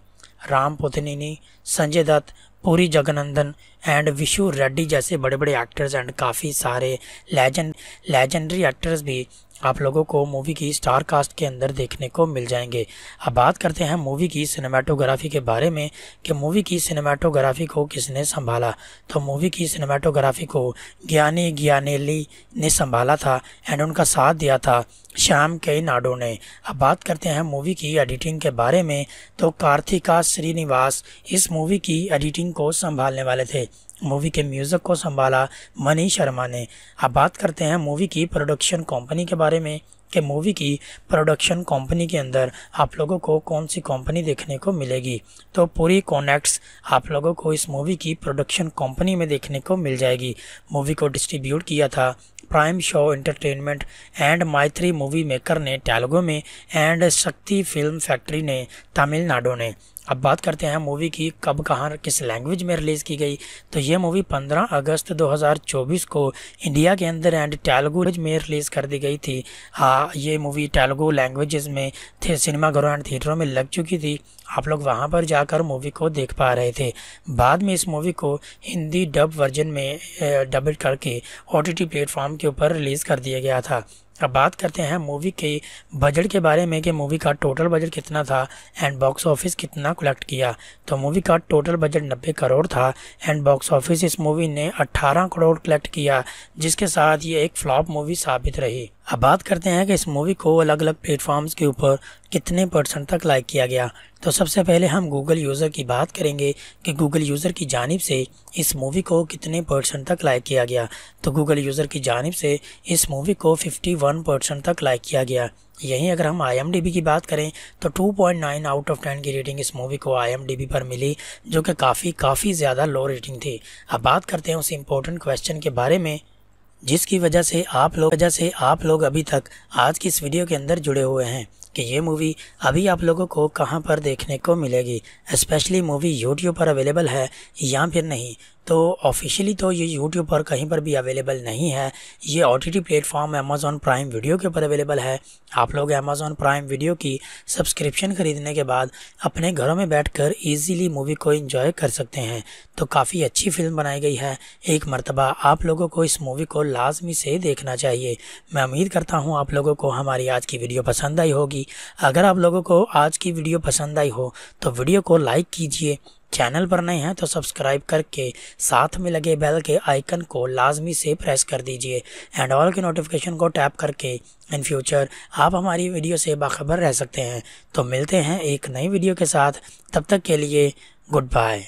राम पुतनीनी संजय दत्त पूरी जगनंदन एंड विशु रेड्डी जैसे बड़े बड़े एक्टर्स एंड काफ़ी सारे लेजेंड लेजेंडरी एक्टर्स भी आप लोगों को मूवी की स्टार कास्ट के अंदर देखने को मिल जाएंगे अब बात करते हैं मूवी की सिनेमाटोग्राफी के बारे में कि मूवी की सिनेमाटोग्राफी को किसने संभाला तो मूवी की सिनेमाटोग्राफी को ज्ञानी ज्ञानेली ने संभाला था एंड उनका साथ दिया था श्याम के नाडो ने अब बात करते हैं मूवी की एडिटिंग के बारे में तो कार्तिका श्रीनिवास इस मूवी की एडिटिंग को संभालने वाले थे मूवी के म्यूज़िक को संभाला मनी शर्मा ने अब बात करते हैं मूवी की प्रोडक्शन कंपनी के बारे में कि मूवी की प्रोडक्शन कंपनी के अंदर आप लोगों को कौन सी कंपनी देखने को मिलेगी तो पूरी कॉनेक्ट्स आप लोगों को इस मूवी की प्रोडक्शन कंपनी में देखने को मिल जाएगी मूवी को डिस्ट्रीब्यूट किया था Prime Show Entertainment and Mythri movie maker ने तेलुगु में एंड शक्ति फिल्म फैक्ट्री ने तमिलनाडु ने अब बात करते हैं मूवी की कब कहाँ किस लैंग्वेज में रिलीज़ की गई तो ये मूवी 15 अगस्त 2024 को इंडिया के अंदर एंड तेलुगु में रिलीज़ कर दी गई थी हाँ ये मूवी तेलुगु लैंग्वेजेस में थे सिनेमाघरों एंड थिएटरों में लग चुकी थी आप लोग वहाँ पर जाकर मूवी को देख पा रहे थे बाद में इस मूवी को हिंदी डब वर्जन में डबिट करके ओ टी प्लेटफॉर्म के ऊपर रिलीज़ कर दिया गया था अब बात करते हैं मूवी के बजट के बारे में कि मूवी का टोटल बजट कितना था एंड बॉक्स ऑफिस कितना कलेक्ट किया तो मूवी का टोटल बजट 90 करोड़ था एंड बॉक्स ऑफिस इस मूवी ने 18 करोड़ कलेक्ट किया जिसके साथ ये एक फ्लॉप मूवी साबित रही अब बात करते हैं कि इस मूवी को अलग अलग प्लेटफॉर्म्स के ऊपर कितने परसेंट तक लाइक किया गया तो सबसे पहले हम गूगल यूज़र की बात करेंगे कि गूगल यूज़र की जानब से इस मूवी को कितने परसेंट तक लाइक किया गया तो गूगल यूज़र की जानब से इस मूवी को 51 परसेंट तक लाइक किया गया यहीं अगर हम आई की बात करें तो 2.9 आउट ऑफ 10 की रेटिंग इस मूवी को आई पर मिली जो कि काफ़ी काफ़ी ज़्यादा लो रेटिंग थी अब बात करते हैं उस इम्पोर्टेंट क्वेश्चन के बारे में जिसकी वजह से आप लोग वजह से आप लोग अभी तक आज की इस वीडियो के अंदर जुड़े हुए हैं कि ये मूवी अभी आप लोगों को कहाँ पर देखने को मिलेगी स्पेशली मूवी यूट्यूब पर अवेलेबल है या फिर नहीं तो ऑफिशियली तो ये यूट्यूब पर कहीं पर भी अवेलेबल नहीं है ये O T T platform Amazon prime video के ऊपर अवेलेबल है आप लोग अमेजोन प्राइम वीडियो की सब्सक्रिप्शन ख़रीदने के बाद अपने घरों में बैठकर इजीली मूवी को एंजॉय कर सकते हैं तो काफ़ी अच्छी फिल्म बनाई गई है एक मरतबा आप लोगों को इस मूवी को लाजमी से देखना चाहिए मैं उम्मीद करता हूँ आप लोगों को हमारी आज की वीडियो पसंद आई होगी होगी अगर आप लोगों को आज की वीडियो पसंद आई हो तो वीडियो को लाइक कीजिए चैनल पर नए हैं तो सब्सक्राइब करके साथ में लगे बेल के आइकन को लाजमी से प्रेस कर दीजिए एंड ऑल के नोटिफिकेशन को टैप करके इन फ्यूचर आप हमारी वीडियो से बाखबर रह सकते हैं तो मिलते हैं एक नई वीडियो के साथ तब तक के लिए good bye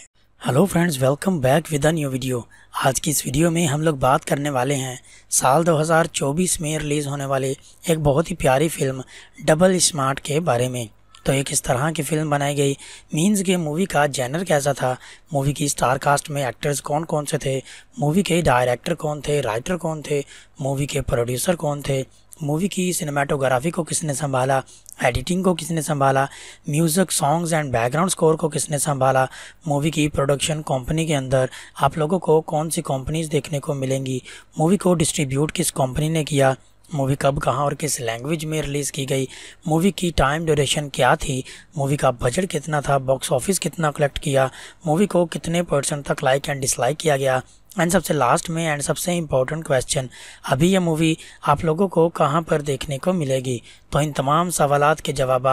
hello friends welcome back with a new video आज की इस वीडियो में हम लोग बात करने वाले हैं साल 2024 में रिलीज़ होने वाले एक बहुत ही प्यारी फिल्म डबल स्मार्ट के बारे में तो एक इस तरह की फिल्म बनाई गई मीन्स के मूवी का जैनर कैसा था मूवी की स्टार कास्ट में एक्टर्स कौन कौन से थे मूवी के डायरेक्टर कौन थे राइटर कौन थे मूवी के प्रोड्यूसर कौन थे मूवी की सिनेमाटोग्राफी को किसने संभाला एडिटिंग को किसने संभाला music songs and background score को किसने संभाला मूवी की प्रोडक्शन कंपनी के अंदर आप लोगों को कौन सी कंपनीज देखने को मिलेंगी मूवी को डिस्ट्रीब्यूट किस कंपनी ने किया मूवी कब कहाँ और किस लैंग्वेज में रिलीज़ की गई मूवी की टाइम ड्यूरेशन क्या थी मूवी का बजट कितना था बॉक्स ऑफिस कितना कलेक्ट किया मूवी को कितने परसेंट तक लाइक एंड डिसलाइक किया गया एंड सबसे लास्ट में एंड सबसे इम्पोर्टेंट क्वेश्चन अभी ये मूवी आप लोगों को कहाँ पर देखने को मिलेगी तो इन तमाम सवालात के जवाब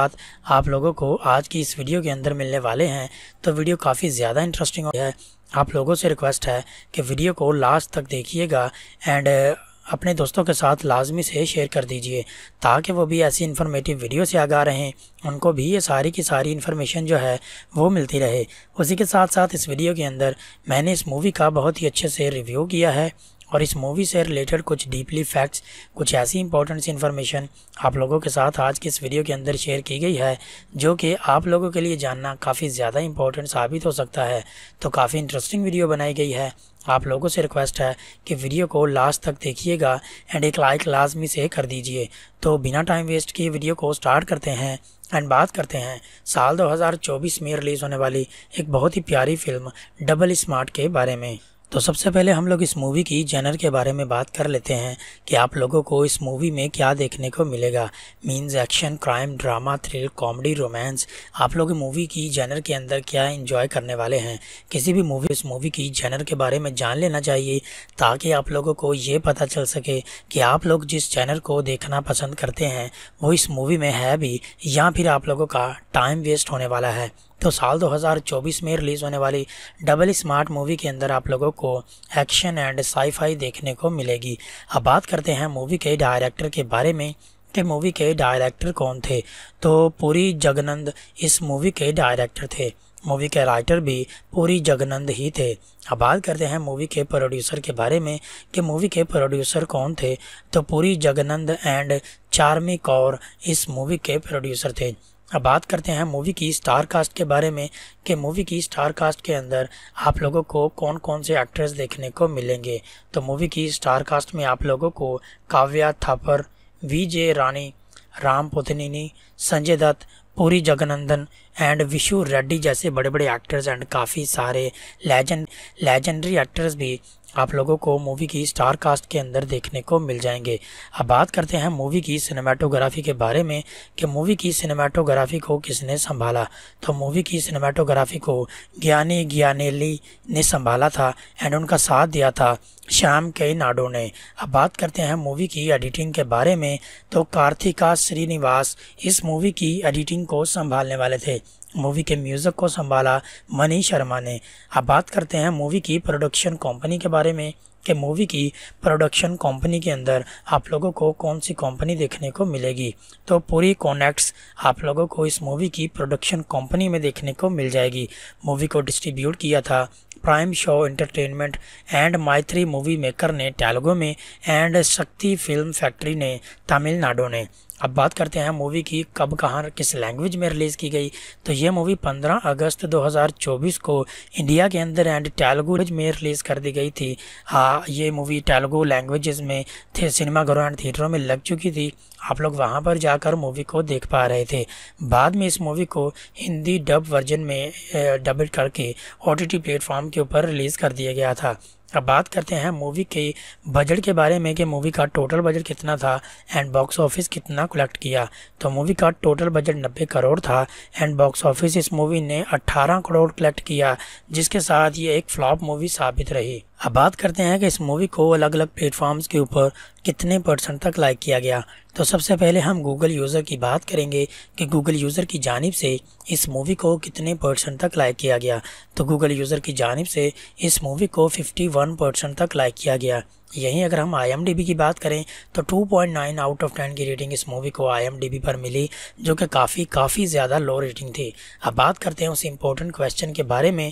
आप लोगों को आज की इस वीडियो के अंदर मिलने वाले हैं तो वीडियो काफ़ी ज़्यादा इंटरेस्टिंग है आप लोगों से रिक्वेस्ट है कि वीडियो को लास्ट तक देखिएगा एंड अपने दोस्तों के साथ लाजमी से शेयर कर दीजिए ताकि वो भी ऐसी इन्फॉर्मेटिव वीडियो से आगा रहें उनको भी ये सारी की सारी इन्फॉर्मेशन जो है वो मिलती रहे उसी के साथ साथ इस वीडियो के अंदर मैंने इस मूवी का बहुत ही अच्छे से रिव्यू किया है और इस मूवी से रिलेटेड कुछ डीपली फैक्ट्स कुछ ऐसी इंपॉर्टेंट इन्फॉर्मेशन आप लोगों के साथ आज के इस वीडियो के अंदर शेयर की गई है जो कि आप लोगों के लिए जानना काफ़ी ज़्यादा इंपॉर्टेंट साबित हो सकता है तो काफ़ी इंटरेस्टिंग वीडियो बनाई गई है आप लोगों से रिक्वेस्ट है कि वीडियो को लास्ट तक देखिएगा एंड एक लाइक लाजमी से कर दीजिए तो बिना टाइम वेस्ट किए वीडियो को स्टार्ट करते हैं एंड बात करते हैं साल 2024 में रिलीज़ होने वाली एक बहुत ही प्यारी फिल्म डबल स्मार्ट के बारे में तो सबसे पहले हम लोग इस मूवी की जेनर के बारे में बात कर लेते हैं कि आप लोगों को इस मूवी में क्या देखने को मिलेगा means action crime drama thrill comedy romance आप लोग मूवी की जेनर के अंदर क्या एंजॉय करने वाले हैं किसी भी मूवी इस मूवी की जेनर के बारे में जान लेना चाहिए ताकि आप लोगों को ये पता चल सके कि आप लोग जिस जैनर को देखना पसंद करते हैं वो इस मूवी में है भी या फिर आप लोगों का टाइम वेस्ट होने वाला है तो साल 2024 में रिलीज़ होने वाली डबल स्मार्ट मूवी के अंदर आप लोगों को एक्शन एंड साईफाई देखने को मिलेगी अब बात करते हैं मूवी के डायरेक्टर के बारे में कि मूवी के डायरेक्टर कौन थे तो पूरी जगनंद इस मूवी के डायरेक्टर थे मूवी के राइटर भी पूरी जगनंद ही थे अब बात करते हैं मूवी के प्रोड्यूसर के बारे में कि मूवी के प्रोड्यूसर कौन थे तो पूरी जगनंद एंड चार्मी कौर इस मूवी के प्रोड्यूसर थे अब बात करते हैं मूवी की स्टार कास्ट के बारे में कि मूवी की स्टार कास्ट के अंदर आप लोगों को कौन कौन से एक्ट्रेस देखने को मिलेंगे तो मूवी की स्टार कास्ट में आप लोगों को Kavya Thapar we J Rani Ram Pothineni Sanjay Dutt Puri Jagannadh and Vishu Reddy जैसे बड़े बड़े एक्टर्स एंड काफ़ी सारे लेजेंड लेजेंडरी एक्टर्स भी आप लोगों को मूवी की स्टार कास्ट के अंदर देखने को मिल जाएंगे अब बात करते हैं मूवी की सिनेमाटोग्राफी के बारे में कि मूवी की सिनेमाटोग्राफी को किसने संभाला तो मूवी की सिनेमाटोग्राफी को ज्ञानी ज्ञानेली ने संभाला था एंड उनका साथ दिया था श्याम के नाडो ने अब बात करते हैं मूवी की एडिटिंग के बारे में तो कार्तिका श्रीनिवास इस मूवी की एडिटिंग को संभालने वाले थे मूवी के म्यूज़िक को संभाला मनी शर्मा ने अब बात करते हैं मूवी की प्रोडक्शन कंपनी के बारे में कि मूवी की प्रोडक्शन कंपनी के अंदर आप लोगों को कौन सी कंपनी देखने को मिलेगी तो पूरी कॉनेक्ट्स आप लोगों को इस मूवी की प्रोडक्शन कंपनी में देखने को मिल जाएगी मूवी को डिस्ट्रीब्यूट किया था Prime Show Entertainment and Mythri movie maker ने तेलुगु में एंड शक्ति फिल्म फैक्ट्री ने तमिलनाडु ने अब बात करते हैं मूवी की कब कहाँ किस लैंग्वेज में रिलीज़ की गई तो ये मूवी 15 अगस्त 2024 को इंडिया के अंदर एंड तेलुगु में रिलीज़ कर दी गई थी हाँ ये मूवी तेलुगु लैंग्वेजेस में थे सिनेमाघरों एंड थिएटरों में लग चुकी थी आप लोग वहाँ पर जाकर मूवी को देख पा रहे थे बाद में इस मूवी को हिंदी डब वर्जन में डबल करके ओ टी प्लेटफॉर्म के ऊपर रिलीज़ कर दिया गया था अब बात करते हैं मूवी के बजट के बारे में कि मूवी का टोटल बजट कितना था एंड बॉक्स ऑफिस कितना कलेक्ट किया तो मूवी का टोटल बजट 90 करोड़ था एंड बॉक्स ऑफिस इस मूवी ने 18 करोड़ कलेक्ट किया जिसके साथ ये एक फ्लॉप मूवी साबित रही अब बात करते हैं कि इस मूवी को अलग अलग प्लेटफॉर्म्स के ऊपर कितने परसेंट तक लाइक किया गया तो सबसे पहले हम गूगल यूज़र की बात करेंगे कि गूगल यूज़र की जानब से इस मूवी को कितने परसेंट तक लाइक किया गया तो गूगल यूज़र की जानब से इस मूवी को 51 परसेंट तक लाइक किया गया यहीं अगर हम आई की बात करें तो 2.9 आउट ऑफ 10 की रेटिंग इस मूवी को आई पर मिली जो कि काफ़ी काफ़ी ज़्यादा लो रेटिंग थी अब बात करते हैं उस इम्पोर्टेंट क्वेश्चन के बारे में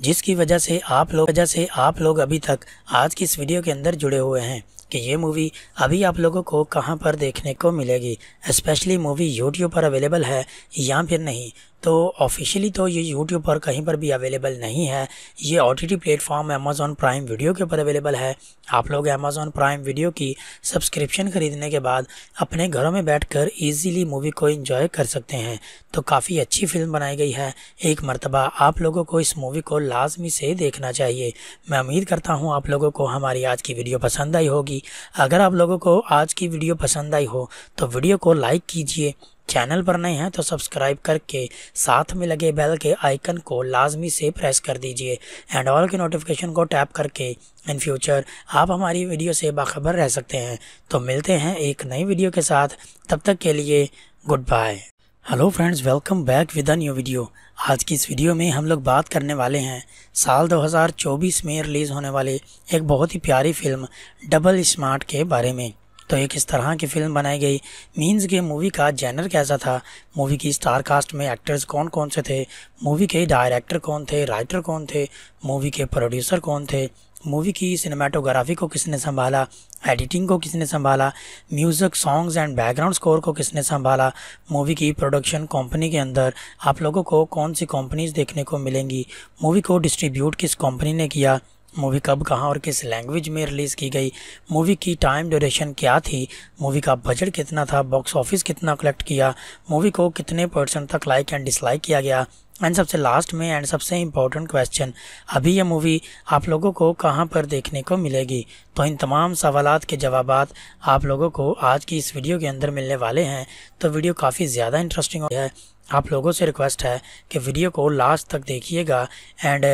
जिसकी वजह से आप लोग वजह से आप लोग अभी तक आज की इस वीडियो के अंदर जुड़े हुए हैं कि ये मूवी अभी आप लोगों को कहाँ पर देखने को मिलेगी स्पेशली मूवी यूट्यूब पर अवेलेबल है या फिर नहीं तो ऑफिशियली तो ये यूट्यूब पर कहीं पर भी अवेलेबल नहीं है ये O T T platform Amazon prime video के ऊपर अवेलेबल है आप लोग अमेज़ॉन प्राइम वीडियो की सब्सक्रिप्शन ख़रीदने के बाद अपने घरों में बैठकर इजीली मूवी को एंजॉय कर सकते हैं तो काफ़ी अच्छी फिल्म बनाई गई है एक मरतबा आप लोगों को इस मूवी को लाजमी से देखना चाहिए मैं उम्मीद करता हूँ आप लोगों को हमारी आज की वीडियो पसंद आई होगी अगर आप लोगों को आज की वीडियो पसंद आई हो तो वीडियो को लाइक कीजिए चैनल पर नए हैं तो सब्सक्राइब करके साथ में लगे बेल के आइकन को लाजमी से प्रेस कर दीजिए एंड ऑल के नोटिफिकेशन को टैप करके इन फ्यूचर आप हमारी वीडियो से बाखबर रह सकते हैं तो मिलते हैं एक नई वीडियो के साथ तब तक के लिए good bye hello friends welcome back with a new video आज की इस वीडियो में हम लोग बात करने वाले हैं साल 2024 में रिलीज़ होने वाली एक बहुत ही प्यारी फिल्म डबल स्मार्ट के बारे में तो एक इस तरह की फिल्म बनाई गई मीन्स के मूवी का जैनर कैसा था मूवी की स्टार कास्ट में एक्टर्स कौन कौन से थे मूवी के डायरेक्टर कौन थे राइटर कौन थे मूवी के प्रोड्यूसर कौन थे मूवी की सिनेमाटोग्राफी को किसने संभाला एडिटिंग को किसने संभाला music songs and background score को किसने संभाला मूवी की प्रोडक्शन कंपनी के अंदर आप लोगों को कौन सी कंपनीज देखने को मिलेंगी मूवी को डिस्ट्रीब्यूट किस कंपनी ने किया मूवी कब कहाँ और किस लैंग्वेज में रिलीज़ की गई मूवी की टाइम ड्यूरेशन क्या थी मूवी का बजट कितना था बॉक्स ऑफिस कितना कलेक्ट किया मूवी को कितने परसेंट तक लाइक एंड डिसलाइक किया गया एंड सबसे लास्ट में एंड सबसे इम्पोर्टेंट क्वेश्चन अभी यह मूवी आप लोगों को कहाँ पर देखने को मिलेगी तो इन तमाम सवाल के जवाब आप लोगों को आज की इस वीडियो के अंदर मिलने वाले हैं तो वीडियो काफ़ी ज़्यादा इंटरेस्टिंग है आप लोगों से रिक्वेस्ट है कि वीडियो को लास्ट तक देखिएगा एंड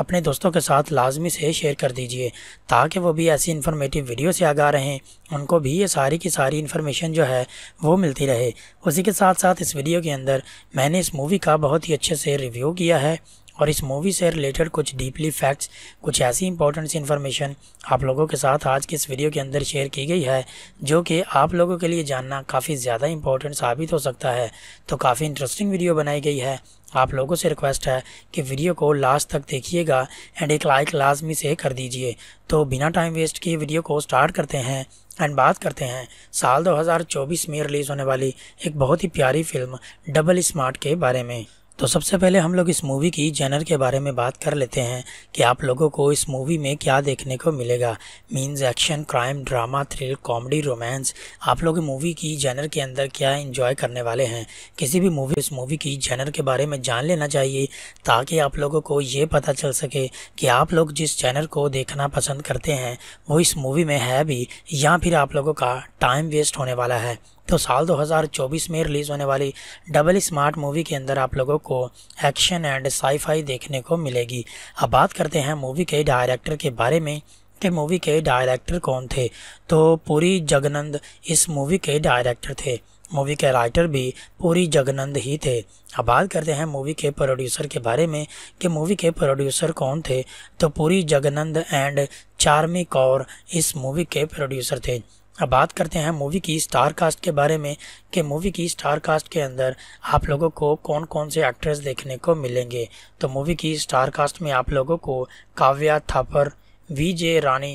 अपने दोस्तों के साथ लाजमी से शेयर कर दीजिए ताकि वो भी ऐसी इन्फॉर्मेटिव वीडियो से आगा रहें उनको भी ये सारी की सारी इन्फॉर्मेशन जो है वो मिलती रहे उसी के साथ साथ इस वीडियो के अंदर मैंने इस मूवी का बहुत ही अच्छे से रिव्यू किया है और इस मूवी से रिलेटेड कुछ डीपली फैक्ट्स कुछ ऐसी इंपॉर्टेंट सी इन्फॉर्मेशन आप लोगों के साथ आज के इस वीडियो के अंदर शेयर की गई है जो कि आप लोगों के लिए जानना काफ़ी ज़्यादा इंपॉर्टेंट साबित हो सकता है तो काफ़ी इंटरेस्टिंग वीडियो बनाई गई है आप लोगों से रिक्वेस्ट है कि वीडियो को लास्ट तक देखिएगा एंड एक लाइक लाजमी से कर दीजिए तो बिना टाइम वेस्ट किए वीडियो को स्टार्ट करते हैं एंड बात करते हैं साल 2024 में रिलीज़ होने वाली एक बहुत ही प्यारी फिल्म डबल स्मार्ट के बारे में तो सबसे पहले हम लोग इस मूवी की जेनर के बारे में बात कर लेते हैं कि आप लोगों को इस मूवी में क्या देखने को मिलेगा means action crime drama thrill comedy romance आप लोग मूवी की जेनर के अंदर क्या इन्जॉय करने वाले हैं किसी भी मूवी इस मूवी की जेनर के बारे में जान लेना चाहिए ताकि आप लोगों को ये पता चल सके कि आप लोग जिस जैनर को देखना पसंद करते हैं वो इस मूवी में है भी या फिर आप लोगों का टाइम वेस्ट होने वाला है तो साल 2024 में रिलीज़ होने वाली डबल स्मार्ट मूवी के अंदर आप लोगों को एक्शन एंड साईफाई देखने को मिलेगी अब बात करते हैं मूवी के डायरेक्टर के बारे में कि मूवी के डायरेक्टर कौन थे तो पूरी जगनंद इस मूवी के डायरेक्टर थे मूवी के राइटर भी पूरी जगनंद ही थे अब बात करते हैं मूवी के प्रोड्यूसर के बारे में कि मूवी के प्रोड्यूसर कौन थे तो पूरी जगनंद एंड चार्मी कौर इस मूवी के प्रोड्यूसर थे अब बात करते हैं मूवी की स्टार कास्ट के बारे में कि मूवी की स्टार कास्ट के अंदर आप लोगों को कौन कौन से एक्ट्रेस देखने को मिलेंगे तो मूवी की स्टार कास्ट में आप लोगों को Kavya Thapar we J Rani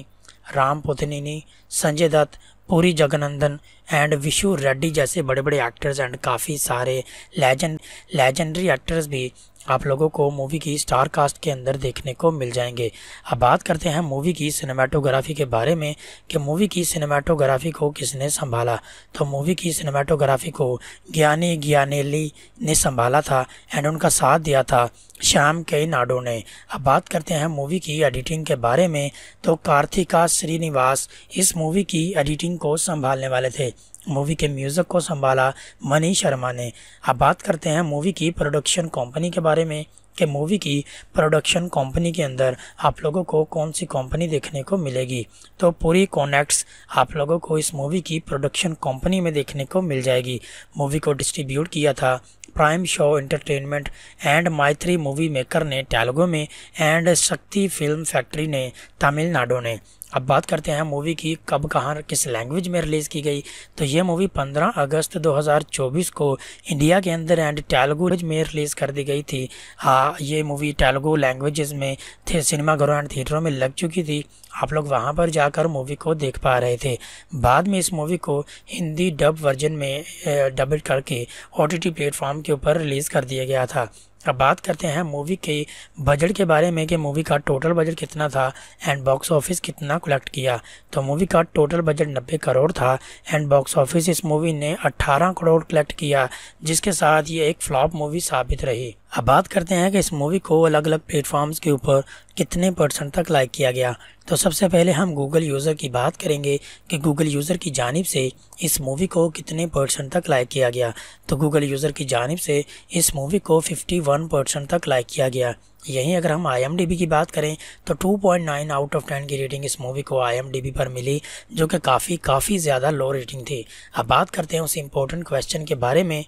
Ram Pothineni Sanjay Dutt Puri Jagannadh and Vishu Reddy जैसे बड़े बड़े एक्टर्स एंड काफ़ी सारे लेजेंड लेजेंडरी एक्टर्स भी आप लोगों को मूवी की स्टार कास्ट के अंदर देखने को मिल जाएंगे अब बात करते हैं मूवी की सिनेमाटोग्राफी के बारे में कि मूवी की सिनेमाटोग्राफी को किसने संभाला तो मूवी की सिनेमाटोग्राफी को ज्ञानी ज्ञानेली ने संभाला था एंड उनका साथ दिया था श्याम के नाडो ने अब बात करते हैं मूवी की एडिटिंग के बारे में तो कार्तिका श्रीनिवास इस मूवी की एडिटिंग को संभालने वाले थे मूवी के म्यूज़िक को संभाला मनी शर्मा ने अब बात करते हैं मूवी की प्रोडक्शन कंपनी के बारे में कि मूवी की प्रोडक्शन कंपनी के अंदर आप लोगों को कौन सी कंपनी देखने को मिलेगी तो पूरी कॉनेक्ट्स आप लोगों को इस मूवी की प्रोडक्शन कंपनी में देखने को मिल जाएगी मूवी को डिस्ट्रीब्यूट किया था Prime Show Entertainment and Mythri movie maker ने तेलुगु में एंड शक्ति फिल्म फैक्ट्री ने तमिलनाडु ने अब बात करते हैं मूवी की कब कहाँ किस लैंग्वेज में रिलीज़ की गई तो ये मूवी 15 अगस्त 2024 को इंडिया के अंदर एंड तेलुगु में रिलीज़ कर दी गई थी हाँ ये मूवी तेलुगु लैंग्वेजेस में थे सिनेमाघरों एंड थिएटरों में लग चुकी थी आप लोग वहाँ पर जाकर मूवी को देख पा रहे थे बाद में इस मूवी को हिंदी डब वर्जन में डबिट करके ओ टी प्लेटफॉर्म के ऊपर रिलीज़ कर दिया गया था अब बात करते हैं मूवी के बजट के बारे में कि मूवी का टोटल बजट कितना था एंड बॉक्स ऑफिस कितना कलेक्ट किया तो मूवी का टोटल बजट 90 करोड़ था एंड बॉक्स ऑफिस इस मूवी ने 18 करोड़ कलेक्ट किया जिसके साथ ये एक फ्लॉप मूवी साबित रही अब बात करते हैं कि इस मूवी को अलग अलग प्लेटफॉर्म्स के ऊपर कितने परसेंट तक लाइक किया गया तो सबसे पहले हम गूगल यूज़र की बात करेंगे कि गूगल यूज़र की जानब से इस मूवी को कितने परसेंट तक लाइक किया गया तो गूगल यूज़र की जानब से इस मूवी को 51 परसेंट तक लाइक किया गया यहीं अगर हम आई की बात करें तो 2.9 आउट ऑफ 10 की रेटिंग इस मूवी को आई पर मिली जो कि काफ़ी काफ़ी ज़्यादा लो रेटिंग थी अब बात करते हैं उस इम्पोर्टेंट क्वेश्चन के बारे में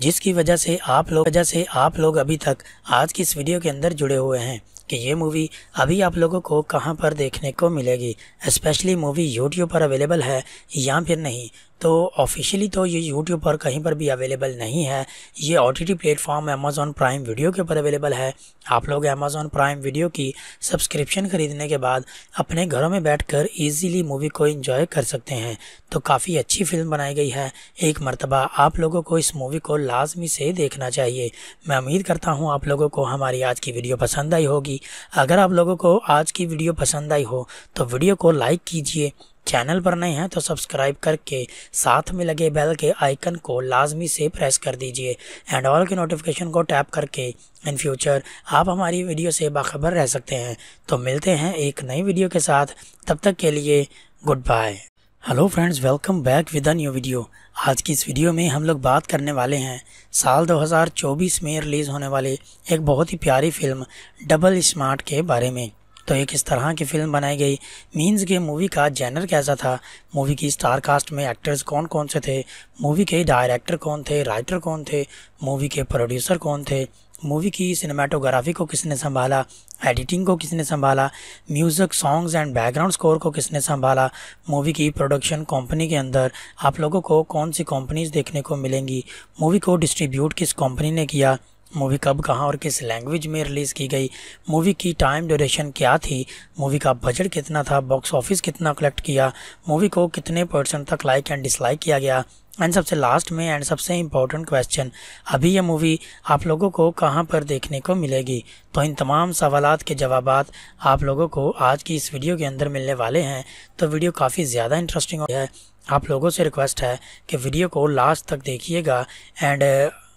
जिसकी वजह से आप लोग वजह से आप लोग अभी तक आज की इस वीडियो के अंदर जुड़े हुए हैं कि ये मूवी अभी आप लोगों को कहाँ पर देखने को मिलेगी स्पेशली मूवी यूट्यूब पर अवेलेबल है या फिर नहीं तो ऑफिशियली तो ये यूट्यूब पर कहीं पर भी अवेलेबल नहीं है ये O T T platform Amazon prime video के ऊपर अवेलेबल है आप लोग अमेज़ॉन प्राइम वीडियो की सब्सक्रिप्शन ख़रीदने के बाद अपने घरों में बैठ कर ईजीली मूवी को इंजॉय कर सकते हैं तो काफ़ी अच्छी फिल्म बनाई गई है एक मरतबा आप लोगों को इस मूवी को लाजमी से देखना चाहिए मैं उम्मीद करता हूँ आप लोगों को हमारी आज की वीडियो पसंद आई होगी अगर आप लोगों को आज की वीडियो पसंद आई हो तो वीडियो को लाइक कीजिए चैनल पर नए हैं तो सब्सक्राइब करके साथ में लगे बेल के आइकन को लाजमी से प्रेस कर दीजिए एंड ऑल के नोटिफिकेशन को टैप करके इन फ्यूचर आप हमारी वीडियो से बाखबर रह सकते हैं तो मिलते हैं एक नई वीडियो के साथ तब तक के लिए good bye hello friends welcome back with a new video आज की इस वीडियो में हम लोग बात करने वाले हैं साल 2024 में रिलीज़ होने वाली एक बहुत ही प्यारी फिल्म डबल स्मार्ट के बारे में तो एक इस तरह की फिल्म बनाई गई मीन्स के मूवी का जैनर कैसा था मूवी की स्टार कास्ट में एक्टर्स कौन कौन से थे मूवी के डायरेक्टर कौन थे राइटर कौन थे मूवी के प्रोड्यूसर कौन थे मूवी की सिनेमाटोग्राफी को किसने संभाला एडिटिंग को किसने संभाला music songs and background score को किसने संभाला मूवी की प्रोडक्शन कंपनी के अंदर आप लोगों को कौन सी कंपनीज देखने को मिलेंगी मूवी को डिस्ट्रीब्यूट किस कंपनी ने किया मूवी कब कहाँ और किस लैंग्वेज में रिलीज़ की गई मूवी की टाइम ड्यूरेशन क्या थी मूवी का बजट कितना था बॉक्स ऑफिस कितना कलेक्ट किया मूवी को कितने परसेंट तक लाइक एंड डिसलाइक किया गया एंड सबसे लास्ट में एंड सबसे इम्पोर्टेंट क्वेश्चन अभी यह मूवी आप लोगों को कहाँ पर देखने को मिलेगी तो इन तमाम सवाल के जवाब आप लोगों को आज की इस वीडियो के अंदर मिलने वाले हैं तो वीडियो काफ़ी ज़्यादा इंटरेस्टिंग है आप लोगों से रिक्वेस्ट है कि वीडियो को लास्ट तक देखिएगा एंड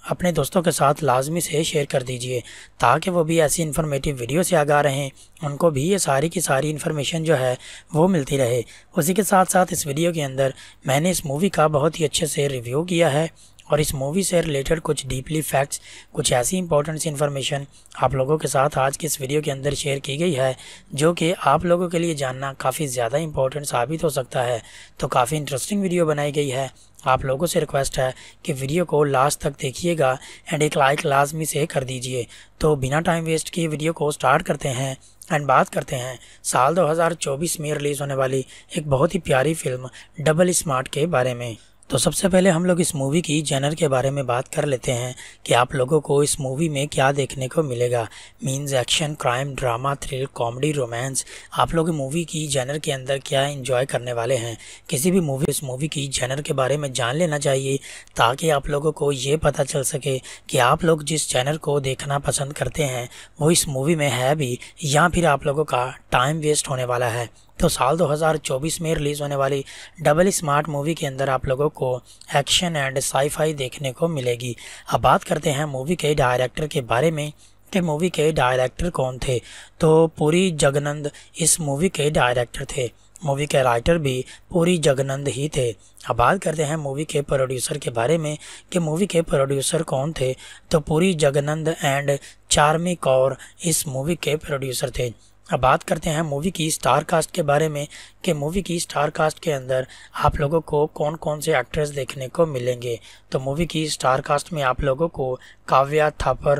अपने दोस्तों के साथ लाजमी से शेयर कर दीजिए ताकि वो भी ऐसी इन्फॉर्मेटिव वीडियो से आगा रहें उनको भी ये सारी की सारी इन्फॉर्मेशन जो है वो मिलती रहे उसी के साथ साथ इस वीडियो के अंदर मैंने इस मूवी का बहुत ही अच्छे से रिव्यू किया है और इस मूवी से रिलेटेड कुछ डीपली फैक्ट्स कुछ ऐसी इंपॉर्टेंट इन्फॉर्मेशन आप लोगों के साथ आज के इस वीडियो के अंदर शेयर की गई है जो कि आप लोगों के लिए जानना काफ़ी ज़्यादा इंपॉर्टेंट साबित हो सकता है तो काफ़ी इंटरेस्टिंग वीडियो बनाई गई है आप लोगों से रिक्वेस्ट है कि वीडियो को लास्ट तक देखिएगा एंड एक लाइक लाजमी से कर दीजिए तो बिना टाइम वेस्ट किए वीडियो को स्टार्ट करते हैं एंड बात करते हैं साल 2024 में रिलीज़ होने वाली एक बहुत ही प्यारी फिल्म डबल स्मार्ट के बारे में तो सबसे पहले हम लोग इस मूवी की जनर के बारे में बात कर लेते हैं कि आप लोगों को इस मूवी में क्या देखने को मिलेगा means action crime drama thrill comedy romance आप लोग मूवी की जनर के अंदर क्या एंजॉय करने वाले हैं किसी भी मूवी इस मूवी की जनर के बारे में जान लेना चाहिए ताकि आप लोगों को ये पता चल सके कि आप लोग जिस जैनर को देखना पसंद करते हैं वो इस मूवी में है भी या फिर आप लोगों का टाइम वेस्ट होने वाला है तो साल 2024 में रिलीज़ होने वाली डबल स्मार्ट मूवी के अंदर आप लोगों को एक्शन एंड साईफाई देखने को मिलेगी अब बात करते हैं मूवी के डायरेक्टर के बारे में कि मूवी के डायरेक्टर कौन थे तो पूरी जगनंद इस मूवी के डायरेक्टर थे मूवी के राइटर भी पूरी जगनंद ही थे अब बात करते हैं मूवी के प्रोड्यूसर के बारे में कि मूवी के प्रोड्यूसर कौन थे तो पूरी जगनंद एंड चार्मी कौर इस मूवी के प्रोड्यूसर थे अब बात करते हैं मूवी की स्टार कास्ट के बारे में कि मूवी की स्टार कास्ट के अंदर आप लोगों को कौन कौन से एक्ट्रेस देखने को मिलेंगे तो मूवी की स्टार कास्ट में आप लोगों को काव्या थापर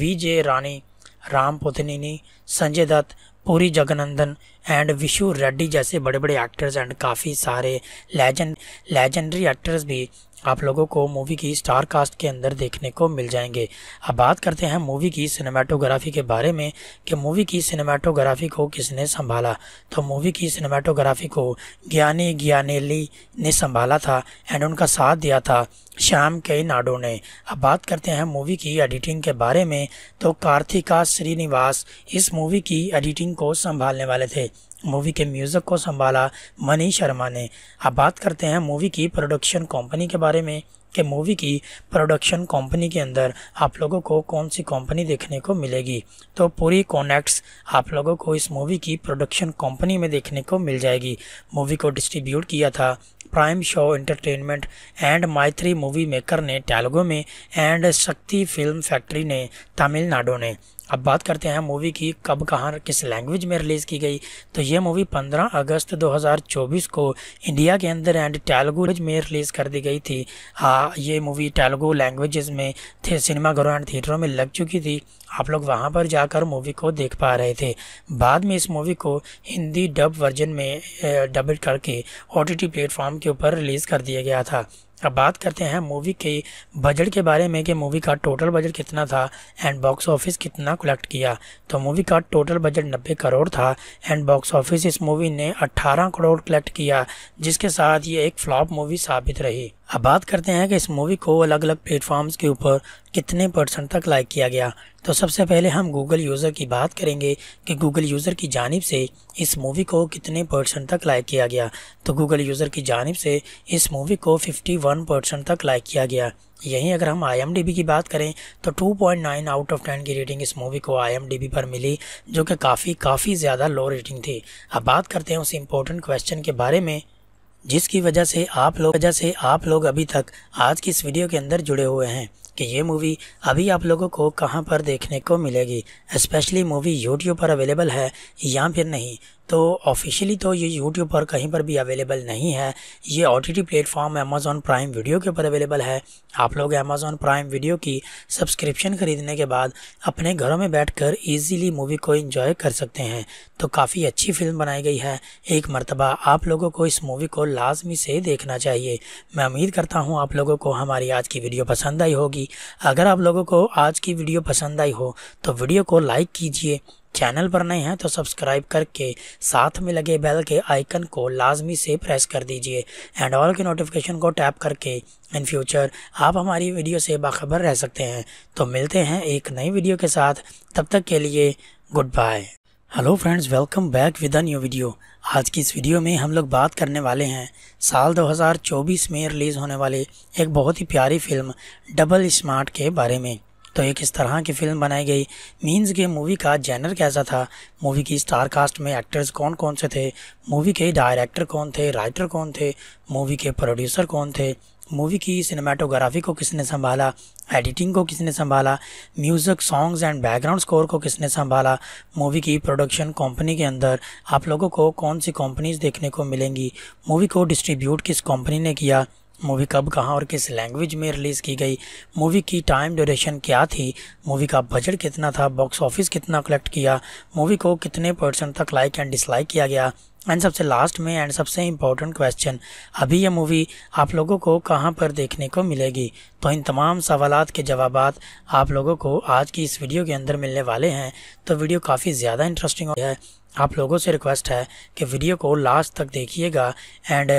वीजे रानी राम पुतनिनी संजय दत्त पूरी जगनंदन एंड विशु रेड्डी जैसे बड़े बड़े एक्टर्स एंड काफ़ी सारे लेजेंड लेजेंडरी एक्टर्स भी आप लोगों को मूवी की स्टार कास्ट के अंदर देखने को मिल जाएंगे अब बात करते हैं मूवी की सिनेमाटोग्राफी के बारे में कि मूवी की सिनेमाटोग्राफी को किसने संभाला तो मूवी की सिनेमाटोग्राफी को ज्ञानी ज्ञानेली ने संभाला था एंड उनका साथ दिया था श्याम कई नाडो ने अब बात करते हैं मूवी की एडिटिंग के बारे में तो कार्तिका श्रीनिवास इस मूवी की एडिटिंग को संभालने वाले थे मूवी के म्यूज़िक को संभाला मनी शर्मा ने अब बात करते हैं मूवी की प्रोडक्शन कंपनी के बारे में कि मूवी की प्रोडक्शन कंपनी के अंदर आप लोगों को कौन सी कंपनी देखने को मिलेगी तो पूरी कॉनेक्ट्स आप लोगों को इस मूवी की प्रोडक्शन कंपनी में देखने को मिल जाएगी मूवी को डिस्ट्रीब्यूट किया था Prime Show Entertainment and Mythri movie maker ने तेलुगु में एंड शक्ति फिल्म फैक्ट्री ने तमिलनाडु ने अब बात करते हैं मूवी की कब कहाँ किस लैंग्वेज में रिलीज़ की गई तो ये मूवी 15 अगस्त 2024 को इंडिया के अंदर एंड टेलुगू में रिलीज़ कर दी गई थी हाँ ये मूवी तेलुगु लैंग्वेजेस में थे सिनेमाघरों एंड थिएटरों में लग चुकी थी आप लोग वहाँ पर जाकर मूवी को देख पा रहे थे बाद में इस मूवी को हिंदी डब वर्जन में डबल करके ओ टी प्लेटफॉर्म के ऊपर रिलीज़ कर दिया गया था अब बात करते हैं मूवी के बजट के बारे में कि मूवी का टोटल बजट कितना था एंड बॉक्स ऑफिस कितना कलेक्ट किया तो मूवी का टोटल बजट 90 करोड़ था एंड बॉक्स ऑफिस इस मूवी ने 18 करोड़ कलेक्ट किया जिसके साथ ये एक फ्लॉप मूवी साबित रही अब बात करते हैं कि इस मूवी को अलग अलग प्लेटफॉर्म्स के ऊपर कितने परसेंट तक लाइक किया गया तो सबसे पहले हम गूगल यूज़र की बात करेंगे कि गूगल यूज़र की जानब से इस मूवी को कितने परसेंट तक लाइक किया गया तो गूगल यूज़र की जानब से इस मूवी को 51 परसेंट तक लाइक किया गया यहीं अगर हम आई की बात करें तो 2.9 आउट ऑफ 10 की रेटिंग इस मूवी को आई पर मिली जो कि काफ़ी काफ़ी ज़्यादा लो रेटिंग थी अब बात करते हैं उस इम्पोर्टेंट क्वेश्चन के बारे में जिसकी वजह से आप लोग वजह से आप लोग अभी तक आज की इस वीडियो के अंदर जुड़े हुए हैं कि ये मूवी अभी आप लोगों को कहाँ पर देखने को मिलेगी स्पेशली मूवी यूट्यूब पर अवेलेबल है या फिर नहीं तो ऑफिशियली तो ये यूट्यूब पर कहीं पर भी अवेलेबल नहीं है ये O T T platform Amazon prime video के ऊपर अवेलेबल है आप लोग अमेज़ॉन प्राइम वीडियो की सब्सक्रिप्शन ख़रीदने के बाद अपने घरों में बैठ कर ईजीली मूवी को इंजॉय कर सकते हैं तो काफ़ी अच्छी फिल्म बनाई गई है एक मरतबा आप लोगों को इस मूवी को लाजमी से देखना चाहिए मैं उम्मीद करता हूँ आप लोगों को हमारी आज की वीडियो पसंद आई होगी अगर आप लोगों को आज की वीडियो पसंद आई हो तो वीडियो को लाइक कीजिए चैनल पर नए हैं तो सब्सक्राइब करके साथ में लगे बेल के आइकन को लाजमी से प्रेस कर दीजिए एंड ऑल के नोटिफिकेशन को टैप करके इन फ्यूचर आप हमारी वीडियो से बाखबर रह सकते हैं तो मिलते हैं एक नई वीडियो के साथ तब तक के लिए good bye hello friends welcome back with a new video आज की इस वीडियो में हम लोग बात करने वाले हैं साल 2024 में रिलीज़ होने वाले एक बहुत ही प्यारी फिल्म डबल स्मार्ट के बारे में तो एक इस तरह की फ़िल्म बनाई गई मीन्स के मूवी का जैनर कैसा था मूवी की स्टार कास्ट में एक्टर्स कौन कौन से थे मूवी के डायरेक्टर कौन थे राइटर कौन थे मूवी के प्रोड्यूसर कौन थे मूवी की सिनेमाटोग्राफी को किसने संभाला एडिटिंग को किसने संभाला music songs and background score को किसने संभाला मूवी की प्रोडक्शन कंपनी के अंदर आप लोगों को कौन सी कंपनीज देखने को मिलेंगी मूवी को डिस्ट्रीब्यूट किस कंपनी ने किया मूवी कब कहाँ और किस लैंग्वेज में रिलीज़ की गई मूवी की टाइम ड्यूरेशन क्या थी मूवी का बजट कितना था बॉक्स ऑफिस कितना कलेक्ट किया मूवी को कितने परसेंट तक लाइक एंड डिसलाइक किया गया एंड सबसे लास्ट में एंड सबसे इम्पोर्टेंट क्वेश्चन अभी यह मूवी आप लोगों को कहाँ पर देखने को मिलेगी तो इन तमाम सवाल के जवाब आप लोगों को आज की इस वीडियो के अंदर मिलने वाले हैं तो वीडियो काफ़ी ज़्यादा इंटरेस्टिंग है आप लोगों से रिक्वेस्ट है कि वीडियो को लास्ट तक देखिएगा एंड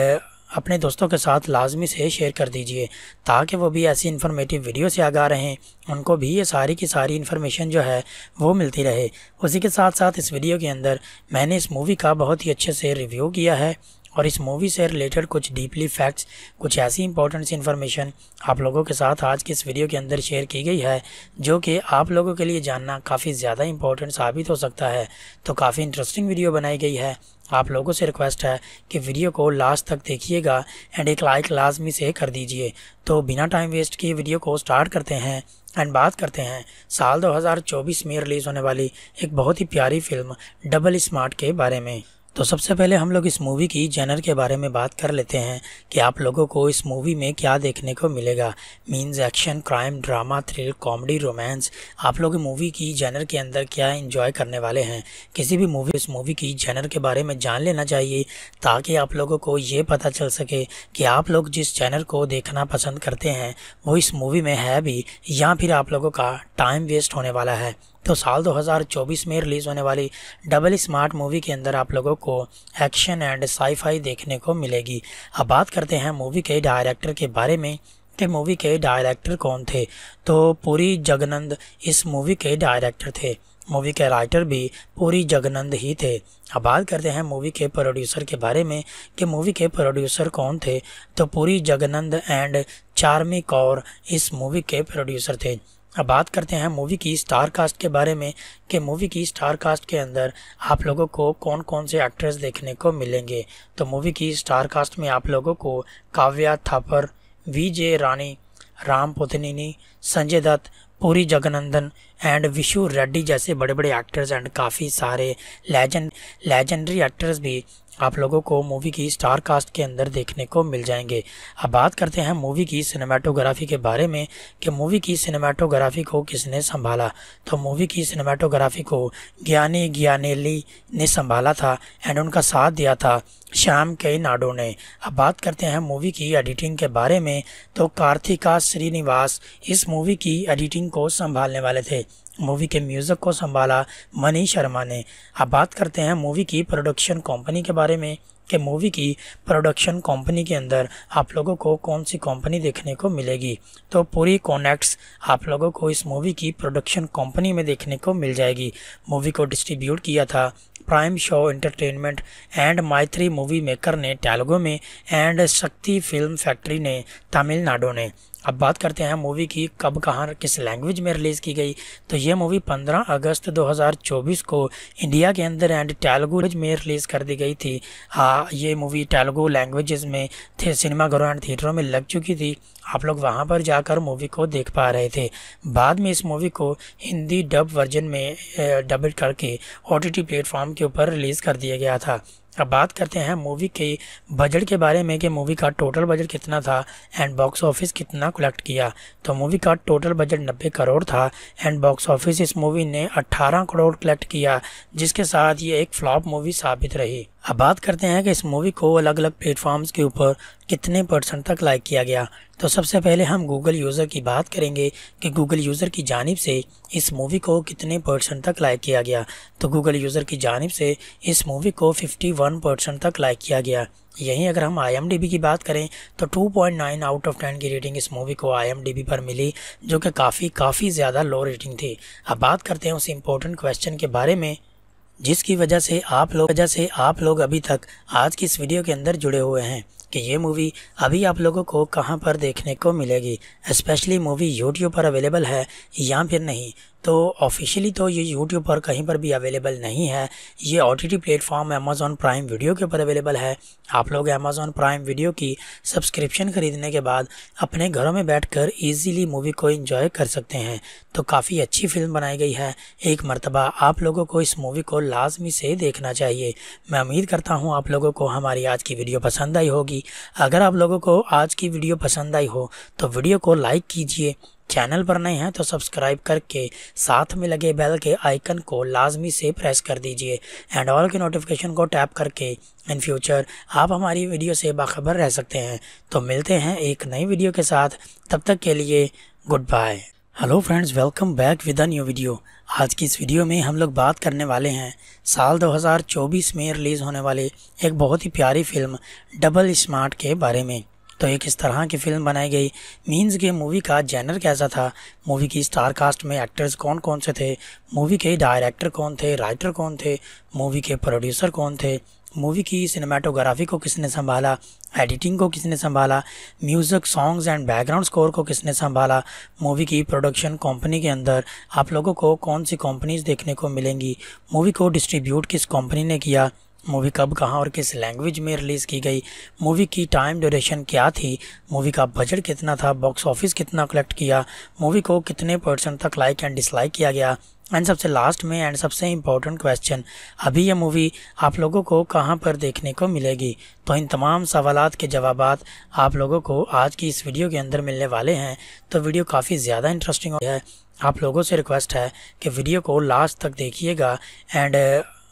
अपने दोस्तों के साथ लाजमी से शेयर कर दीजिए ताकि वो भी ऐसी इन्फॉर्मेटिव वीडियो से आगा रहें उनको भी ये सारी की सारी इन्फॉर्मेशन जो है वो मिलती रहे उसी के साथ साथ इस वीडियो के अंदर मैंने इस मूवी का बहुत ही अच्छे से रिव्यू किया है और इस मूवी से रिलेटेड कुछ डीपली फैक्ट्स कुछ ऐसी इंपॉर्टेंट इन्फॉर्मेशन आप लोगों के साथ आज के इस वीडियो के अंदर शेयर की गई है जो कि आप लोगों के लिए जानना काफ़ी ज़्यादा इंपॉर्टेंट साबित हो सकता है तो काफ़ी इंटरेस्टिंग वीडियो बनाई गई है आप लोगों से रिक्वेस्ट है कि वीडियो को लास्ट तक देखिएगा एंड एक लाइक लाजमी से कर दीजिए तो बिना टाइम वेस्ट किए वीडियो को स्टार्ट करते हैं एंड बात करते हैं साल 2024 में रिलीज़ होने वाली एक बहुत ही प्यारी फिल्म डबल स्मार्ट के बारे में तो सबसे पहले हम लोग इस मूवी की जनर के बारे में बात कर लेते हैं कि आप लोगों को इस मूवी में क्या देखने को मिलेगा means action crime drama thrill comedy romance आप लोग मूवी की जनर के अंदर क्या एंजॉय करने वाले हैं किसी भी मूवी इस मूवी की जनर के बारे में जान लेना चाहिए ताकि आप लोगों को ये पता चल सके कि आप लोग जिस जैनर को देखना पसंद करते हैं वो इस मूवी में है भी या फिर आप लोगों का टाइम वेस्ट होने वाला है तो साल 2024 में रिलीज़ होने वाली डबल स्मार्ट मूवी के अंदर आप लोगों को एक्शन एंड साईफाई देखने को मिलेगी अब बात करते हैं मूवी के डायरेक्टर के बारे में कि मूवी के डायरेक्टर कौन थे तो पूरी जगनंद इस मूवी के डायरेक्टर थे मूवी के राइटर भी पूरी जगनंद ही थे अब बात करते हैं मूवी के प्रोड्यूसर के बारे में कि मूवी के प्रोड्यूसर कौन थे तो पूरी जगनंद एंड चार्मी कौर इस मूवी के प्रोड्यूसर थे अब बात करते हैं मूवी की स्टार कास्ट के बारे में कि मूवी की स्टार कास्ट के अंदर आप लोगों को कौन कौन से एक्ट्रेस देखने को मिलेंगे तो मूवी की स्टार कास्ट में आप लोगों को Kavya Thapar we J Rani Ram Pothineni Sanjay Dutt Puri Jagannadh and Vishu Reddy जैसे बड़े बड़े एक्टर्स एंड काफ़ी सारे लेजेंड लेजेंडरी एक्टर्स भी आप लोगों को मूवी की स्टार कास्ट के अंदर देखने को मिल जाएंगे अब बात करते हैं मूवी की सिनेमाटोग्राफी के बारे में कि मूवी की सिनेमाटोग्राफी को किसने संभाला तो मूवी की सिनेमाटोग्राफी को ज्ञानी ज्ञानेली ने संभाला था एंड उनका साथ दिया था श्याम के नाडो ने अब बात करते हैं मूवी की एडिटिंग के बारे में तो कार्तिका श्रीनिवास इस मूवी की एडिटिंग को संभालने वाले थे मूवी के म्यूज़िक को संभाला मनी शर्मा ने अब बात करते हैं मूवी की प्रोडक्शन कंपनी के बारे में कि मूवी की प्रोडक्शन कंपनी के अंदर आप लोगों को कौन सी कंपनी देखने को मिलेगी तो पूरी कॉनेक्ट्स आप लोगों को इस मूवी की प्रोडक्शन कंपनी में देखने को मिल जाएगी मूवी को डिस्ट्रीब्यूट किया था Prime Show Entertainment and Mythri movie maker ने तेलुगु में एंड शक्ति फिल्म फैक्ट्री ने तमिलनाडु ने अब बात करते हैं मूवी की कब कहाँ किस लैंग्वेज में रिलीज़ की गई तो ये मूवी 15 अगस्त 2024 को इंडिया के अंदर एंड तेलुगु में रिलीज़ कर दी गई थी हाँ ये मूवी तेलुगु लैंग्वेजेस में थे सिनेमाघरों एंड थिएटरों में लग चुकी थी आप लोग वहाँ पर जाकर मूवी को देख पा रहे थे बाद में इस मूवी को हिंदी डब वर्जन में डब करके ओ टी प्लेटफॉर्म के ऊपर रिलीज़ कर दिया गया था अब बात करते हैं मूवी के बजट के बारे में कि मूवी का टोटल बजट कितना था एंड बॉक्स ऑफिस कितना कलेक्ट किया तो मूवी का टोटल बजट 90 करोड़ था एंड बॉक्स ऑफिस इस मूवी ने 18 करोड़ कलेक्ट किया जिसके साथ ये एक फ्लॉप मूवी साबित रही अब बात करते हैं कि इस मूवी को अलग अलग प्लेटफॉर्म्स के ऊपर कितने परसेंट तक लाइक किया गया तो सबसे पहले हम गूगल यूज़र की बात करेंगे कि गूगल यूज़र की जानब से इस मूवी को कितने परसेंट तक लाइक किया गया तो गूगल यूज़र की जानब से इस मूवी को 51 परसेंट तक लाइक किया गया यहीं अगर हम आई की बात करें तो 2.9 आउट ऑफ 10 की रेटिंग इस मूवी को आई पर मिली जो कि काफ़ी काफ़ी ज़्यादा लो रेटिंग थी अब बात करते हैं उस इम्पोर्टेंट क्वेश्चन के बारे में जिसकी वजह से आप लोग वजह से आप लोग अभी तक आज की इस वीडियो के अंदर जुड़े हुए हैं कि ये मूवी अभी आप लोगों को कहाँ पर देखने को मिलेगी स्पेशली मूवी यूट्यूब पर अवेलेबल है या फिर नहीं तो ऑफिशियली तो ये यूट्यूब पर कहीं पर भी अवेलेबल नहीं है ये O T platform Amazon prime video के ऊपर अवेलेबल है आप लोग अमेज़ॉन प्राइम वीडियो की सब्सक्रिप्शन ख़रीदने के बाद अपने घरों में बैठकर इजीली मूवी को एंजॉय कर सकते हैं तो काफ़ी अच्छी फिल्म बनाई गई है एक मरतबा आप लोगों को इस मूवी को लाजमी से देखना चाहिए मैं उम्मीद करता हूँ आप लोगों को हमारी आज की वीडियो पसंद आई होगी अगर आप लोगों को आज की वीडियो पसंद आई हो तो वीडियो को लाइक कीजिए चैनल पर नए हैं तो सब्सक्राइब करके साथ में लगे बेल के आइकन को लाजमी से प्रेस कर दीजिए एंड ऑल के नोटिफिकेशन को टैप करके इन फ्यूचर आप हमारी वीडियो से बाखबर रह सकते हैं तो मिलते हैं एक नई वीडियो के साथ तब तक के लिए good bye hello friends welcome back with a new video आज की इस वीडियो में हम लोग बात करने वाले हैं साल 2024 में रिलीज़ होने वाले एक बहुत ही प्यारी फिल्म डबल स्मार्ट के बारे में तो एक इस तरह की फ़िल्म बनाई गई मीन्स के मूवी का जैनर कैसा था मूवी की स्टार कास्ट में एक्टर्स कौन कौन से थे मूवी के डायरेक्टर कौन थे राइटर कौन थे मूवी के प्रोड्यूसर कौन थे मूवी की सिनेमाटोग्राफी को किसने संभाला एडिटिंग को किसने संभाला music songs and background score को किसने संभाला मूवी की प्रोडक्शन कंपनी के अंदर आप लोगों को कौन सी कंपनीज देखने को मिलेंगी मूवी को डिस्ट्रीब्यूट किस कंपनी ने किया मूवी कब कहाँ और किस लैंग्वेज में रिलीज़ की गई मूवी की टाइम ड्यूरेशन क्या थी मूवी का बजट कितना था बॉक्स ऑफिस कितना कलेक्ट किया मूवी को कितने परसेंट तक लाइक एंड डिसलाइक किया गया एंड सबसे लास्ट में एंड सबसे इम्पोर्टेंट क्वेश्चन अभी यह मूवी आप लोगों को कहाँ पर देखने को मिलेगी तो इन तमाम सवाल के जवाब आप लोगों को आज की इस वीडियो के अंदर मिलने वाले हैं तो वीडियो काफ़ी ज़्यादा इंटरेस्टिंग है आप लोगों से रिक्वेस्ट है कि वीडियो को लास्ट तक देखिएगा एंड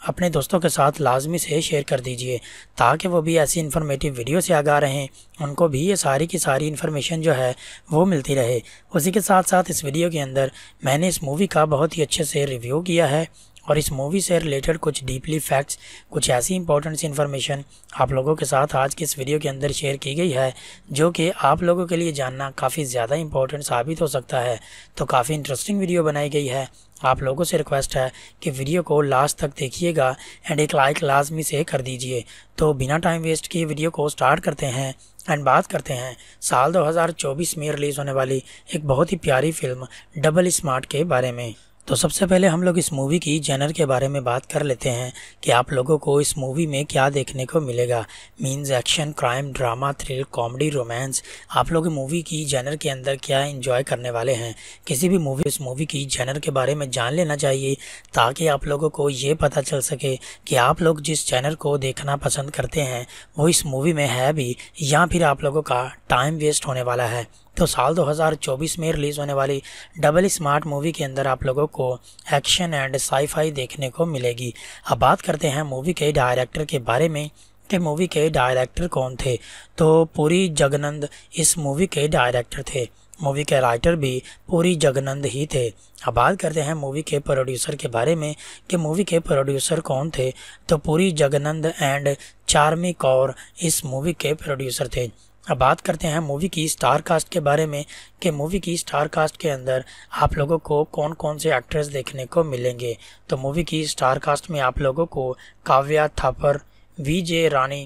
अपने दोस्तों के साथ लाजमी से शेयर कर दीजिए ताकि वो भी ऐसी इन्फॉर्मेटिव वीडियो से आगा रहें उनको भी ये सारी की सारी इन्फॉर्मेशन जो है वो मिलती रहे उसी के साथ साथ इस वीडियो के अंदर मैंने इस मूवी का बहुत ही अच्छे से रिव्यू किया है और इस मूवी से रिलेटेड कुछ डीपली फैक्ट्स कुछ ऐसी इंपॉर्टेंट इन्फॉर्मेशन आप लोगों के साथ आज के इस वीडियो के अंदर शेयर की गई है जो कि आप लोगों के लिए जानना काफ़ी ज़्यादा इंपॉर्टेंट साबित हो सकता है तो काफ़ी इंटरेस्टिंग वीडियो बनाई गई है आप लोगों से रिक्वेस्ट है कि वीडियो को लास्ट तक देखिएगा एंड एक लाइक लाजमी से कर दीजिए तो बिना टाइम वेस्ट किए वीडियो को स्टार्ट करते हैं एंड बात करते हैं साल 2024 में रिलीज़ होने वाली एक बहुत ही प्यारी फिल्म डबल स्मार्ट के बारे में तो सबसे पहले हम लोग इस मूवी की जेनर के बारे में बात कर लेते हैं कि आप लोगों को इस मूवी में क्या देखने को मिलेगा means action crime drama thrill comedy romance आप लोग मूवी की जेनर के अंदर क्या एंजॉय करने वाले हैं किसी भी मूवी इस मूवी की जेनर के बारे में जान लेना चाहिए ताकि आप लोगों को ये पता चल सके कि आप लोग जिस चैनल को देखना पसंद करते हैं वो इस मूवी में है भी या फिर आप लोगों का टाइम वेस्ट होने वाला है तो साल 2024 में रिलीज़ होने वाली डबल स्मार्ट मूवी के अंदर आप लोगों को एक्शन एंड साईफाई देखने को मिलेगी अब बात करते हैं मूवी के डायरेक्टर के बारे में कि मूवी के डायरेक्टर कौन थे तो पूरी जगनंद इस मूवी के डायरेक्टर थे मूवी के राइटर भी पूरी जगनंद ही थे अब बात करते हैं मूवी के प्रोड्यूसर के बारे में कि मूवी के प्रोड्यूसर कौन थे तो पूरी जगनंद एंड चार्मी कौर इस मूवी के प्रोड्यूसर थे अब बात करते हैं मूवी की स्टार कास्ट के बारे में कि मूवी की स्टार कास्ट के अंदर आप लोगों को कौन कौन से एक्ट्रेस देखने को मिलेंगे तो मूवी की स्टार कास्ट में आप लोगों को Kavya Thapar we J Rani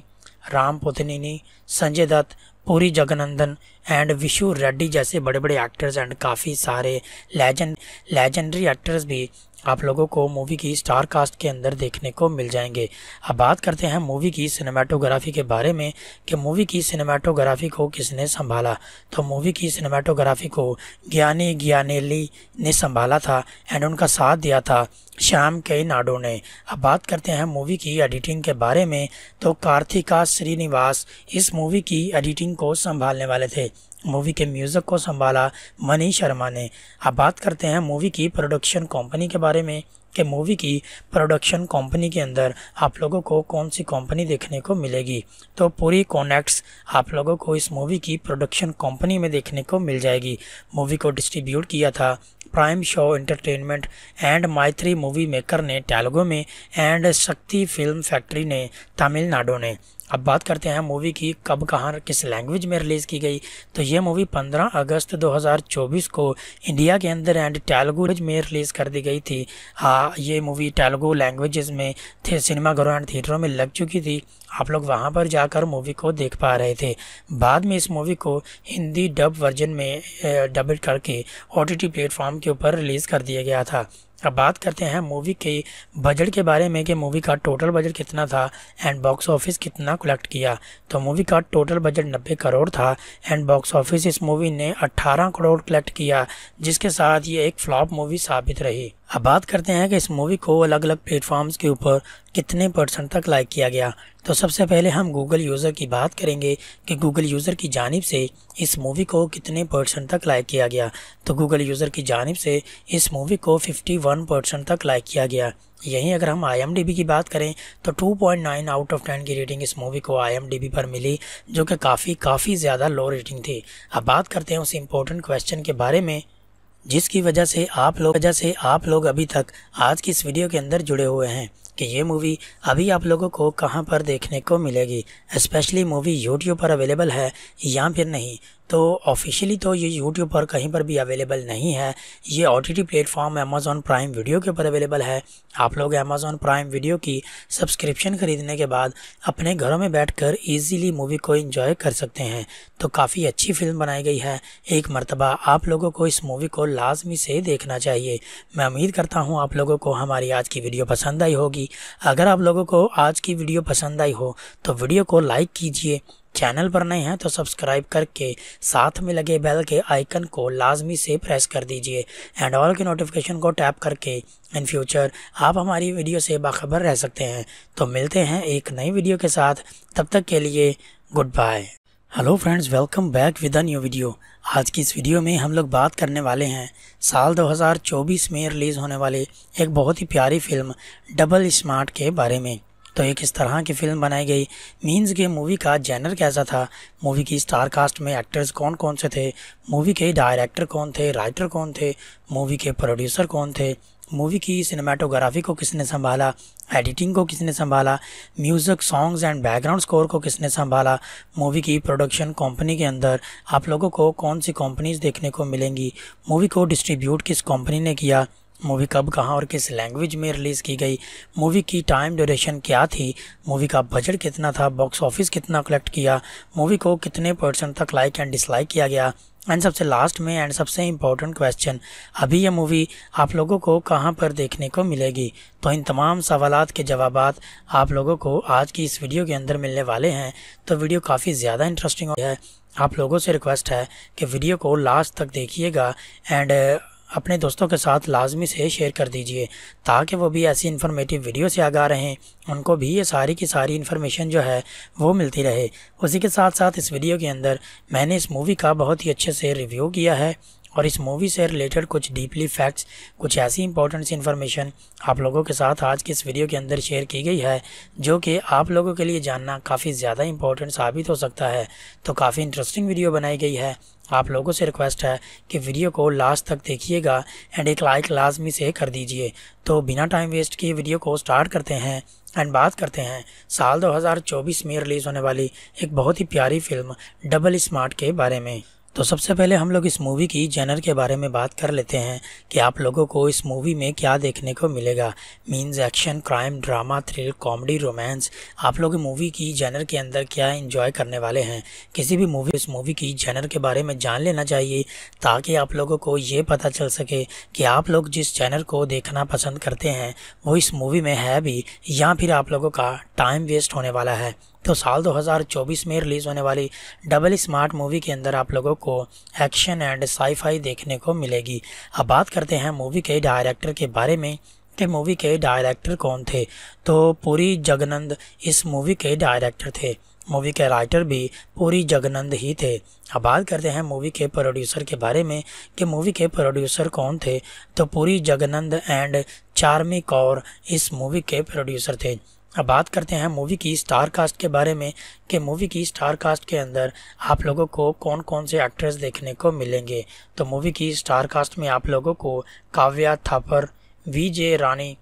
Ram Pothineni Sanjay Dutt Puri Jagannadh and Vishu Reddy जैसे बड़े बड़े एक्टर्स एंड काफ़ी सारे लेजेंड लेजेंडरी एक्टर्स भी आप लोगों को मूवी की स्टार कास्ट के अंदर देखने को मिल जाएंगे अब बात करते हैं मूवी की सिनेमाटोग्राफी के बारे में कि मूवी की सिनेमाटोग्राफी को किसने संभाला तो मूवी की सिनेमाटोग्राफी को ज्ञानी ज्ञानेली ने संभाला था एंड उनका साथ दिया था श्याम के नाडो ने अब बात करते हैं मूवी की एडिटिंग के बारे में तो कार्तिका श्रीनिवास इस मूवी की एडिटिंग को संभालने वाले थे मूवी के म्यूज़िक को संभाला मनी शर्मा ने अब बात करते हैं मूवी की प्रोडक्शन कंपनी के बारे में कि मूवी की प्रोडक्शन कंपनी के अंदर आप लोगों को कौन सी कंपनी देखने को मिलेगी तो पूरी कॉनेक्ट्स आप लोगों को इस मूवी की प्रोडक्शन कंपनी में देखने को मिल जाएगी मूवी को डिस्ट्रीब्यूट किया था Prime Show Entertainment and Mythri movie maker ने तेलुगु में एंड शक्ति फिल्म फैक्ट्री ने तमिलनाडु ने अब बात करते हैं मूवी की कब कहाँ किस लैंग्वेज में रिलीज़ की गई तो ये मूवी 15 अगस्त 2024 को इंडिया के अंदर एंड तेलुगु में रिलीज़ कर दी गई थी हाँ ये मूवी तेलुगु लैंग्वेजेस में थे सिनेमाघरों एंड थिएटरों में लग चुकी थी आप लोग वहाँ पर जाकर मूवी को देख पा रहे थे बाद में इस मूवी को हिंदी डब वर्जन में डबिट करके ओ टी प्लेटफॉर्म के ऊपर रिलीज़ कर दिया गया था अब बात करते हैं मूवी के बजट के बारे में कि मूवी का टोटल बजट कितना था एंड बॉक्स ऑफिस कितना कलेक्ट किया तो मूवी का टोटल बजट 90 करोड़ था एंड बॉक्स ऑफिस इस मूवी ने 18 करोड़ कलेक्ट किया जिसके साथ ये एक फ्लॉप मूवी साबित रही अब बात करते हैं कि इस मूवी को अलग अलग प्लेटफॉर्म्स के ऊपर कितने परसेंट तक लाइक किया गया तो सबसे पहले हम गूगल यूज़र की बात करेंगे कि गूगल यूज़र की जानब से इस मूवी को कितने परसेंट तक लाइक किया गया तो गूगल यूज़र की जानब से इस मूवी को 51 परसेंट तक लाइक किया गया यहीं अगर हम आई की बात करें तो 2.9 आउट ऑफ 10 की रेटिंग इस मूवी को आई पर मिली जो कि काफ़ी काफ़ी ज़्यादा लो रेटिंग थी अब बात करते हैं उस इम्पोर्टेंट क्वेश्चन के बारे में जिसकी वजह से आप लोग वजह से आप लोग अभी तक आज की इस वीडियो के अंदर जुड़े हुए हैं कि ये मूवी अभी आप लोगों को कहाँ पर देखने को मिलेगी स्पेशली मूवी यूट्यूब पर अवेलेबल है या फिर नहीं तो ऑफिशियली तो ये यूट्यूब पर कहीं पर भी अवेलेबल नहीं है ये O T T platform Amazon prime video के ऊपर अवेलेबल है आप लोग अमेज़ॉन प्राइम वीडियो की सब्सक्रिप्शन ख़रीदने के बाद अपने घरों में बैठकर इजीली मूवी को एंजॉय कर सकते हैं तो काफ़ी अच्छी फिल्म बनाई गई है एक मरतबा आप लोगों को इस मूवी को लाजमी से देखना चाहिए मैं उम्मीद करता हूँ आप लोगों को हमारी आज की वीडियो पसंद आई होगी अगर आप लोगों को आज की वीडियो पसंद आई हो तो वीडियो को लाइक कीजिए चैनल पर नए हैं तो सब्सक्राइब करके साथ में लगे बेल के आइकन को लाजमी से प्रेस कर दीजिए एंड ऑल के नोटिफिकेशन को टैप करके इन फ्यूचर आप हमारी वीडियो से बाखबर रह सकते हैं तो मिलते हैं एक नई वीडियो के साथ तब तक के लिए good bye hello friends welcome back with a new video आज की इस वीडियो में हम लोग बात करने वाले हैं साल 2024 में रिलीज़ होने वाले एक बहुत ही प्यारी फिल्म डबल स्मार्ट के बारे में तो एक इस तरह की फ़िल्म बनाई गई मीन्स के मूवी का जैनर कैसा था मूवी की स्टार कास्ट में एक्टर्स कौन कौन से थे मूवी के डायरेक्टर कौन थे राइटर कौन थे मूवी के प्रोड्यूसर कौन थे मूवी की सिनेमाटोग्राफी को किसने संभाला एडिटिंग को किसने संभाला music songs and background score को किसने संभाला मूवी की प्रोडक्शन कंपनी के अंदर आप लोगों को कौन सी कंपनीज देखने को मिलेंगी मूवी को डिस्ट्रीब्यूट किस कंपनी ने किया मूवी कब कहाँ और किस लैंग्वेज में रिलीज़ की गई मूवी की टाइम ड्यूरेशन क्या थी मूवी का बजट कितना था बॉक्स ऑफिस कितना कलेक्ट किया मूवी को कितने परसेंट तक लाइक एंड डिसलाइक किया गया एंड सबसे लास्ट में एंड सबसे इम्पोर्टेंट क्वेश्चन अभी यह मूवी आप लोगों को कहाँ पर देखने को मिलेगी तो इन तमाम सवाल के जवाब आप लोगों को आज की इस वीडियो के अंदर मिलने वाले हैं तो वीडियो काफ़ी ज़्यादा इंटरेस्टिंग है आप लोगों से रिक्वेस्ट है कि वीडियो को लास्ट तक देखिएगा एंड अपने दोस्तों के साथ लाजमी से शेयर कर दीजिए ताकि वो भी ऐसी इन्फॉर्मेटिव वीडियो से आगा रहें उनको भी ये सारी की सारी इन्फॉर्मेशन जो है वो मिलती रहे उसी के साथ साथ इस वीडियो के अंदर मैंने इस मूवी का बहुत ही अच्छे से रिव्यू किया है और इस मूवी से रिलेटेड कुछ डीपली फैक्ट्स कुछ ऐसी इंपॉर्टेंट इन्फॉर्मेशन आप लोगों के साथ आज के इस वीडियो के अंदर शेयर की गई है जो कि आप लोगों के लिए जानना काफ़ी ज़्यादा इंपॉर्टेंट साबित हो सकता है तो काफ़ी इंटरेस्टिंग वीडियो बनाई गई है आप लोगों से रिक्वेस्ट है कि वीडियो को लास्ट तक देखिएगा एंड एक लाइक लाजमी से कर दीजिए तो बिना टाइम वेस्ट किए वीडियो को स्टार्ट करते हैं एंड बात करते हैं साल 2024 में रिलीज़ होने वाली एक बहुत ही प्यारी फिल्म डबल स्मार्ट के बारे में तो सबसे पहले हम लोग इस मूवी की जेनर के बारे में बात कर लेते हैं कि आप लोगों को इस मूवी में क्या देखने को मिलेगा means action crime drama thrill comedy romance आप लोग मूवी की जेनर के अंदर क्या इन्जॉय करने वाले हैं किसी भी मूवी इस मूवी की जेनर के बारे में जान लेना चाहिए ताकि आप लोगों को ये पता चल सके कि आप लोग जिस जैनर को देखना पसंद करते हैं वो इस मूवी में है भी या फिर आप लोगों का टाइम वेस्ट होने वाला है तो साल 2024 में रिलीज़ होने वाली डबल स्मार्ट मूवी के अंदर आप लोगों को एक्शन एंड साईफाई देखने को मिलेगी अब बात करते हैं मूवी के डायरेक्टर के बारे में कि मूवी के डायरेक्टर कौन थे तो पूरी जगनंद इस मूवी के डायरेक्टर थे मूवी के राइटर भी पूरी जगनंद ही थे अब बात करते हैं मूवी के प्रोड्यूसर के बारे में कि मूवी के प्रोड्यूसर कौन थे तो पूरी जगनंद एंड चार्मी कौर इस मूवी के प्रोड्यूसर थे अब बात करते हैं मूवी की स्टार कास्ट के बारे में कि मूवी की स्टार कास्ट के अंदर आप लोगों को कौन कौन से एक्ट्रेस देखने को मिलेंगे तो मूवी की स्टार कास्ट में आप लोगों को Kavya Thapar we J Rani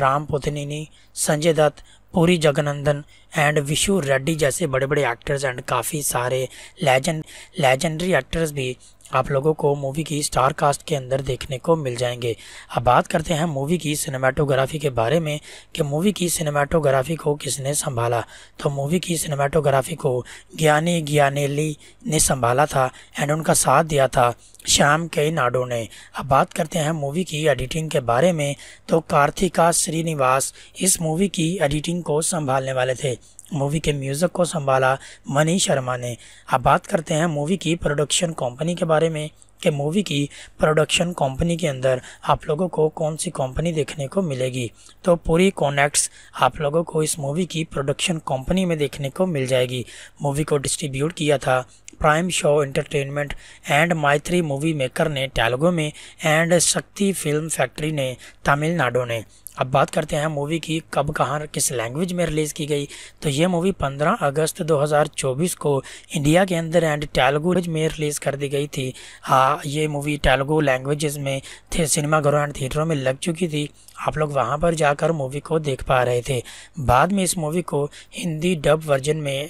Ram Pothineni Sanjay Dutt Puri Jagannadh and Vishu Reddy जैसे बड़े बड़े एक्टर्स एंड काफ़ी सारे लेजेंड लेजेंडरी एक्टर्स भी आप लोगों को मूवी की स्टार कास्ट के अंदर देखने को मिल जाएंगे अब बात करते हैं मूवी की सिनेमाटोग्राफी के बारे में कि मूवी की सिनेमाटोग्राफी को किसने संभाला तो मूवी की सिनेमाटोग्राफी को ज्ञानी ज्ञानेली ने संभाला था एंड उनका साथ दिया था श्याम के नाडो ने अब बात करते हैं मूवी की एडिटिंग के बारे में तो कार्तिका श्रीनिवास इस मूवी की एडिटिंग को संभालने वाले थे मूवी के म्यूज़िक को संभाला मनी शर्मा ने अब बात करते हैं मूवी की प्रोडक्शन कंपनी के बारे में कि मूवी की प्रोडक्शन कंपनी के अंदर आप लोगों को कौन सी कंपनी देखने को मिलेगी तो पूरी कॉनेक्ट्स आप लोगों को इस मूवी की प्रोडक्शन कंपनी में देखने को मिल जाएगी मूवी को डिस्ट्रीब्यूट किया था Prime Show Entertainment and Mythri movie maker ने तेलुगु में एंड शक्ति फिल्म फैक्ट्री ने तमिलनाडु ने अब बात करते हैं मूवी की कब कहाँ किस लैंग्वेज में रिलीज़ की गई तो ये मूवी 15 अगस्त 2024 को इंडिया के अंदर एंड तेलुगु में रिलीज़ कर दी गई थी हाँ ये मूवी तेलुगु लैंग्वेज में थे सिनेमाघरों एंड थिएटरों में लग चुकी थी आप लोग वहाँ पर जाकर मूवी को देख पा रहे थे बाद में इस मूवी को हिंदी डब वर्जन में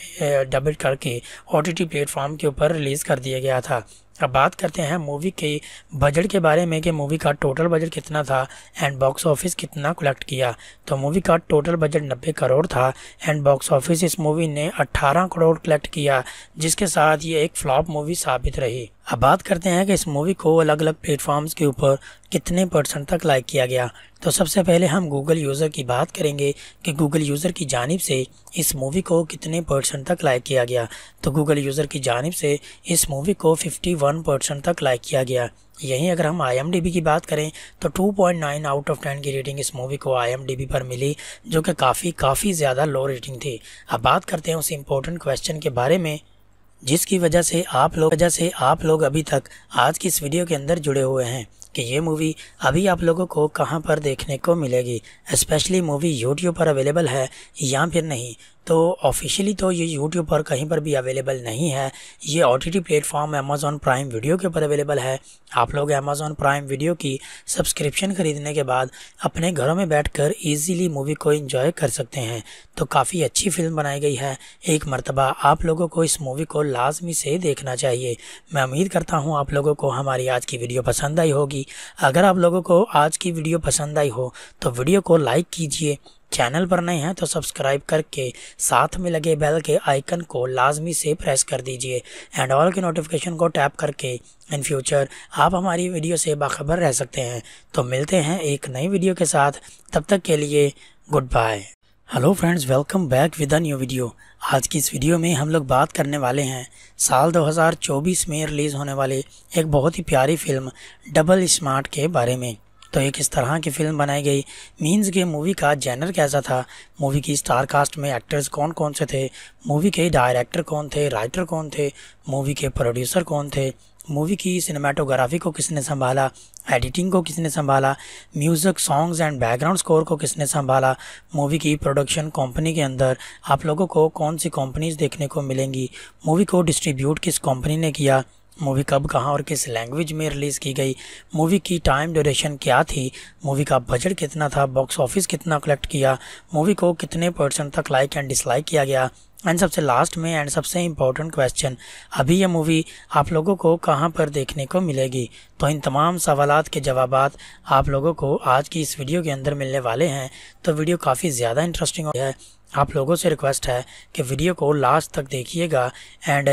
डबल करके ओ टी प्लेटफॉर्म के ऊपर रिलीज़ कर दिया गया था अब बात करते हैं मूवी के बजट के बारे में कि मूवी का टोटल बजट कितना था एंड बॉक्स ऑफिस कितना कलेक्ट किया तो मूवी का टोटल बजट 90 करोड़ था एंड बॉक्स ऑफिस इस मूवी ने 18 करोड़ कलेक्ट किया जिसके साथ ये एक फ्लॉप मूवी साबित रही अब बात करते हैं कि इस मूवी को अलग अलग प्लेटफॉर्म्स के ऊपर कितने परसेंट तक लाइक किया गया तो सबसे पहले हम गूगल यूज़र की बात करेंगे कि गूगल यूज़र की जानब से इस मूवी को कितने परसेंट तक लाइक किया गया तो गूगल यूज़र की जानब से इस मूवी को 51 परसेंट तक लाइक किया गया यहीं अगर हम आई की बात करें तो 2.9 आउट ऑफ 10 की रेटिंग इस मूवी को आई पर मिली जो कि काफ़ी काफ़ी ज़्यादा लो रेटिंग थी अब बात करते हैं उस इम्पोर्टेंट क्वेश्चन के बारे में जिसकी वजह से आप लोग वजह से आप लोग अभी तक आज की इस वीडियो के अंदर जुड़े हुए हैं कि ये मूवी अभी आप लोगों को कहाँ पर देखने को मिलेगी स्पेशली मूवी यूट्यूब पर अवेलेबल है या फिर नहीं तो ऑफिशियली तो ये यूट्यूब पर कहीं पर भी अवेलेबल नहीं है ये O T T platform Amazon prime video के ऊपर अवेलेबल है आप लोग अमेज़ॉन प्राइम वीडियो की सब्सक्रिप्शन ख़रीदने के बाद अपने घरों में बैठ कर ईजीली मूवी को इंजॉय कर सकते हैं तो काफ़ी अच्छी फिल्म बनाई गई है एक मरतबा आप लोगों को इस मूवी को लाजमी से देखना चाहिए मैं उम्मीद करता हूँ आप लोगों को हमारी आज की वीडियो पसंद आई होगी अगर आप लोगों को आज की वीडियो पसंद आई हो तो वीडियो को लाइक कीजिए चैनल पर नए हैं तो सब्सक्राइब करके साथ में लगे बेल के आइकन को लाजमी से प्रेस कर दीजिए एंड ऑल के नोटिफिकेशन को टैप करके इन फ्यूचर आप हमारी वीडियो से बाखबर रह सकते हैं तो मिलते हैं एक नई वीडियो के साथ तब तक के लिए good bye hello friends welcome back with a new video आज की इस वीडियो में हम लोग बात करने वाले हैं साल 2024 में रिलीज़ होने वाले एक बहुत ही प्यारी फिल्म डबल स्मार्ट के बारे में तो एक इस तरह की फिल्म बनाई गई मीन्स के मूवी का जैनर कैसा था मूवी की स्टार कास्ट में एक्टर्स कौन कौन से थे मूवी के डायरेक्टर कौन थे राइटर कौन थे मूवी के प्रोड्यूसर कौन थे मूवी की सिनेमाटोग्राफी को किसने संभाला एडिटिंग को किसने संभाला music songs and background score को किसने संभाला मूवी की प्रोडक्शन कंपनी के अंदर आप लोगों को कौन सी कंपनीज देखने को मिलेंगी मूवी को डिस्ट्रीब्यूट किस कंपनी ने किया मूवी कब कहाँ और किस लैंग्वेज में रिलीज़ की गई मूवी की टाइम ड्यूरेशन क्या थी मूवी का बजट कितना था बॉक्स ऑफिस कितना कलेक्ट किया मूवी को कितने परसेंट तक लाइक एंड डिसलाइक किया गया एंड सबसे लास्ट में एंड सबसे इम्पोर्टेंट क्वेश्चन अभी यह मूवी आप लोगों को कहाँ पर देखने को मिलेगी तो इन तमाम सवाल के जवाब आप लोगों को आज की इस वीडियो के अंदर मिलने वाले हैं तो वीडियो काफ़ी ज़्यादा इंटरेस्टिंग है आप लोगों से रिक्वेस्ट है कि वीडियो को लास्ट तक देखिएगा एंड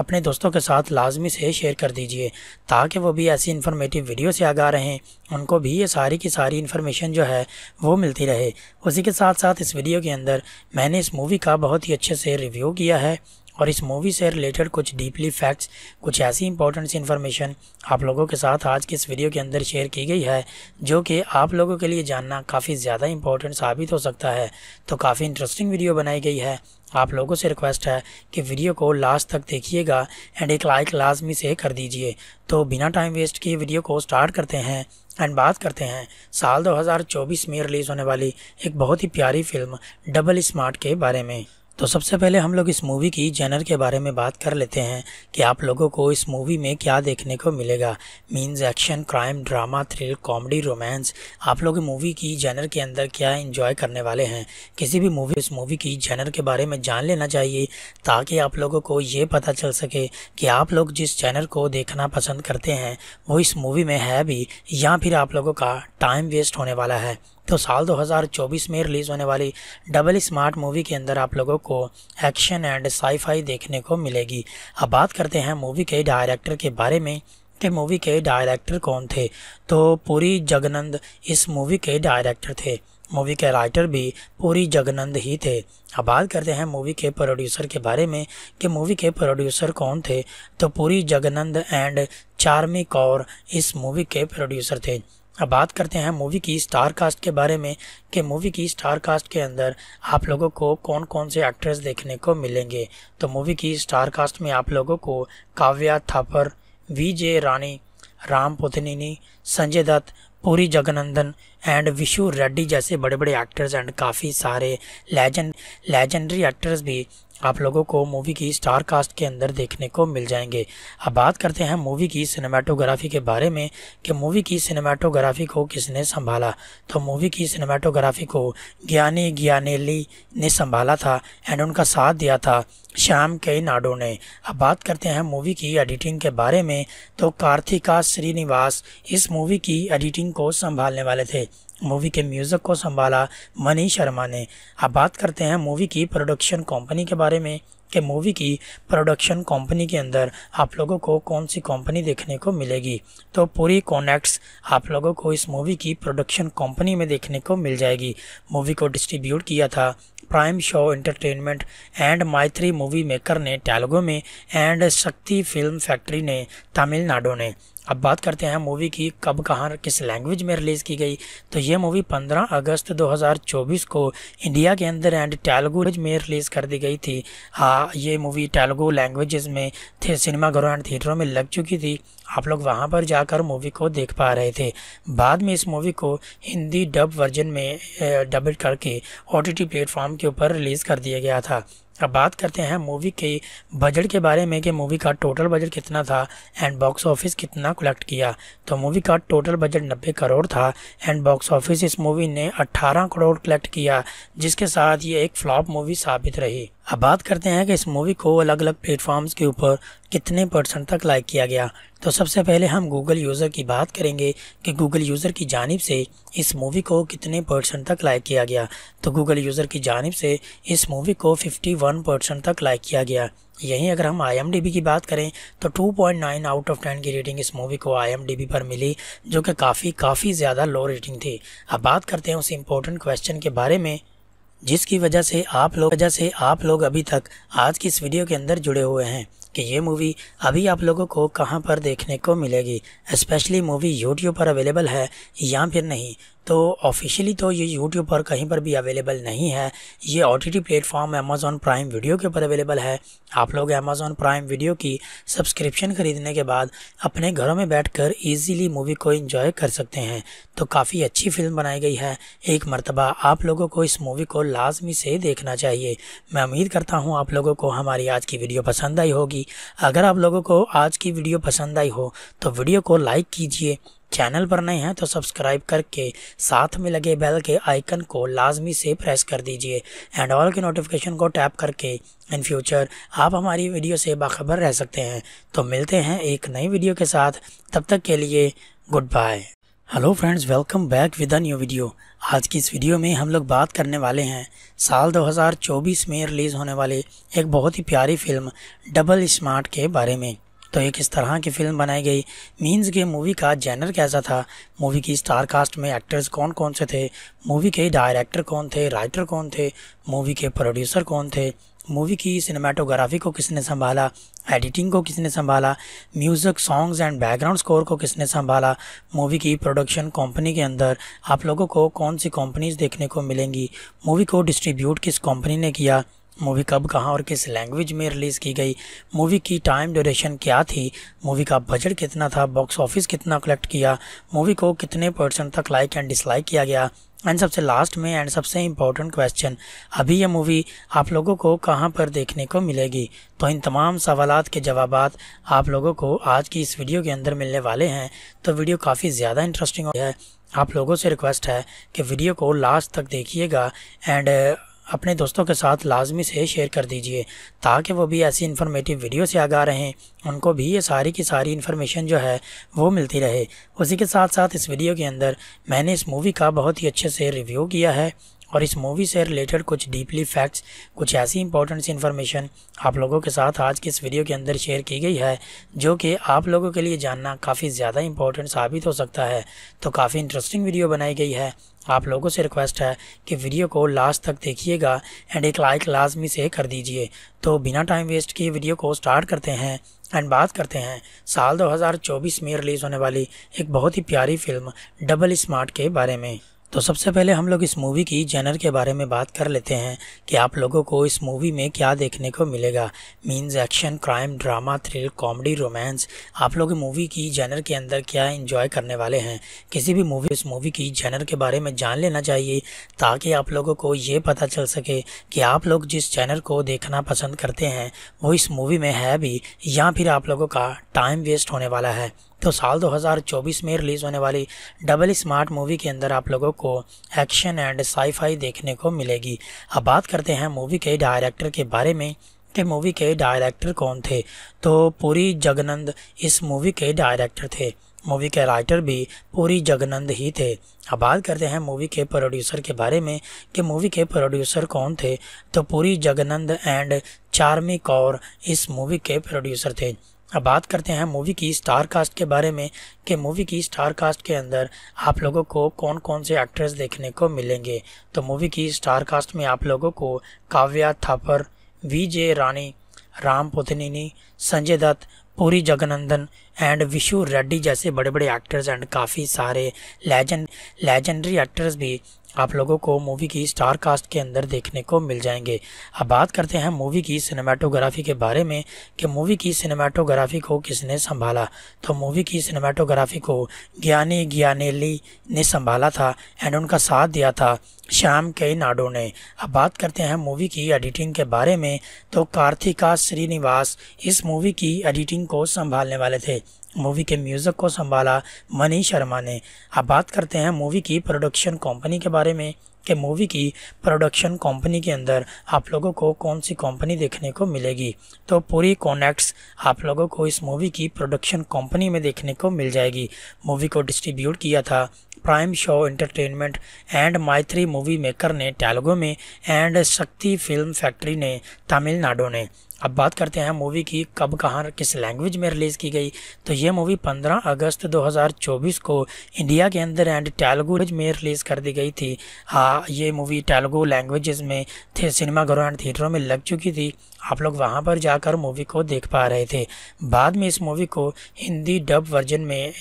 अपने दोस्तों के साथ लाजमी से शेयर कर दीजिए ताकि वो भी ऐसी इन्फॉर्मेटिव वीडियो से आगा रहें उनको भी ये सारी की सारी इन्फॉर्मेशन जो है वो मिलती रहे उसी के साथ साथ इस वीडियो के अंदर मैंने इस मूवी का बहुत ही अच्छे से रिव्यू किया है और इस मूवी से रिलेटेड कुछ डीपली फैक्ट्स कुछ ऐसी इंपॉर्टेंट इन्फॉर्मेशन आप लोगों के साथ आज के इस वीडियो के अंदर शेयर की गई है जो कि आप लोगों के लिए जानना काफ़ी ज़्यादा इंपॉर्टेंट साबित हो सकता है तो काफ़ी इंटरेस्टिंग वीडियो बनाई गई है आप लोगों से रिक्वेस्ट है कि वीडियो को लास्ट तक देखिएगा एंड एक लाइक लाजमी से कर दीजिए तो बिना टाइम वेस्ट किए वीडियो को स्टार्ट करते हैं एंड बात करते हैं साल 2024 में रिलीज़ होने वाली एक बहुत ही प्यारी फिल्म डबल स्मार्ट के बारे में तो सबसे पहले हम लोग इस मूवी की जेनर के बारे में बात कर लेते हैं कि आप लोगों को इस मूवी में क्या देखने को मिलेगा means action crime drama thrill comedy romance आप लोग मूवी की जेनर के अंदर क्या इन्जॉय करने वाले हैं किसी भी मूवी इस मूवी की जेनर के बारे में जान लेना चाहिए ताकि आप लोगों को ये पता चल सके कि आप लोग जिस जैनर को देखना पसंद करते हैं वो इस मूवी में है भी या फिर आप लोगों का टाइम वेस्ट होने वाला है तो साल 2024 में रिलीज़ होने वाली डबल स्मार्ट मूवी के अंदर आप लोगों को एक्शन एंड साईफाई देखने को मिलेगी अब बात करते हैं मूवी के डायरेक्टर के बारे में कि मूवी के डायरेक्टर कौन थे तो पूरी जगनंद इस मूवी के डायरेक्टर थे मूवी के राइटर भी पूरी जगनंद ही थे अब बात करते हैं मूवी के प्रोड्यूसर के बारे में कि मूवी के प्रोड्यूसर कौन थे तो पूरी जगनंद एंड चार्मी कौर इस मूवी के प्रोड्यूसर थे अब बात करते हैं मूवी की स्टार कास्ट के बारे में कि मूवी की स्टार कास्ट के अंदर आप लोगों को कौन कौन से एक्ट्रेस देखने को मिलेंगे तो मूवी की स्टार कास्ट में आप लोगों को Kavya Thapar we J Rani Ram Pothineni Sanjay Dutt Puri Jagannadh and Vishu Reddy जैसे बड़े बड़े एक्टर्स एंड काफ़ी सारे लेजेंड लेजेंडरी एक्टर्स भी आप लोगों को मूवी की स्टार कास्ट के अंदर देखने को मिल जाएंगे अब बात करते हैं मूवी की सिनेमाटोग्राफी के बारे में कि मूवी की सिनेमाटोग्राफी को किसने संभाला तो मूवी की सिनेमाटोग्राफी को ज्ञानी ज्ञानेली ने संभाला था एंड उनका साथ दिया था श्याम के नाडो ने अब बात करते हैं मूवी की एडिटिंग के बारे में तो कार्तिका श्रीनिवास इस मूवी की एडिटिंग को संभालने वाले थे मूवी के म्यूज़िक को संभाला मनी शर्मा ने अब बात करते हैं मूवी की प्रोडक्शन कंपनी के बारे में कि मूवी की प्रोडक्शन कंपनी के अंदर आप लोगों को कौन सी कंपनी देखने को मिलेगी तो पूरी कॉनेक्ट्स आप लोगों को इस मूवी की प्रोडक्शन कंपनी में देखने को मिल जाएगी मूवी को डिस्ट्रीब्यूट किया था Prime Show Entertainment and Mythri movie maker ने तेलुगु में एंड शक्ति फिल्म फैक्ट्री ने तमिलनाडु ने अब बात करते हैं मूवी की कब कहाँ किस लैंग्वेज में रिलीज़ की गई तो ये मूवी 15 अगस्त 2024 को इंडिया के अंदर एंड तेलुगु में रिलीज़ कर दी गई थी हाँ ये मूवी तेलुगु लैंग्वेजेस में थे सिनेमाघरों एंड थिएटरों में लग चुकी थी आप लोग वहाँ पर जाकर मूवी को देख पा रहे थे बाद में इस मूवी को हिंदी डब वर्जन में डबिट करके ओ टी प्लेटफॉर्म के ऊपर रिलीज़ कर दिया गया था अब बात करते हैं मूवी के बजट के बारे में कि मूवी का टोटल बजट कितना था एंड बॉक्स ऑफिस कितना कलेक्ट किया तो मूवी का टोटल बजट 90 करोड़ था एंड बॉक्स ऑफिस इस मूवी ने 18 करोड़ कलेक्ट किया जिसके साथ ये एक फ्लॉप मूवी साबित रही अब बात करते हैं कि इस मूवी को अलग अलग प्लेटफॉर्म्स के ऊपर कितने परसेंट तक लाइक किया गया तो सबसे पहले हम गूगल यूज़र की बात करेंगे कि गूगल यूज़र की जानब से इस मूवी को कितने परसेंट तक लाइक किया गया तो गूगल यूज़र की जानब से इस मूवी को 51 परसेंट तक लाइक किया गया यहीं अगर हम आई की बात करें तो 2.9 आउट ऑफ 10 की रेटिंग इस मूवी को आई पर मिली जो कि काफ़ी काफ़ी ज़्यादा लो रेटिंग थी अब बात करते हैं उस इम्पोर्टेंट क्वेश्चन के बारे में जिसकी वजह से आप लोग वजह से आप लोग अभी तक आज की इस वीडियो के अंदर जुड़े हुए हैं कि ये मूवी अभी आप लोगों को कहाँ पर देखने को मिलेगी स्पेशली मूवी यूट्यूब पर अवेलेबल है या फिर नहीं तो ऑफिशियली तो ये यूट्यूब पर कहीं पर भी अवेलेबल नहीं है ये O T T platform Amazon prime video के ऊपर अवेलेबल है आप लोग अमेज़ॉन प्राइम वीडियो की सब्सक्रिप्शन ख़रीदने के बाद अपने घरों में बैठ कर ईजीली मूवी को इंजॉय कर सकते हैं तो काफ़ी अच्छी फिल्म बनाई गई है एक मरतबा आप लोगों को इस मूवी को लाजमी से देखना चाहिए मैं उम्मीद करता हूँ आप लोगों को हमारी आज की वीडियो पसंद आई होगी अगर आप लोगों को आज की वीडियो पसंद आई हो तो वीडियो को लाइक कीजिए चैनल पर नए हैं तो सब्सक्राइब करके साथ में लगे बेल के आइकन को लाजमी से प्रेस कर दीजिए एंड ऑल के नोटिफिकेशन को टैप करके इन फ्यूचर आप हमारी वीडियो से बाखबर रह सकते हैं तो मिलते हैं एक नई वीडियो के साथ तब तक के लिए good bye hello friends welcome back with a new video आज की इस वीडियो में हम लोग बात करने वाले हैं साल 2024 में रिलीज़ होने वाली एक बहुत ही प्यारी फिल्म डबल स्मार्ट के बारे में तो एक इस तरह की फ़िल्म बनाई गई मीन्स के मूवी का जैनर कैसा था मूवी की स्टार कास्ट में एक्टर्स कौन कौन से थे मूवी के डायरेक्टर कौन थे राइटर कौन थे मूवी के प्रोड्यूसर कौन थे मूवी की सिनेमाटोग्राफी को किसने संभाला एडिटिंग को किसने संभाला music songs and background score को किसने संभाला मूवी की प्रोडक्शन कंपनी के अंदर आप लोगों को कौन सी कंपनीज देखने को मिलेंगी मूवी को डिस्ट्रीब्यूट किस कंपनी ने किया मूवी कब कहाँ और किस लैंग्वेज में रिलीज़ की गई मूवी की टाइम ड्यूरेशन क्या थी मूवी का बजट कितना था बॉक्स ऑफिस कितना कलेक्ट किया मूवी को कितने परसेंट तक लाइक एंड डिसलाइक किया गया एंड सबसे लास्ट में एंड सबसे इम्पोर्टेंट क्वेश्चन अभी यह मूवी आप लोगों को कहाँ पर देखने को मिलेगी तो इन तमाम सवाल के जवाब आप लोगों को आज की इस वीडियो के अंदर मिलने वाले हैं तो वीडियो काफ़ी ज़्यादा इंटरेस्टिंग है आप लोगों से रिक्वेस्ट है कि वीडियो को लास्ट तक देखिएगा एंड अपने दोस्तों के साथ लाजमी से शेयर कर दीजिए ताकि वो भी ऐसी इन्फॉर्मेटिव वीडियो से आगा रहें उनको भी ये सारी की सारी इन्फॉर्मेशन जो है वो मिलती रहे उसी के साथ साथ इस वीडियो के अंदर मैंने इस मूवी का बहुत ही अच्छे से रिव्यू किया है और इस मूवी से रिलेटेड कुछ डीपली फैक्ट्स कुछ ऐसी इंपॉर्टेंट सी इन्फॉर्मेशन आप लोगों के साथ आज के इस वीडियो के अंदर शेयर की गई है जो कि आप लोगों के लिए जानना काफ़ी ज़्यादा इंपॉर्टेंट साबित हो सकता है तो काफ़ी इंटरेस्टिंग वीडियो बनाई गई है आप लोगों से रिक्वेस्ट है कि वीडियो को लास्ट तक देखिएगा एंड एक लाइक लाजमी से कर दीजिए तो बिना टाइम वेस्ट किए वीडियो को स्टार्ट करते हैं एंड बात करते हैं साल 2024 में रिलीज़ होने वाली एक बहुत ही प्यारी फिल्म डबल स्मार्ट के बारे में तो सबसे पहले हम लोग इस मूवी की जनर के बारे में बात कर लेते हैं कि आप लोगों को इस मूवी में क्या देखने को मिलेगा means action crime drama thrill comedy romance आप लोग मूवी की जनर के अंदर क्या एंजॉय करने वाले हैं किसी भी मूवी इस मूवी की जनर के बारे में जान लेना चाहिए ताकि आप लोगों को ये पता चल सके कि आप लोग जिस चैनल को देखना पसंद करते हैं वो इस मूवी में है भी या फिर आप लोगों का टाइम वेस्ट होने वाला है तो साल 2024 में रिलीज़ होने वाली डबल स्मार्ट मूवी के अंदर आप लोगों को एक्शन एंड साईफाई देखने को मिलेगी अब बात करते हैं मूवी के डायरेक्टर के बारे में कि मूवी के डायरेक्टर कौन थे तो पूरी जगनंद इस मूवी के डायरेक्टर थे मूवी के राइटर भी पूरी जगनंद ही थे अब बात करते हैं मूवी के प्रोड्यूसर के बारे में कि मूवी के प्रोड्यूसर कौन थे तो पूरी जगनंद एंड चार्मी कौर इस मूवी के प्रोड्यूसर थे अब बात करते हैं मूवी की स्टार कास्ट के बारे में कि मूवी की स्टार कास्ट के अंदर आप लोगों को कौन कौन से एक्ट्रेस देखने को मिलेंगे तो मूवी की स्टार कास्ट में आप लोगों को काव्या थापर वीजे रानी राम पुतनीनी संजय दत्त पूरी जगनंदन एंड विशु रेड्डी जैसे बड़े बड़े एक्टर्स एंड काफ़ी सारे लेजेंड लेजेंडरी एक्टर्स भी आप लोगों को मूवी की स्टार कास्ट के अंदर देखने को मिल जाएंगे अब बात करते हैं मूवी की सिनेमाटोग्राफी के बारे में कि मूवी की सिनेमाटोग्राफी को किसने संभाला तो मूवी की सिनेमाटोग्राफी को ज्ञानी ज्ञानेली ने संभाला था एंड उनका साथ दिया था श्याम कई नाडो ने अब बात करते हैं मूवी की एडिटिंग के बारे में तो कार्तिका श्रीनिवास इस मूवी की एडिटिंग को संभालने वाले थे मूवी के म्यूज़िक को संभाला मनी शर्मा ने अब बात करते हैं मूवी की प्रोडक्शन कंपनी के बारे में कि मूवी की प्रोडक्शन कंपनी के अंदर आप लोगों को कौन सी कंपनी देखने को मिलेगी तो पूरी कॉन्टैक्ट्स आप लोगों को इस मूवी की प्रोडक्शन कंपनी में देखने को मिल जाएगी मूवी को डिस्ट्रीब्यूट किया था Prime Show Entertainment and Mythri movie maker ने तेलुगु में एंड शक्ति फिल्म फैक्ट्री ने तमिलनाडु ने अब बात करते हैं मूवी की कब कहाँ किस लैंग्वेज में रिलीज़ की गई तो ये मूवी 15 अगस्त 2024 को इंडिया के अंदर एंड तेलुगु में रिलीज़ कर दी गई थी हाँ ये मूवी तेलुगु लैंग्वेजेस में थे सिनेमाघरों एंड थिएटरों में लग चुकी थी आप लोग वहाँ पर जाकर मूवी को देख पा रहे थे बाद में इस मूवी को हिंदी डब वर्जन में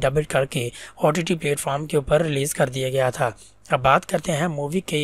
डबल करके ओ टी प्लेटफॉर्म के ऊपर रिलीज़ कर दिया गया था अब बात करते हैं मूवी के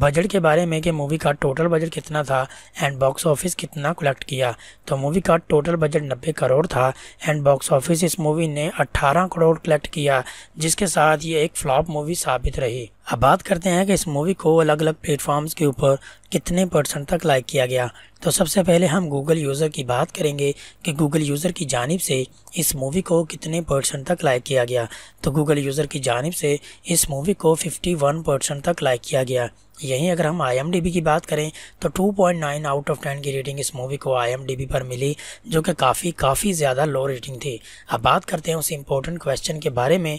बजट के बारे में कि मूवी का टोटल बजट कितना था एंड बॉक्स ऑफिस कितना कलेक्ट किया तो मूवी का टोटल बजट 90 करोड़ था एंड बॉक्स ऑफिस इस मूवी ने 18 करोड़ कलेक्ट किया जिसके साथ ये एक फ्लॉप मूवी साबित रही अब बात करते हैं कि इस मूवी को अलग अलग प्लेटफॉर्म्स के ऊपर कितने परसेंट तक लाइक किया गया तो सबसे पहले हम गूगल यूज़र की बात करेंगे कि गूगल यूज़र की जानब से इस मूवी को कितने परसेंट तक लाइक किया गया तो गूगल यूज़र की जानब से इस मूवी को 51 परसेंट तक लाइक किया गया यहीं अगर हम आई की बात करें तो 2.9 आउट ऑफ 10 की रेटिंग इस मूवी को आई पर मिली जो कि काफ़ी काफ़ी ज़्यादा लो रेटिंग थी अब बात करते हैं उस इम्पोर्टेंट क्वेश्चन के बारे में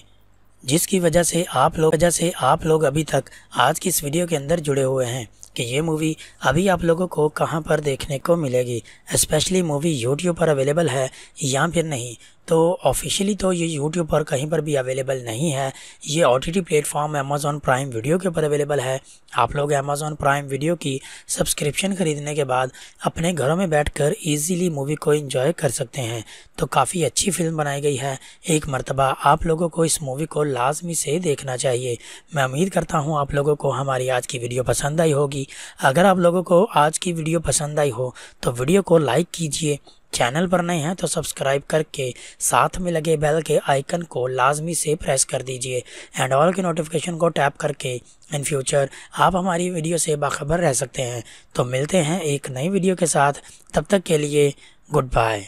जिसकी वजह से आप लोग वजह से आप लोग अभी तक आज की इस वीडियो के अंदर जुड़े हुए हैं कि ये मूवी अभी आप लोगों को कहाँ पर देखने को मिलेगी स्पेशली मूवी यूट्यूब पर अवेलेबल है या फिर नहीं तो ऑफिशियली तो ये यूट्यूब पर कहीं पर भी अवेलेबल नहीं है ये O T T platform Amazon prime video के ऊपर अवेलेबल है आप लोग अमेज़ॉन प्राइम वीडियो की सब्सक्रिप्शन ख़रीदने के बाद अपने घरों में बैठ कर ईजीली मूवी को इंजॉय कर सकते हैं तो काफ़ी अच्छी फिल्म बनाई गई है एक मरतबा आप लोगों को इस मूवी को लाजमी से देखना चाहिए मैं उम्मीद करता हूँ आप लोगों को हमारी आज की वीडियो पसंद आई होगी अगर आप लोगों को आज की वीडियो पसंद आई हो तो वीडियो को लाइक कीजिए चैनल पर नए हैं तो सब्सक्राइब करके साथ में लगे बेल के आइकन को लाजमी से प्रेस कर दीजिए एंड ऑल के नोटिफिकेशन को टैप करके इन फ्यूचर आप हमारी वीडियो से बाखबर रह सकते हैं तो मिलते हैं एक नई वीडियो के साथ तब तक के लिए good bye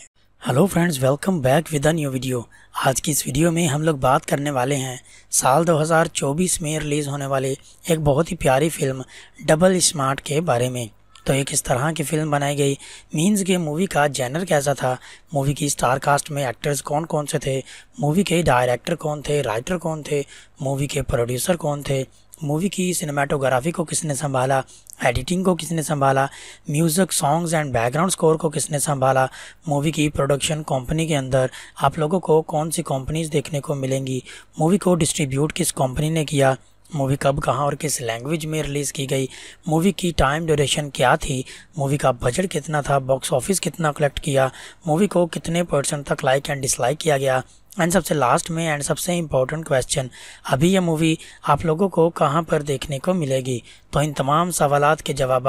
hello friends welcome back with a new video आज की इस वीडियो में हम लोग बात करने वाले हैं साल 2024 में रिलीज़ होने वाले एक बहुत ही प्यारी फिल्म डबल स्मार्ट के बारे में तो एक इस तरह की फ़िल्म बनाई गई मीन्स के मूवी का जैनर कैसा था मूवी की स्टार कास्ट में एक्टर्स कौन कौन से थे मूवी के डायरेक्टर कौन थे राइटर कौन थे मूवी के प्रोड्यूसर कौन थे मूवी की सिनेमाटोग्राफी को किसने संभाला एडिटिंग को किसने संभाला music songs and background score को किसने संभाला मूवी की प्रोडक्शन कंपनी के अंदर आप लोगों को कौन सी कंपनीज देखने को मिलेंगी मूवी को डिस्ट्रीब्यूट किस कंपनी ने किया मूवी कब कहाँ और किस लैंग्वेज में रिलीज़ की गई मूवी की टाइम ड्यूरेशन क्या थी मूवी का बजट कितना था बॉक्स ऑफिस कितना कलेक्ट किया मूवी को कितने परसेंट तक लाइक एंड डिसलाइक किया गया एंड सबसे लास्ट में एंड सबसे इम्पोर्टेंट क्वेश्चन अभी यह मूवी आप लोगों को कहाँ पर देखने को मिलेगी तो इन तमाम सवाल के जवाब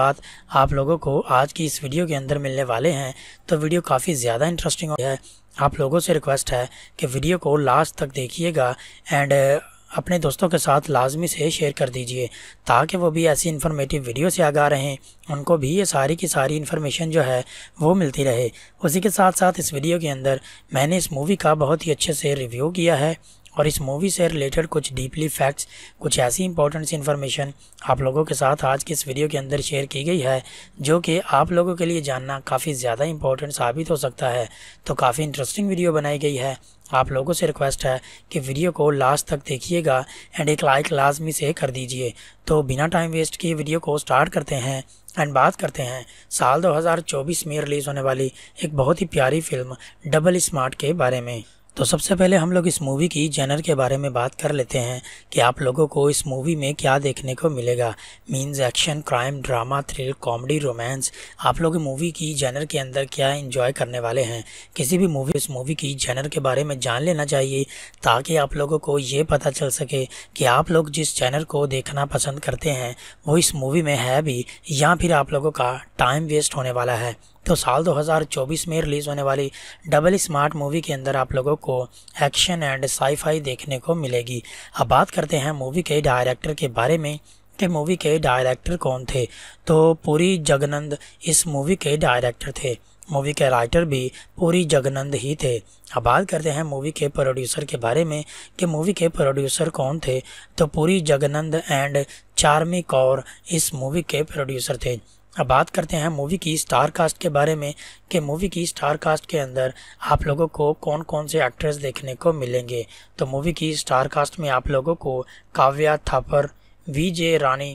आप लोगों को आज की इस वीडियो के अंदर मिलने वाले हैं तो वीडियो काफ़ी ज़्यादा इंटरेस्टिंग है आप लोगों से रिक्वेस्ट है कि वीडियो को लास्ट तक देखिएगा एंड अपने दोस्तों के साथ लाजमी से शेयर कर दीजिए ताकि वो भी ऐसी इन्फॉर्मेटिव वीडियो से आगा रहें उनको भी ये सारी की सारी इन्फॉर्मेशन जो है वो मिलती रहे उसी के साथ साथ इस वीडियो के अंदर मैंने इस मूवी का बहुत ही अच्छे से रिव्यू किया है और इस मूवी से रिलेटेड कुछ डीपली फैक्ट्स कुछ ऐसी इंपॉर्टेंट इन्फॉर्मेशन आप लोगों के साथ आज की इस वीडियो के अंदर शेयर की गई है जो कि आप लोगों के लिए जानना काफ़ी ज़्यादा इंपॉर्टेंट साबित हो सकता है तो काफ़ी इंटरेस्टिंग वीडियो बनाई गई है आप लोगों से रिक्वेस्ट है कि वीडियो को लास्ट तक देखिएगा एंड एक लाइक लाजमी से कर दीजिए तो बिना टाइम वेस्ट किए वीडियो को स्टार्ट करते हैं एंड बात करते हैं साल 2024 में रिलीज़ होने वाली एक बहुत ही प्यारी फिल्म डबल स्मार्ट के बारे में तो सबसे पहले हम लोग इस मूवी की जेनर के बारे में बात कर लेते हैं कि आप लोगों को इस मूवी में क्या देखने को मिलेगा means action crime drama thrill comedy romance आप लोग मूवी की जेनर के अंदर क्या एंजॉय करने वाले हैं किसी भी मूवी इस मूवी की जेनर के बारे में जान लेना चाहिए ताकि आप लोगों को ये पता चल सके कि आप लोग जिस जनर को देखना पसंद करते हैं वो इस मूवी में है भी या फिर आप लोगों का टाइम वेस्ट होने वाला है तो साल 2024 में रिलीज़ होने वाली डबल स्मार्ट मूवी के अंदर आप लोगों को एक्शन एंड साईफाई देखने को मिलेगी अब बात करते हैं मूवी के डायरेक्टर के बारे में कि मूवी के डायरेक्टर कौन थे तो पूरी जगनंद इस मूवी के डायरेक्टर थे मूवी के राइटर भी पूरी जगनंद ही थे अब बात करते हैं मूवी के प्रोड्यूसर के बारे में कि मूवी के प्रोड्यूसर कौन थे तो पूरी जगनंद एंड चार्मी कौर इस मूवी के प्रोड्यूसर थे अब बात करते हैं मूवी की स्टार कास्ट के बारे में कि मूवी की स्टार कास्ट के अंदर आप लोगों को कौन कौन से एक्ट्रेस देखने को मिलेंगे तो मूवी की स्टार कास्ट में आप लोगों को Kavya Thapar we J Rani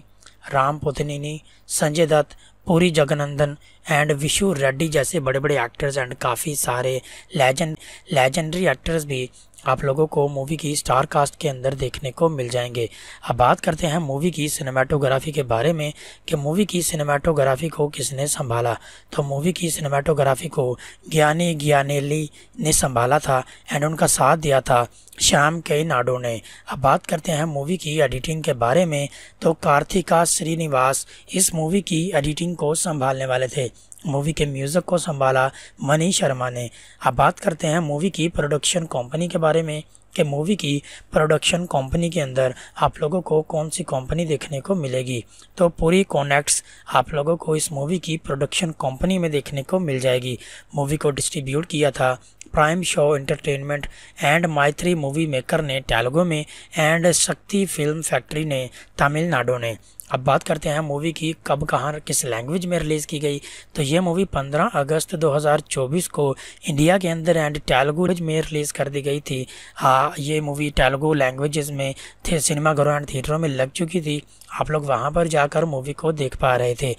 Ram Pothineni Sanjay Dutt Puri Jagannadh and Vishu Reddy जैसे बड़े बड़े एक्टर्स एंड काफ़ी सारे लेजेंड लेजेंडरी एक्टर्स भी आप लोगों को मूवी की स्टार कास्ट के अंदर देखने को मिल जाएंगे अब बात करते हैं मूवी की सिनेमाटोग्राफी के बारे में कि मूवी की सिनेमाटोग्राफी को किसने संभाला तो मूवी की सिनेमाटोग्राफी को ज्ञानी ज्ञानेली ने संभाला था एंड उनका साथ दिया था श्याम के नाडो ने अब बात करते हैं मूवी की एडिटिंग के बारे में तो कार्तिका श्रीनिवास इस मूवी की एडिटिंग को संभालने वाले थे मूवी के म्यूज़िक को संभाला मनी शर्मा ने अब बात करते हैं मूवी की प्रोडक्शन कंपनी के बारे में कि मूवी की प्रोडक्शन कंपनी के अंदर आप लोगों को कौन सी कंपनी देखने को मिलेगी तो पूरी कॉनेक्ट्स आप लोगों को इस मूवी की प्रोडक्शन कंपनी में देखने को मिल जाएगी मूवी को डिस्ट्रीब्यूट किया था Prime Show Entertainment and Mythri movie maker ने तेलुगु में एंड शक्ति फिल्म फैक्ट्री ने तमिलनाडु ने अब बात करते हैं मूवी की कब कहाँ किस लैंग्वेज में रिलीज़ की गई तो ये मूवी 15 अगस्त 2024 को इंडिया के अंदर एंड तेलुगु में रिलीज़ कर दी गई थी हाँ ये मूवी तेलुगु लैंग्वेजेस में थे सिनेमाघरों एंड थिएटरों में लग चुकी थी आप लोग वहाँ पर जाकर मूवी को देख पा रहे थे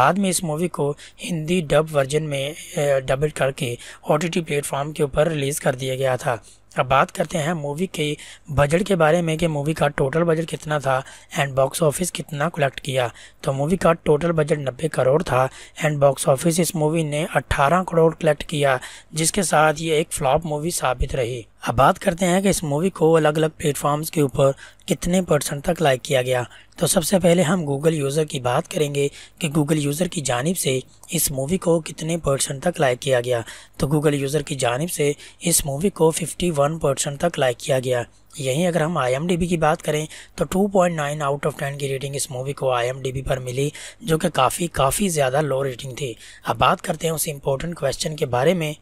बाद में इस मूवी को हिंदी डब वर्जन में डबल करके ओ टी प्लेटफॉर्म के ऊपर रिलीज़ कर दिया गया था अब बात करते हैं मूवी के बजट के बारे में कि मूवी का टोटल बजट कितना था एंड बॉक्स ऑफिस कितना कलेक्ट किया तो मूवी का टोटल बजट 90 करोड़ था एंड बॉक्स ऑफिस इस मूवी ने 18 करोड़ कलेक्ट किया जिसके साथ ये एक फ्लॉप मूवी साबित रही अब बात करते हैं कि इस मूवी को अलग अलग प्लेटफॉर्म्स के ऊपर कितने परसेंट तक लाइक किया गया तो सबसे पहले हम गूगल यूज़र की बात करेंगे कि गूगल यूज़र की जानब से इस मूवी को कितने परसेंट तक लाइक किया गया तो गूगल यूज़र की जानब से इस मूवी को 51 परसेंट तक लाइक किया गया यहीं अगर हम आई की बात करें तो 2.9 आउट ऑफ 10 की रेटिंग इस मूवी को आई पर मिली जो कि काफ़ी काफ़ी ज़्यादा लो रेटिंग थी अब बात करते हैं उस इम्पोर्टेंट क्वेश्चन के बारे में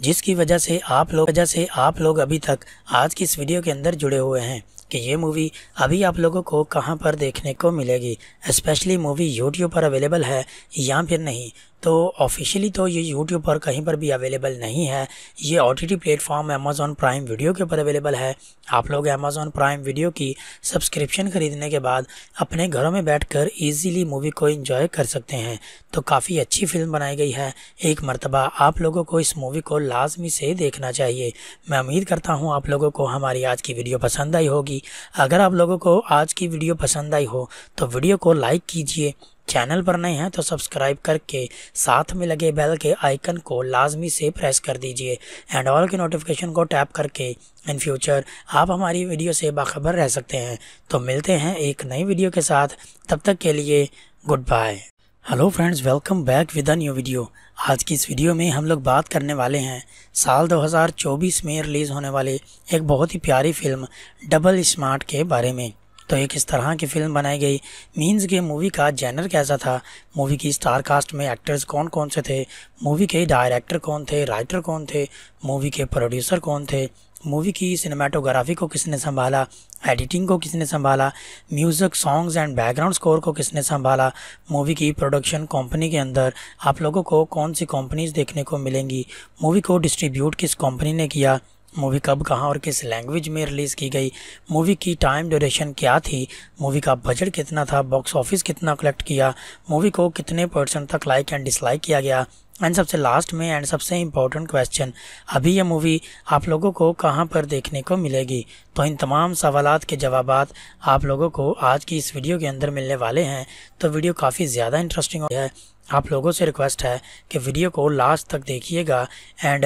जिसकी वजह से आप लोग वजह से आप लोग अभी तक आज की इस वीडियो के अंदर जुड़े हुए हैं कि ये मूवी अभी आप लोगों को कहाँ पर देखने को मिलेगी स्पेशली मूवी यूट्यूब पर अवेलेबल है या फिर नहीं तो ऑफिशियली तो ये यूट्यूब पर कहीं पर भी अवेलेबल नहीं है ये O T T platform Amazon prime video के ऊपर अवेलेबल है आप लोग अमेज़ॉन प्राइम वीडियो की सब्सक्रिप्शन ख़रीदने के बाद अपने घरों में कर ईजीली मूवी को इन्जॉय कर सकते हैं तो काफ़ी अच्छी फिल्म बनाई गई है एक मरतबा आप लोगों को इस मूवी को लाजमी से देखना चाहिए मैं उम्मीद करता हूँ आप लोगों को हमारी आज की वीडियो पसंद आई होगी अगर आप लोगों को आज की वीडियो पसंद आई हो तो वीडियो को लाइक कीजिए चैनल पर नए हैं तो सब्सक्राइब करके साथ में लगे बेल के आइकन को लाजमी से प्रेस कर दीजिए एंड ऑल के नोटिफिकेशन को टैप करके इन फ्यूचर आप हमारी वीडियो से बाखबर रह सकते हैं तो मिलते हैं एक नई वीडियो के साथ तब तक के लिए good bye hello friends welcome back with a new video आज की इस वीडियो में हम लोग बात करने वाले हैं साल 2024 में रिलीज़ होने वाले एक बहुत ही प्यारी फिल्म डबल स्मार्ट के बारे में तो एक इस तरह की फिल्म बनाई गई मीन्स के मूवी का जैनर कैसा था मूवी की स्टार कास्ट में एक्टर्स कौन कौन से थे मूवी के डायरेक्टर कौन थे राइटर कौन थे मूवी के प्रोड्यूसर कौन थे मूवी की सिनेमाटोग्राफी को किसने संभाला एडिटिंग को किसने संभाला music songs and background score को किसने संभाला मूवी की प्रोडक्शन कंपनी के अंदर आप लोगों को कौन सी कंपनीज देखने को मिलेंगी मूवी को डिस्ट्रीब्यूट किस कंपनी ने किया मूवी कब कहाँ और किस लैंग्वेज में रिलीज़ की गई मूवी की टाइम ड्यूरेशन क्या थी मूवी का बजट कितना था बॉक्स ऑफिस कितना कलेक्ट किया मूवी को कितने परसेंट तक लाइक एंड डिसलाइक किया गया एंड सबसे लास्ट में एंड सबसे इम्पोर्टेंट क्वेश्चन अभी यह मूवी आप लोगों को कहाँ पर देखने को मिलेगी तो इन तमाम सवाल के जवाब आप लोगों को आज की इस वीडियो के अंदर मिलने वाले हैं तो वीडियो काफ़ी ज़्यादा इंटरेस्टिंग है आप लोगों से रिक्वेस्ट है कि वीडियो को लास्ट तक देखिएगा एंड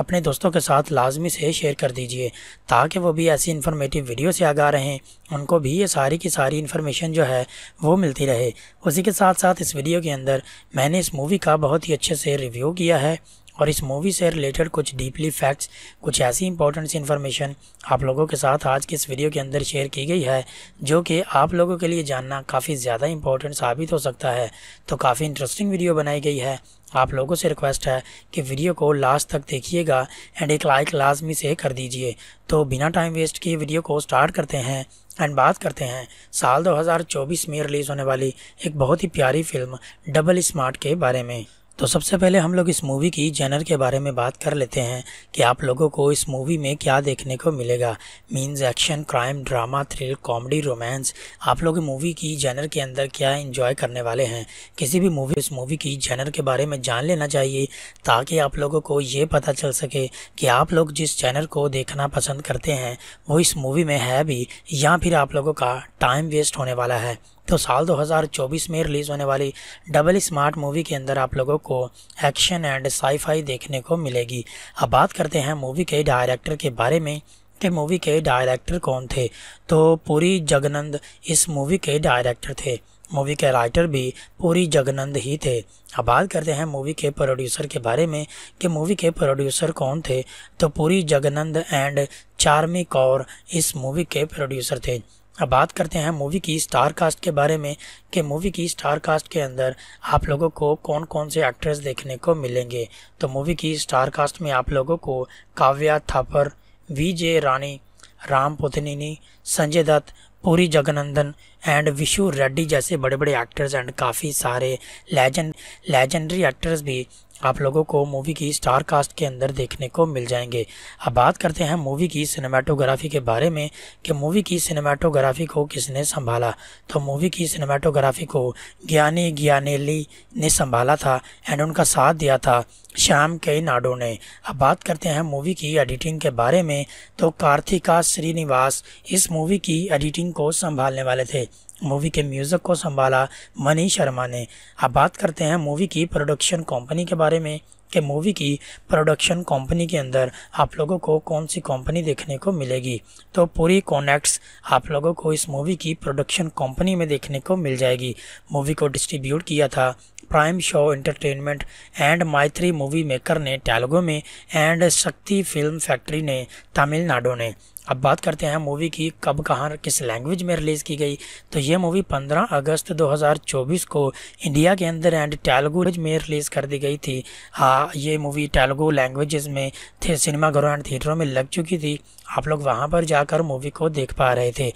अपने दोस्तों के साथ लाजमी से शेयर कर दीजिए ताकि वो भी ऐसी इन्फॉर्मेटिव वीडियो से आगा रहें उनको भी ये सारी की सारी इन्फॉर्मेशन जो है वो मिलती रहे उसी के साथ साथ इस वीडियो के अंदर मैंने इस मूवी का बहुत ही अच्छे से रिव्यू किया है और इस मूवी से रिलेटेड कुछ डीपली फैक्ट्स कुछ ऐसी इंपॉर्टेंट सी इन्फॉर्मेशन आप लोगों के साथ आज के इस वीडियो के अंदर शेयर की गई है जो कि आप लोगों के लिए जानना काफ़ी ज़्यादा इंपॉर्टेंट साबित हो सकता है तो काफ़ी इंटरेस्टिंग वीडियो बनाई गई है आप लोगों से रिक्वेस्ट है कि वीडियो को लास्ट तक देखिएगा एंड एक लाइक लाजमी से कर दीजिए तो बिना टाइम वेस्ट किए वीडियो को स्टार्ट करते हैं एंड बात करते हैं साल 2024 में रिलीज़ होने वाली एक बहुत ही प्यारी फिल्म डबल स्मार्ट के बारे में तो सबसे पहले हम लोग इस मूवी की जेनर के बारे में बात कर लेते हैं कि आप लोगों को इस मूवी में क्या देखने को मिलेगा means action crime drama thrill comedy romance आप लोग मूवी की जेनर के अंदर क्या एंजॉय करने वाले हैं किसी भी मूवी इस मूवी की जेनर के बारे में जान लेना चाहिए ताकि आप लोगों को ये पता चल सके कि आप लोग जिस चैनल को देखना पसंद करते हैं वो इस मूवी में है भी या फिर आप लोगों का टाइम वेस्ट होने वाला है तो साल 2024 में रिलीज़ होने वाली डबल स्मार्ट मूवी के अंदर आप लोगों को एक्शन एंड साईफाई देखने को मिलेगी अब बात करते हैं मूवी के डायरेक्टर के बारे में कि मूवी के डायरेक्टर कौन थे तो पूरी जगनंद इस मूवी के डायरेक्टर थे मूवी के राइटर भी पूरी जगनंद ही थे अब बात करते हैं मूवी के प्रोड्यूसर के बारे में कि मूवी के प्रोड्यूसर कौन थे तो पूरी जगनंद एंड चार्मी कौर इस मूवी के प्रोड्यूसर थे अब बात करते हैं मूवी की स्टार कास्ट के बारे में कि मूवी की स्टार कास्ट के अंदर आप लोगों को कौन कौन से एक्ट्रेस देखने को मिलेंगे तो मूवी की स्टार कास्ट में आप लोगों को Kavya Thapar we J Rani Ram Pothineni Sanjay Dutt Puri Jagannadh and Vishu Reddy जैसे बड़े बड़े एक्टर्स एंड काफ़ी सारे लेजेंड लेजेंडरी एक्टर्स भी आप लोगों को मूवी की स्टार कास्ट के अंदर देखने को मिल जाएंगे अब बात करते हैं मूवी की सिनेमाटोग्राफी के बारे में कि मूवी की सिनेमाटोग्राफी को किसने संभाला तो मूवी की सिनेमाटोग्राफी को ज्ञानी ज्ञानेली ने संभाला था एंड उनका साथ दिया था शाम के नाडो ने अब बात करते हैं मूवी की एडिटिंग के बारे में तो कार्तिका श्रीनिवास इस मूवी की एडिटिंग को संभालने वाले थे मूवी के म्यूज़िक को संभाला मनी शर्मा ने अब बात करते हैं मूवी की प्रोडक्शन कंपनी के बारे में कि मूवी की प्रोडक्शन कंपनी के अंदर आप लोगों को कौन सी कंपनी देखने को मिलेगी तो पूरी कॉनेक्ट्स आप लोगों को इस मूवी की प्रोडक्शन कंपनी में देखने को मिल जाएगी मूवी को डिस्ट्रीब्यूट किया था Prime Show Entertainment and Mythri movie maker ने तेलुगु में एंड शक्ति फिल्म फैक्ट्री ने तमिलनाडु ने अब बात करते हैं मूवी की कब कहाँ किस लैंग्वेज में रिलीज़ की गई तो ये मूवी 15 अगस्त 2024 को इंडिया के अंदर एंड तेलुगु में रिलीज़ कर दी गई थी हाँ ये मूवी तेलुगु लैंग्वेजेस में थे सिनेमाघरों एंड थिएटरों में लग चुकी थी आप लोग वहाँ पर जाकर मूवी को देख पा रहे थे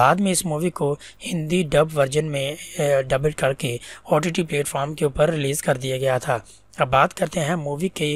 बाद में इस मूवी को हिंदी डब वर्जन में डब करके ओ टी प्लेटफॉर्म के ऊपर रिलीज़ कर दिया गया था अब बात करते हैं मूवी के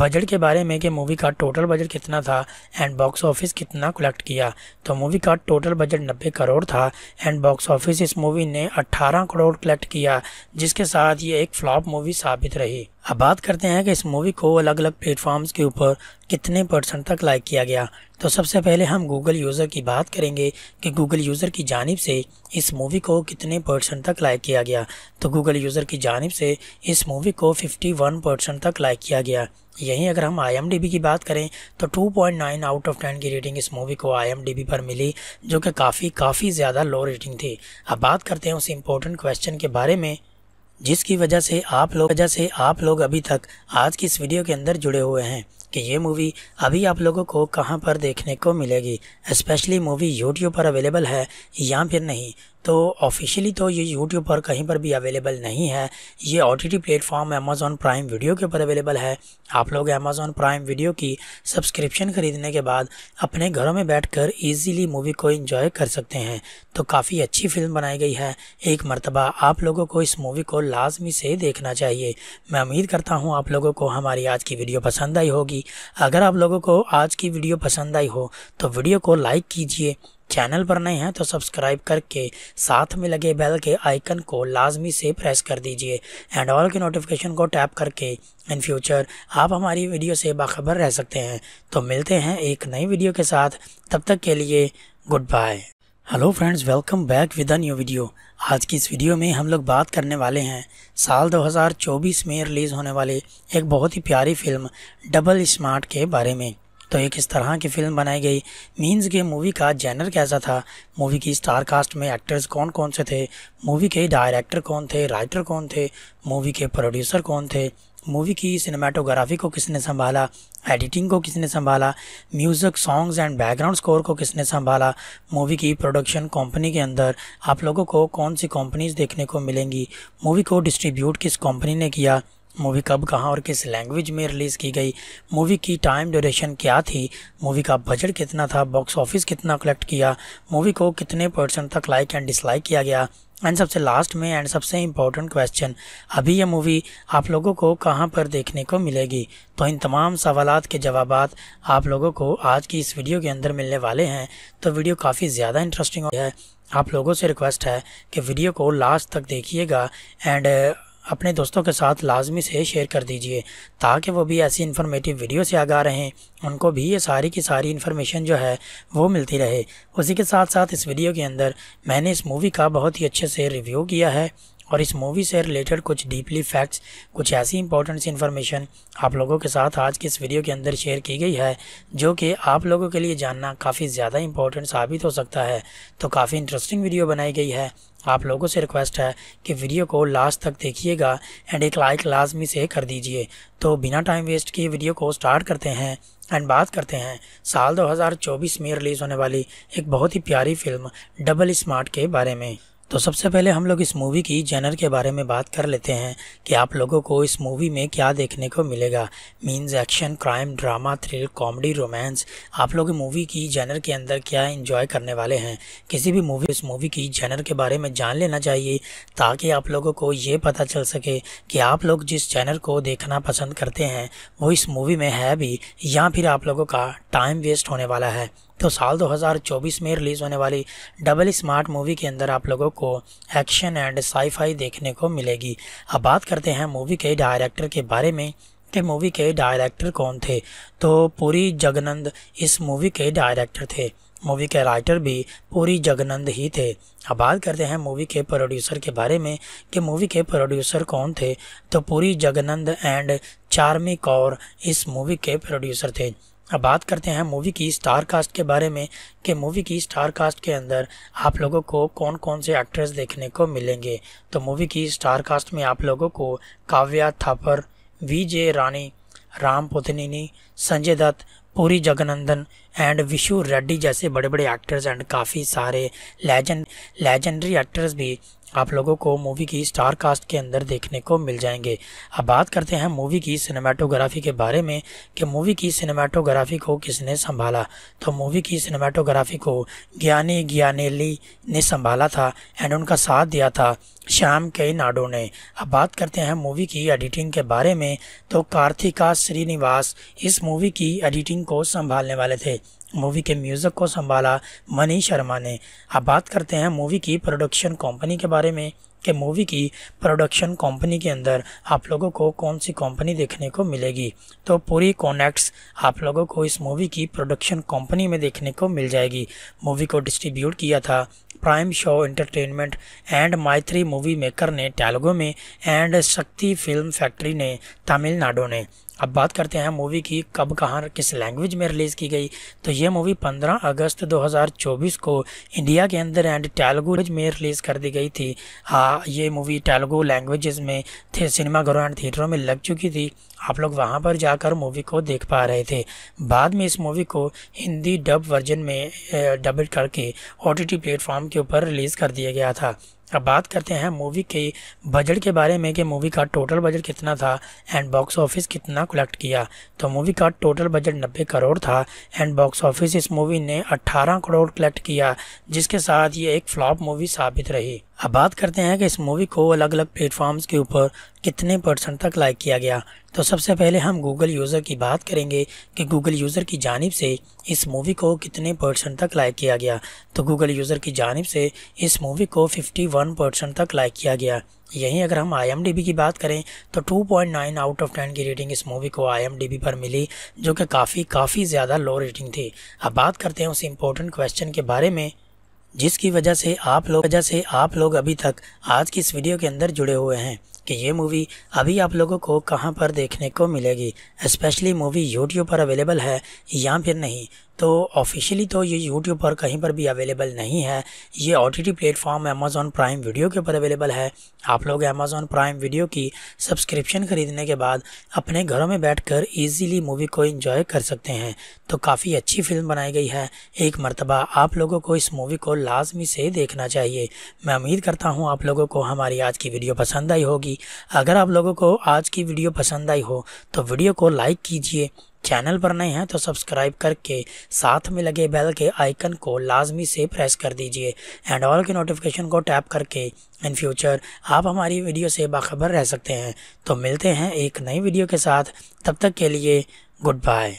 बजट के बारे में कि मूवी का टोटल बजट कितना था एंड बॉक्स ऑफिस कितना कलेक्ट किया तो मूवी का टोटल बजट नब्बे करोड़ था एंड बॉक्स ऑफिस इस मूवी ने 18 करोड़ कलेक्ट किया जिसके साथ ये एक फ्लॉप मूवी साबित रही अब बात करते हैं कि इस मूवी को अलग अलग प्लेटफॉर्म्स के ऊपर कितने परसेंट तक लाइक किया गया तो सबसे पहले हम गूगल यूज़र की बात करेंगे कि गूगल यूज़र की जानब से इस मूवी को कितने परसेंट तक लाइक किया गया तो गूगल यूज़र की जानब से इस मूवी को 51 परसेंट तक लाइक किया गया यहीं अगर हम आई की बात करें तो 2.9 आउट ऑफ 10 की रेटिंग इस मूवी को आई पर मिली जो कि काफ़ी काफ़ी ज़्यादा लो रेटिंग थी अब बात करते हैं उस इम्पोर्टेंट क्वेश्चन के बारे में जिसकी वजह से आप लोग वजह से आप लोग अभी तक आज की इस वीडियो के अंदर जुड़े हुए हैं कि ये मूवी अभी आप लोगों को कहां पर देखने को मिलेगी स्पेशली मूवी यूट्यूब पर अवेलेबल है या फिर नहीं तो ऑफिशियली तो ये यूट्यूब पर कहीं पर भी अवेलेबल नहीं है ये O T T platform Amazon prime video के ऊपर अवेलेबल है आप लोग अमेज़ॉन प्राइम वीडियो की सब्सक्रिप्शन ख़रीदने के बाद अपने घरों में बैठकर इजीली मूवी को एंजॉय कर सकते हैं तो काफ़ी अच्छी फिल्म बनाई गई है एक मरतबा आप लोगों को इस मूवी को लाजमी से देखना चाहिए मैं उम्मीद करता हूँ आप लोगों को हमारी आज की वीडियो पसंद आई होगी अगर आप लोगों को आज की वीडियो पसंद आई हो तो वीडियो को लाइक कीजिए चैनल पर नए हैं तो सब्सक्राइब करके साथ में लगे बेल के आइकन को लाजमी से प्रेस कर दीजिए एंड ऑल के नोटिफिकेशन को टैप करके इन फ्यूचर आप हमारी वीडियो से बाखबर रह सकते हैं तो मिलते हैं एक नई वीडियो के साथ तब तक के लिए good bye hello friends welcome back with a new video आज की इस वीडियो में हम लोग बात करने वाले हैं साल 2024 में रिलीज़ होने वाले एक बहुत ही प्यारी फिल्म डबल स्मार्ट के बारे में तो एक इस तरह की फ़िल्म बनाई गई मीन्स के मूवी का जैनर कैसा था मूवी की स्टार कास्ट में एक्टर्स कौन कौन से थे मूवी के डायरेक्टर कौन थे राइटर कौन थे मूवी के प्रोड्यूसर कौन थे मूवी की सिनेमाटोग्राफी को किसने संभाला एडिटिंग को किसने संभाला music songs and background score को किसने संभाला मूवी की प्रोडक्शन कंपनी के अंदर आप लोगों को कौन सी कंपनीज देखने को मिलेंगी मूवी को डिस्ट्रीब्यूट किस कंपनी ने किया मूवी कब कहाँ और किस लैंग्वेज में रिलीज़ की गई मूवी की टाइम ड्यूरेशन क्या थी मूवी का बजट कितना था बॉक्स ऑफिस कितना कलेक्ट किया मूवी को कितने परसेंट तक लाइक एंड डिसलाइक किया गया एंड सबसे लास्ट में एंड सबसे इम्पोर्टेंट क्वेश्चन अभी यह मूवी आप लोगों को कहाँ पर देखने को मिलेगी तो इन तमाम सवाल के जवाब आप लोगों को आज की इस वीडियो के अंदर मिलने वाले हैं तो वीडियो काफ़ी ज़्यादा इंटरेस्टिंग है आप लोगों से रिक्वेस्ट है कि वीडियो को लास्ट तक देखिएगा एंड अपने दोस्तों के साथ लाजमी से शेयर कर दीजिए ताकि वो भी ऐसी इन्फॉर्मेटिव वीडियो से आगा रहें उनको भी ये सारी की सारी इन्फॉर्मेशन जो है वो मिलती रहे उसी के साथ साथ इस वीडियो के अंदर मैंने इस मूवी का बहुत ही अच्छे से रिव्यू किया है और इस मूवी से रिलेटेड कुछ डीपली फैक्ट्स कुछ ऐसी इंपॉर्टेंट इन्फॉर्मेशन आप लोगों के साथ आज की इस वीडियो के अंदर शेयर की गई है जो कि आप लोगों के लिए जानना काफ़ी ज़्यादा इंपॉर्टेंट साबित हो सकता है तो काफ़ी इंटरेस्टिंग वीडियो बनाई गई है आप लोगों से रिक्वेस्ट है कि वीडियो को लास्ट तक देखिएगा एंड एक लाइक लाजमी से कर दीजिए तो बिना टाइम वेस्ट किए वीडियो को स्टार्ट करते हैं एंड बात करते हैं साल 2024 में रिलीज़ होने वाली एक बहुत ही प्यारी फिल्म डबल स्मार्ट के बारे में तो सबसे पहले हम लोग इस मूवी की जेनर के बारे में बात कर लेते हैं कि आप लोगों को इस मूवी में क्या देखने को मिलेगा means action crime drama thrill comedy romance आप लोग मूवी की जेनर के अंदर क्या इन्जॉय करने वाले हैं किसी भी मूवी इस मूवी की जेनर के बारे में जान लेना चाहिए ताकि आप लोगों को ये पता चल सके कि आप लोग जिस जैनर को देखना पसंद करते हैं वो इस मूवी में है भी या फिर आप लोगों का टाइम वेस्ट होने वाला है तो साल 2024 में रिलीज़ होने वाली डबल स्मार्ट मूवी के अंदर आप लोगों को एक्शन एंड साईफाई देखने को मिलेगी अब बात करते हैं मूवी के डायरेक्टर के बारे में कि मूवी के डायरेक्टर कौन थे तो पूरी जगनंद इस मूवी के डायरेक्टर थे मूवी के राइटर भी पूरी जगनंद ही थे अब बात करते हैं मूवी के प्रोड्यूसर के बारे में कि मूवी के प्रोड्यूसर कौन थे तो पूरी जगनंद एंड चार्मी कौर इस मूवी के प्रोड्यूसर थे अब बात करते हैं मूवी की स्टार कास्ट के बारे में कि मूवी की स्टार कास्ट के अंदर आप लोगों को कौन कौन से एक्ट्रेस देखने को मिलेंगे तो मूवी की स्टार कास्ट में आप लोगों को Kavya Thapar we J Rani Ram Pothineni Sanjay Dutt Puri Jagannadh and Vishu Reddy जैसे बड़े बड़े एक्टर्स एंड काफ़ी सारे लेजेंड लेजेंडरी एक्टर्स भी आप लोगों को मूवी की स्टार कास्ट के अंदर देखने को मिल जाएंगे अब बात करते हैं मूवी की सिनेमाटोग्राफी के बारे में कि मूवी की सिनेमाटोग्राफी को किसने संभाला तो मूवी की सिनेमाटोग्राफी को ज्ञानी ज्ञानेली ने संभाला था एंड उनका साथ दिया था श्याम के नाडो ने अब बात करते हैं मूवी की एडिटिंग के बारे में तो कार्तिका श्रीनिवास इस मूवी की एडिटिंग को संभालने वाले थे मूवी के म्यूज़िक को संभाला मनी शर्मा ने अब बात करते हैं मूवी की प्रोडक्शन कंपनी के बारे में कि मूवी की प्रोडक्शन कंपनी के अंदर आप लोगों को कौन सी कंपनी देखने को मिलेगी तो पूरी कॉनेक्ट्स आप लोगों को इस मूवी की प्रोडक्शन कंपनी में देखने को मिल जाएगी मूवी को डिस्ट्रीब्यूट किया था Prime Show Entertainment and Mythri movie maker ने टैलगो में एंड शक्ति फिल्म फैक्ट्री ने तमिलनाडु ने अब बात करते हैं मूवी की कब कहाँ किस लैंग्वेज में रिलीज़ की गई तो ये मूवी 15 अगस्त 2024 को इंडिया के अंदर एंड तेलुगु में रिलीज़ कर दी गई थी हाँ ये मूवी तेलुगु लैंग्वेजेस में थे सिनेमाघरों एंड थिएटरों में लग चुकी थी आप लोग वहाँ पर जाकर मूवी को देख पा रहे थे बाद में इस मूवी को हिंदी डब वर्जन में डबल करके ओ टी प्लेटफॉर्म के ऊपर रिलीज़ कर दिया गया था अब बात करते हैं मूवी के बजट के बारे में कि मूवी का टोटल बजट कितना था एंड बॉक्स ऑफिस कितना कलेक्ट किया तो मूवी का टोटल बजट 90 करोड़ था एंड बॉक्स ऑफिस इस मूवी ने 18 करोड़ कलेक्ट किया जिसके साथ ये एक फ्लॉप मूवी साबित रही अब बात करते हैं कि इस मूवी को अलग अलग प्लेटफॉर्म्स के ऊपर कितने परसेंट तक लाइक किया गया तो सबसे पहले हम गूगल यूज़र की बात करेंगे कि गूगल यूज़र की जानब से इस मूवी को कितने परसेंट तक लाइक किया गया तो गूगल यूज़र की जानब से इस मूवी को 51 परसेंट तक लाइक किया गया यहीं अगर हम आई की बात करें तो 2.9 आउट ऑफ 10 की रेटिंग इस मूवी को आई पर मिली जो कि काफ़ी काफ़ी ज़्यादा लो रेटिंग थी अब बात करते हैं उस इम्पोर्टेंट क्वेश्चन के बारे में जिसकी वजह से आप लोग वजह से आप लोग अभी तक आज की इस वीडियो के अंदर जुड़े हुए हैं कि ये मूवी अभी आप लोगों को कहां पर देखने को मिलेगी स्पेशली मूवी यूट्यूब पर अवेलेबल है या फिर नहीं तो ऑफिशियली तो ये यूट्यूब पर कहीं पर भी अवेलेबल नहीं है ये O T T platform Amazon prime video के ऊपर अवेलेबल है आप लोग अमेज़ॉन प्राइम वीडियो की सब्सक्रिप्शन ख़रीदने के बाद अपने घरों में बैठ कर ईजीली मूवी को इंजॉय कर सकते हैं तो काफ़ी अच्छी फिल्म बनाई गई है एक मरतबा आप लोगों को इस मूवी को लाजमी से देखना चाहिए मैं उम्मीद करता हूँ आप लोगों को हमारी आज की वीडियो पसंद आई होगी अगर आप लोगों को आज की वीडियो पसंद आई हो तो वीडियो को लाइक कीजिए चैनल पर नए हैं तो सब्सक्राइब करके साथ में लगे बेल के आइकन को लाजमी से प्रेस कर दीजिए एंड ऑल के नोटिफिकेशन को टैप करके इन फ्यूचर आप हमारी वीडियो से बाखबर रह सकते हैं तो मिलते हैं एक नई वीडियो के साथ तब तक के लिए good bye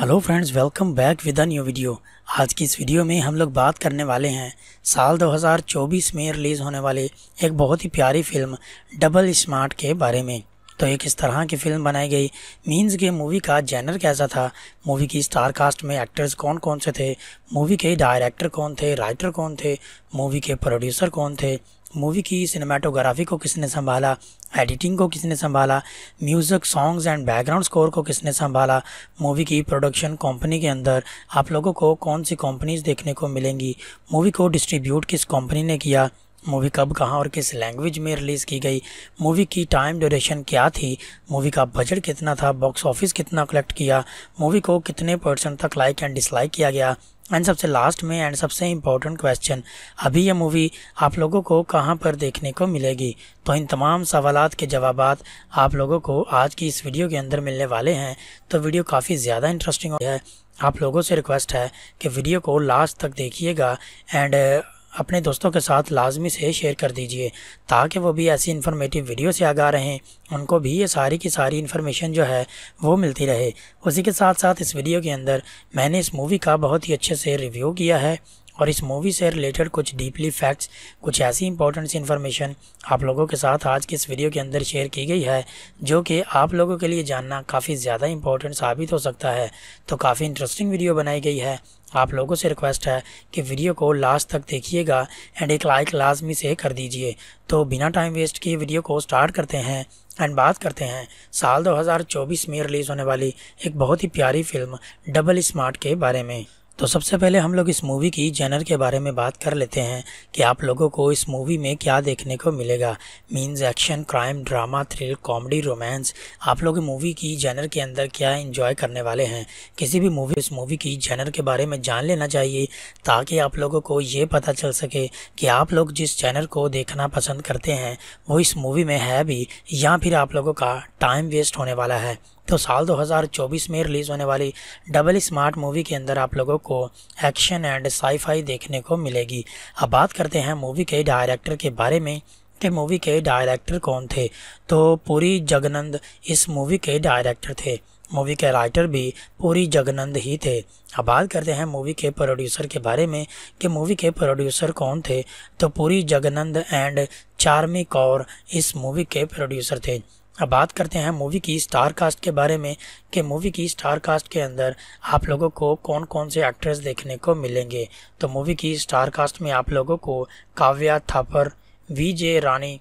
hello friends welcome back with a new video आज की इस वीडियो में हम लोग बात करने वाले हैं साल 2024 में रिलीज़ होने वाले एक बहुत ही प्यारी फिल्म डबल स्मार्ट के बारे में तो एक इस तरह की फिल्म बनाई गई मीन्स के मूवी का जैनर कैसा था मूवी की स्टार कास्ट में एक्टर्स कौन कौन से थे मूवी के डायरेक्टर कौन थे राइटर कौन थे मूवी के प्रोड्यूसर कौन थे मूवी की सिनेमाटोग्राफी को किसने संभाला एडिटिंग को किसने संभाला music songs and background score को किसने संभाला मूवी की प्रोडक्शन कंपनी के अंदर आप लोगों को कौन सी कंपनीज देखने को मिलेंगी मूवी को डिस्ट्रीब्यूट किस कंपनी ने किया मूवी कब कहाँ और किस लैंग्वेज में रिलीज़ की गई मूवी की टाइम ड्यूरेशन क्या थी मूवी का बजट कितना था बॉक्स ऑफिस कितना कलेक्ट किया मूवी को कितने परसेंट तक लाइक एंड डिसलाइक किया गया एंड सबसे लास्ट में एंड सबसे इम्पोर्टेंट क्वेश्चन अभी यह मूवी आप लोगों को कहाँ पर देखने को मिलेगी तो इन तमाम सवाल के जवाब आप लोगों को आज की इस वीडियो के अंदर मिलने वाले हैं तो वीडियो काफ़ी ज़्यादा इंटरेस्टिंग है आप लोगों से रिक्वेस्ट है कि वीडियो को लास्ट तक देखिएगा एंड अपने दोस्तों के साथ लाजमी से शेयर कर दीजिए ताकि वो भी ऐसी इन्फॉर्मेटिव वीडियो से आगा रहें उनको भी ये सारी की सारी इन्फॉर्मेशन जो है वो मिलती रहे उसी के साथ साथ इस वीडियो के अंदर मैंने इस मूवी का बहुत ही अच्छे से रिव्यू किया है और इस मूवी से रिलेटेड कुछ डीपली फैक्ट्स कुछ ऐसी इंपॉर्टेंट इन्फॉर्मेशन आप लोगों के साथ आज के इस वीडियो के अंदर शेयर की गई है जो कि आप लोगों के लिए जानना काफ़ी ज़्यादा इंपॉर्टेंट साबित हो सकता है तो काफ़ी इंटरेस्टिंग वीडियो बनाई गई है आप लोगों से रिक्वेस्ट है कि वीडियो को लास्ट तक देखिएगा एंड एक लाइक लाजमी से कर दीजिए तो बिना टाइम वेस्ट किए वीडियो को स्टार्ट करते हैं एंड बात करते हैं साल 2024 में रिलीज़ होने वाली एक बहुत ही प्यारी फिल्म डबल स्मार्ट के बारे में तो सबसे पहले हम लोग इस मूवी की जेनर के बारे में बात कर लेते हैं कि आप लोगों को इस मूवी में क्या देखने को मिलेगा means action crime drama thrill comedy romance आप लोग मूवी की जेनर के अंदर क्या इन्जॉय करने वाले हैं किसी भी मूवी इस मूवी की जेनर के बारे में जान लेना चाहिए ताकि आप लोगों को ये पता चल सके कि आप लोग जिस जैनर को देखना पसंद करते हैं वो इस मूवी में है भी या फिर आप लोगों का टाइम वेस्ट होने वाला है तो साल 2024 में रिलीज़ होने वाली डबल स्मार्ट मूवी के अंदर आप लोगों को एक्शन एंड साईफाई देखने को मिलेगी अब बात करते हैं मूवी के डायरेक्टर के बारे में कि मूवी के डायरेक्टर कौन थे तो पूरी जगनंद इस मूवी के डायरेक्टर थे मूवी के राइटर भी पूरी जगनंद ही थे अब बात करते हैं मूवी के प्रोड्यूसर के बारे में कि मूवी के प्रोड्यूसर कौन थे तो पूरी जगनंद एंड चार्मी कौर इस मूवी के प्रोड्यूसर थे अब बात करते हैं मूवी की स्टार कास्ट के बारे में कि मूवी की स्टार कास्ट के अंदर आप लोगों को कौन कौन से एक्ट्रेस देखने को मिलेंगे तो मूवी की स्टार कास्ट में आप लोगों को Kavya Thapar we J Rani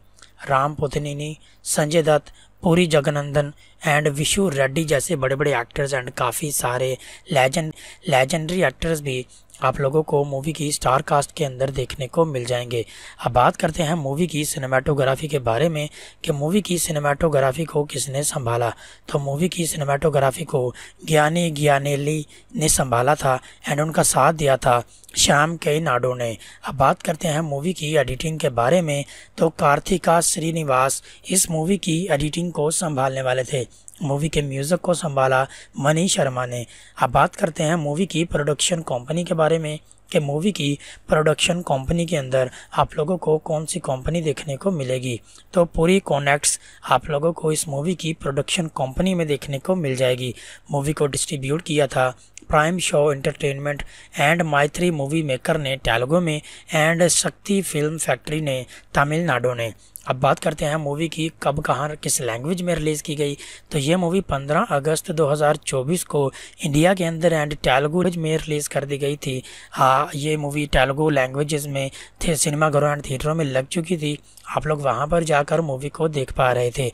Ram Pothineni Sanjay Dutt Puri Jagannadh and Vishu Reddy जैसे बड़े बड़े एक्टर्स एंड काफ़ी सारे लेजेंड लेजेंडरी एक्टर्स भी आप लोगों को मूवी की स्टार कास्ट के अंदर देखने को मिल जाएंगे अब बात करते हैं मूवी की सिनेमाटोग्राफी के बारे में कि मूवी की सिनेमाटोग्राफी को किसने संभाला तो मूवी की सिनेमाटोग्राफी को ज्ञानी ज्ञानेली ने संभाला था एंड उनका साथ दिया था श्याम के नाडो ने अब बात करते हैं मूवी की एडिटिंग के बारे में तो कार्तिका श्रीनिवास इस मूवी की एडिटिंग को संभालने वाले थे मूवी के म्यूज़िक को संभाला मनी शर्मा ने अब बात करते हैं मूवी की प्रोडक्शन कंपनी के बारे में कि मूवी की प्रोडक्शन कंपनी के अंदर आप लोगों को कौन सी कंपनी देखने को मिलेगी तो पूरी कॉनेक्ट्स आप लोगों को इस मूवी की प्रोडक्शन कंपनी में देखने को मिल जाएगी मूवी को डिस्ट्रीब्यूट किया था Prime Show Entertainment and Mythri movie maker ने तेलुगु में एंड शक्ति फिल्म फैक्ट्री ने तमिलनाडु ने अब बात करते हैं मूवी की कब कहाँ किस लैंग्वेज में रिलीज़ की गई तो ये मूवी 15 अगस्त 2024 को इंडिया के अंदर एंड तेलुगु में रिलीज़ कर दी गई थी हाँ ये मूवी तेलुगु लैंग्वेजेस में थे सिनेमाघरों एंड थिएटरों में लग चुकी थी आप लोग वहाँ पर जाकर मूवी को देख पा रहे थे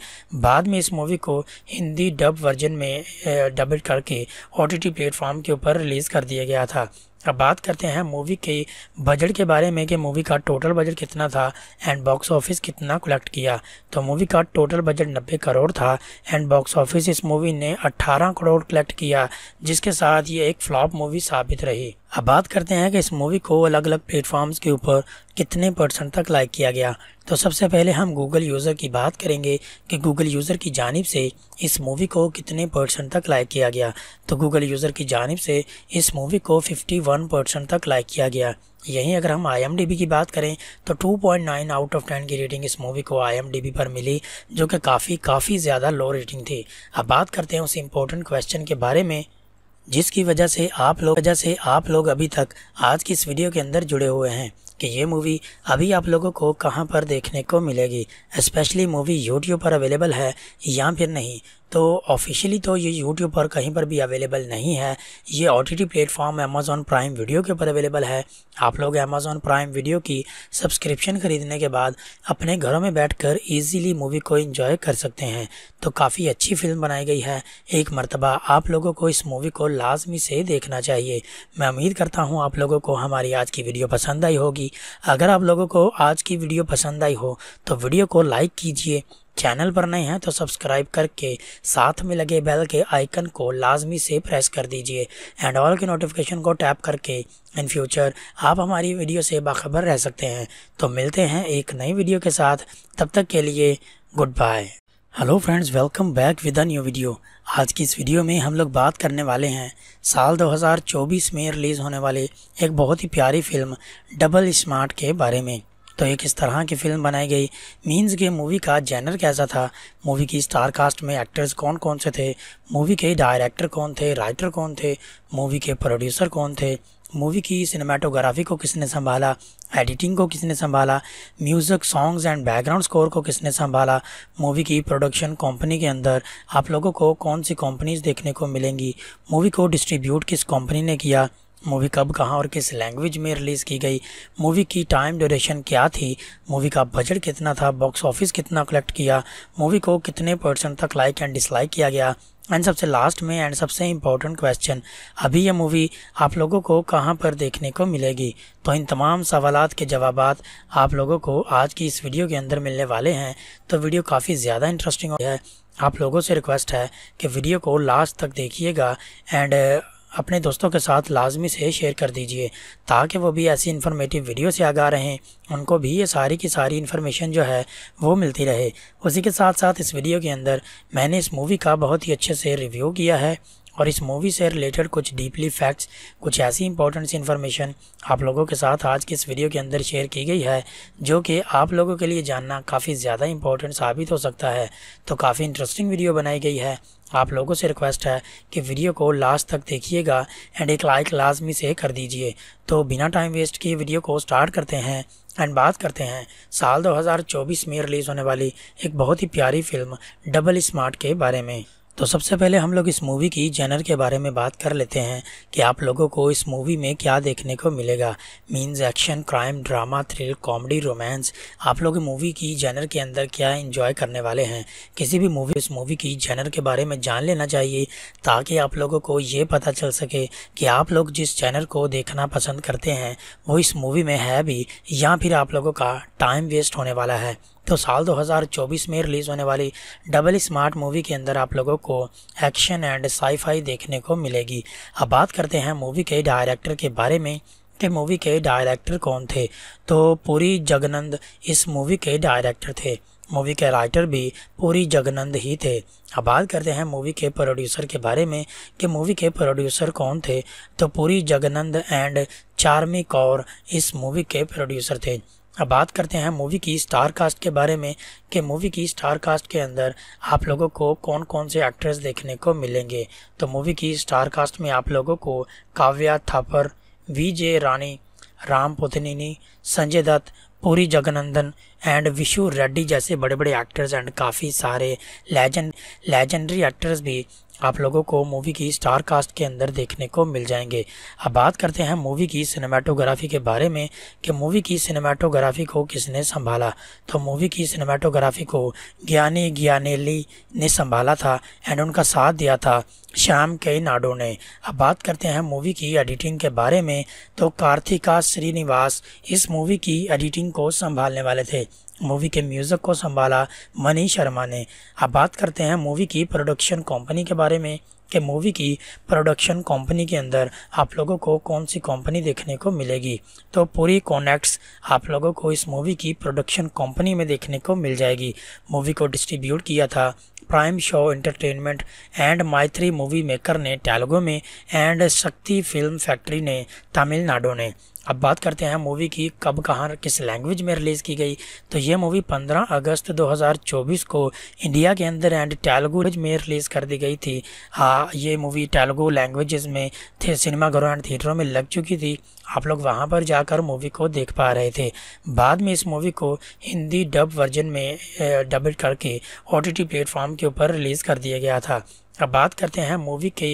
बाद में इस मूवी को हिंदी डब वर्जन में डबिट करके ओ टी प्लेटफॉर्म के ऊपर रिलीज़ कर दिया गया था अब बात करते हैं मूवी के बजट के बारे में कि मूवी का टोटल बजट कितना था एंड बॉक्स ऑफिस कितना कलेक्ट किया तो मूवी का टोटल बजट 90 करोड़ था एंड बॉक्स ऑफिस इस मूवी ने 18 करोड़ कलेक्ट किया जिसके साथ ये एक फ्लॉप मूवी साबित रही अब बात करते हैं कि इस मूवी को अलग अलग प्लेटफॉर्म्स के ऊपर कितने परसेंट तक लाइक किया गया तो सबसे पहले हम गूगल यूज़र की बात करेंगे कि गूगल यूज़र की जानब से इस मूवी को कितने परसेंट तक लाइक किया गया तो गूगल यूज़र की जानब से इस मूवी को 51 परसेंट तक लाइक किया गया यहीं अगर हम आई की बात करें तो 2.9 आउट ऑफ 10 की रेटिंग इस मूवी को आई पर मिली जो कि काफ़ी काफ़ी ज़्यादा लो रेटिंग थी अब बात करते हैं उस इम्पोर्टेंट क्वेश्चन के बारे में जिसकी वजह से आप लोग वजह से आप लोग अभी तक आज की इस वीडियो के अंदर जुड़े हुए हैं कि ये मूवी अभी आप लोगों को कहाँ पर देखने को मिलेगी स्पेशली मूवी यूट्यूब पर अवेलेबल है या फिर नहीं तो ऑफिशियली तो ये यूट्यूब पर कहीं पर भी अवेलेबल नहीं है ये O T T platform Amazon prime video के ऊपर अवेलेबल है आप लोग अमेज़ॉन प्राइम वीडियो की सब्सक्रिप्शन ख़रीदने के बाद अपने घरों में बैठ कर ईजीली मूवी को इंजॉय कर सकते हैं तो काफ़ी अच्छी फिल्म बनाई गई है एक मरतबा आप लोगों को इस मूवी को लाजमी से देखना चाहिए मैं उम्मीद करता हूँ आप लोगों को हमारी आज की वीडियो पसंद आई होगी अगर आप लोगों को आज की वीडियो पसंद आई हो तो वीडियो को लाइक कीजिए चैनल पर नए हैं तो सब्सक्राइब करके साथ में लगे बेल के आइकन को लाजमी से प्रेस कर दीजिए एंड ऑल के नोटिफिकेशन को टैप करके इन फ्यूचर आप हमारी वीडियो से बाखबर रह सकते हैं तो मिलते हैं एक नई वीडियो के साथ तब तक के लिए good bye hello friends welcome back with a new video आज की इस वीडियो में हम लोग बात करने वाले हैं साल 2024 में रिलीज़ होने वाली एक बहुत ही प्यारी फिल्म डबल स्मार्ट के बारे में तो एक इस तरह की फिल्म बनाई गई मीन्स के मूवी का जैनर कैसा था मूवी की स्टार कास्ट में एक्टर्स कौन कौन से थे मूवी के डायरेक्टर कौन थे राइटर कौन थे मूवी के प्रोड्यूसर कौन थे मूवी की सिनेमाटोग्राफी को किसने संभाला एडिटिंग को किसने संभाला music songs and background score को किसने संभाला मूवी की प्रोडक्शन कंपनी के अंदर आप लोगों को कौन सी कंपनीज देखने को मिलेंगी मूवी को डिस्ट्रीब्यूट किस कंपनी ने किया मूवी कब कहाँ और किस लैंग्वेज में रिलीज़ की गई मूवी की टाइम ड्यूरेशन क्या थी मूवी का बजट कितना था बॉक्स ऑफिस कितना कलेक्ट किया मूवी को कितने परसेंट तक लाइक एंड डिसलाइक किया गया एंड सबसे लास्ट में एंड सबसे इम्पोर्टेंट क्वेश्चन अभी यह मूवी आप लोगों को कहाँ पर देखने को मिलेगी तो इन तमाम सवाल के जवाब आप लोगों को आज की इस वीडियो के अंदर मिलने वाले हैं तो वीडियो काफ़ी ज़्यादा इंटरेस्टिंग है आप लोगों से रिक्वेस्ट है कि वीडियो को लास्ट तक देखिएगा एंड अपने दोस्तों के साथ लाजमी से शेयर कर दीजिए ताकि वो भी ऐसी इन्फॉर्मेटिव वीडियो से आगा रहें उनको भी ये सारी की सारी इन्फॉर्मेशन जो है वो मिलती रहे उसी के साथ साथ इस वीडियो के अंदर मैंने इस मूवी का बहुत ही अच्छे से रिव्यू किया है और इस मूवी से रिलेटेड कुछ डीपली फैक्ट्स कुछ ऐसी इंपॉर्टेंट सी इन्फॉर्मेशन आप लोगों के साथ आज के इस वीडियो के अंदर शेयर की गई है जो कि आप लोगों के लिए जानना काफ़ी ज़्यादा इंपॉर्टेंट साबित हो सकता है तो काफ़ी इंटरेस्टिंग वीडियो बनाई गई है आप लोगों से रिक्वेस्ट है कि वीडियो को लास्ट तक देखिएगा एंड एक लाइक लाजमी से कर दीजिए तो बिना टाइम वेस्ट किए वीडियो को स्टार्ट करते हैं एंड बात करते हैं साल 2024 में रिलीज़ होने वाली एक बहुत ही प्यारी फिल्म डबल स्मार्ट के बारे में तो सबसे पहले हम लोग इस मूवी की जनर के बारे में बात कर लेते हैं कि आप लोगों को इस मूवी में क्या देखने को मिलेगा means action crime drama thrill comedy romance आप लोग मूवी की जनर के अंदर क्या एंजॉय करने वाले हैं किसी भी मूवी इस मूवी की जनर के बारे में जान लेना चाहिए ताकि आप लोगों को ये पता चल सके कि आप लोग जिस चैनल को देखना पसंद करते हैं वो इस मूवी में है भी या फिर आप लोगों का टाइम वेस्ट होने वाला है तो साल 2024 में रिलीज़ होने वाली डबल स्मार्ट मूवी के अंदर आप लोगों को एक्शन एंड साईफाई देखने को मिलेगी अब बात करते हैं मूवी के डायरेक्टर के बारे में कि मूवी के डायरेक्टर कौन थे तो पूरी जगनंद इस मूवी के डायरेक्टर थे मूवी के राइटर भी पूरी जगनंद ही थे अब बात करते हैं मूवी के प्रोड्यूसर के बारे में कि मूवी के प्रोड्यूसर कौन थे तो पूरी जगनंद एंड चार्मी कौर इस मूवी के प्रोड्यूसर थे अब बात करते हैं मूवी की स्टार कास्ट के बारे में कि मूवी की स्टार कास्ट के अंदर आप लोगों को कौन कौन से एक्ट्रेस देखने को मिलेंगे तो मूवी की स्टार कास्ट में आप लोगों को Kavya Thapar we J Rani Ram Pothineni Sanjay Dutt Puri Jagannadh and Vishu Reddy जैसे बड़े बड़े एक्टर्स एंड काफ़ी सारे लेजेंड लेजेंडरी एक्टर्स भी आप लोगों को मूवी की स्टार कास्ट के अंदर देखने को मिल जाएंगे अब बात करते हैं मूवी की सिनेमाटोग्राफी के बारे में कि मूवी की सिनेमाटोग्राफी को किसने संभाला तो मूवी की सिनेमाटोग्राफी को ज्ञानी ज्ञानेली ने संभाला था एंड उनका साथ दिया था श्याम कई नाडो ने अब बात करते हैं मूवी की एडिटिंग के बारे में तो कार्तिका श्रीनिवास इस मूवी की एडिटिंग को संभालने वाले थे मूवी के म्यूज़िक को संभाला मनी शर्मा ने अब बात करते हैं मूवी की प्रोडक्शन कंपनी के बारे में कि मूवी की प्रोडक्शन कंपनी के अंदर आप लोगों को कौन सी कंपनी देखने को मिलेगी तो पूरी कॉन्टैक्ट्स आप लोगों को इस मूवी की प्रोडक्शन कंपनी में देखने को मिल जाएगी मूवी को डिस्ट्रीब्यूट किया था Prime Show Entertainment and Mythri movie maker ने तेलुगु में एंड शक्ति फिल्म फैक्ट्री ने तमिलनाडु ने अब बात करते हैं मूवी की कब कहाँ किस लैंग्वेज में रिलीज़ की गई तो ये मूवी 15 अगस्त 2024 को इंडिया के अंदर एंड तेलुगु में रिलीज़ कर दी गई थी हाँ ये मूवी तेलुगु लैंग्वेज में थे सिनेमाघरों एंड थिएटरों में लग चुकी थी आप लोग वहाँ पर जाकर मूवी को देख पा रहे थे बाद में इस मूवी को हिंदी डब वर्जन में डबल करके ओ टी प्लेटफॉर्म के ऊपर रिलीज़ कर दिया गया था अब बात करते हैं मूवी के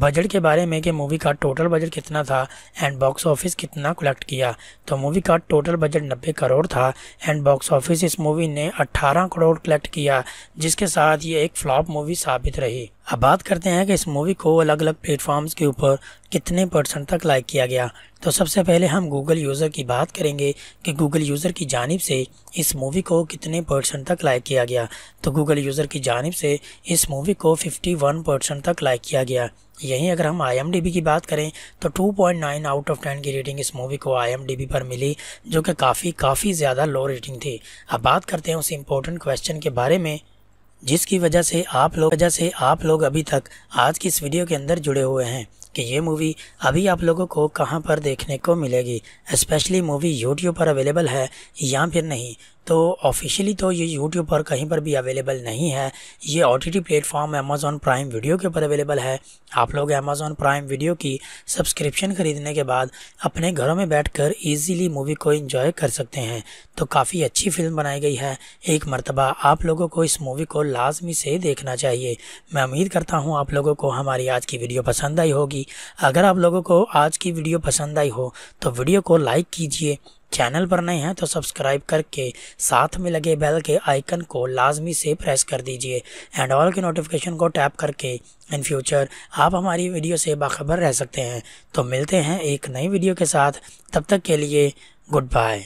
बजट के बारे में कि मूवी का टोटल बजट कितना था एंड बॉक्स ऑफिस कितना कलेक्ट किया तो मूवी का टोटल बजट 90 करोड़ था एंड बॉक्स ऑफिस इस मूवी ने 18 करोड़ कलेक्ट किया जिसके साथ ये एक फ्लॉप मूवी साबित रही अब बात करते हैं कि इस मूवी को अलग अलग प्लेटफॉर्म्स के ऊपर कितने परसेंट तक लाइक किया गया तो सबसे पहले हम गूगल यूज़र की बात करेंगे कि गूगल यूज़र की जानब से इस मूवी को कितने परसेंट तक लाइक किया गया तो गूगल यूज़र की जानब से इस मूवी को 51 परसेंट तक लाइक किया गया यहीं अगर हम आई की बात करें तो 2.9 आउट ऑफ 10 की रेटिंग इस मूवी को आई पर मिली जो कि काफ़ी काफ़ी ज़्यादा लो रेटिंग थी अब बात करते हैं उस इम्पोर्टेंट क्वेश्चन के बारे में जिसकी वजह से आप लोग वजह से आप लोग अभी तक आज की इस वीडियो के अंदर जुड़े हुए हैं कि ये मूवी अभी आप लोगों को कहाँ पर देखने को मिलेगी स्पेशली मूवी यूट्यूब पर अवेलेबल है या फिर नहीं तो ऑफिशियली तो ये यूट्यूब पर कहीं पर भी अवेलेबल नहीं है ये O T T platform Amazon prime video के ऊपर अवेलेबल है आप लोग अमेज़ॉन प्राइम वीडियो की सब्सक्रिप्शन ख़रीदने के बाद अपने घरों में बैठ कर ईजीली मूवी को इंजॉय कर सकते हैं तो काफ़ी अच्छी फिल्म बनाई गई है एक मरतबा आप लोगों को इस मूवी को लाजमी से देखना चाहिए मैं उम्मीद करता हूँ आप लोगों को हमारी आज की वीडियो पसंद आई होगी अगर आप लोगों को आज की वीडियो पसंद आई हो तो वीडियो को लाइक कीजिए चैनल पर नए हैं तो सब्सक्राइब करके साथ में लगे बेल के आइकन को लाजमी से प्रेस कर दीजिए एंड ऑल के नोटिफिकेशन को टैप करके इन फ्यूचर आप हमारी वीडियो से बाखबर रह सकते हैं तो मिलते हैं एक नई वीडियो के साथ तब तक के लिए गुड बाय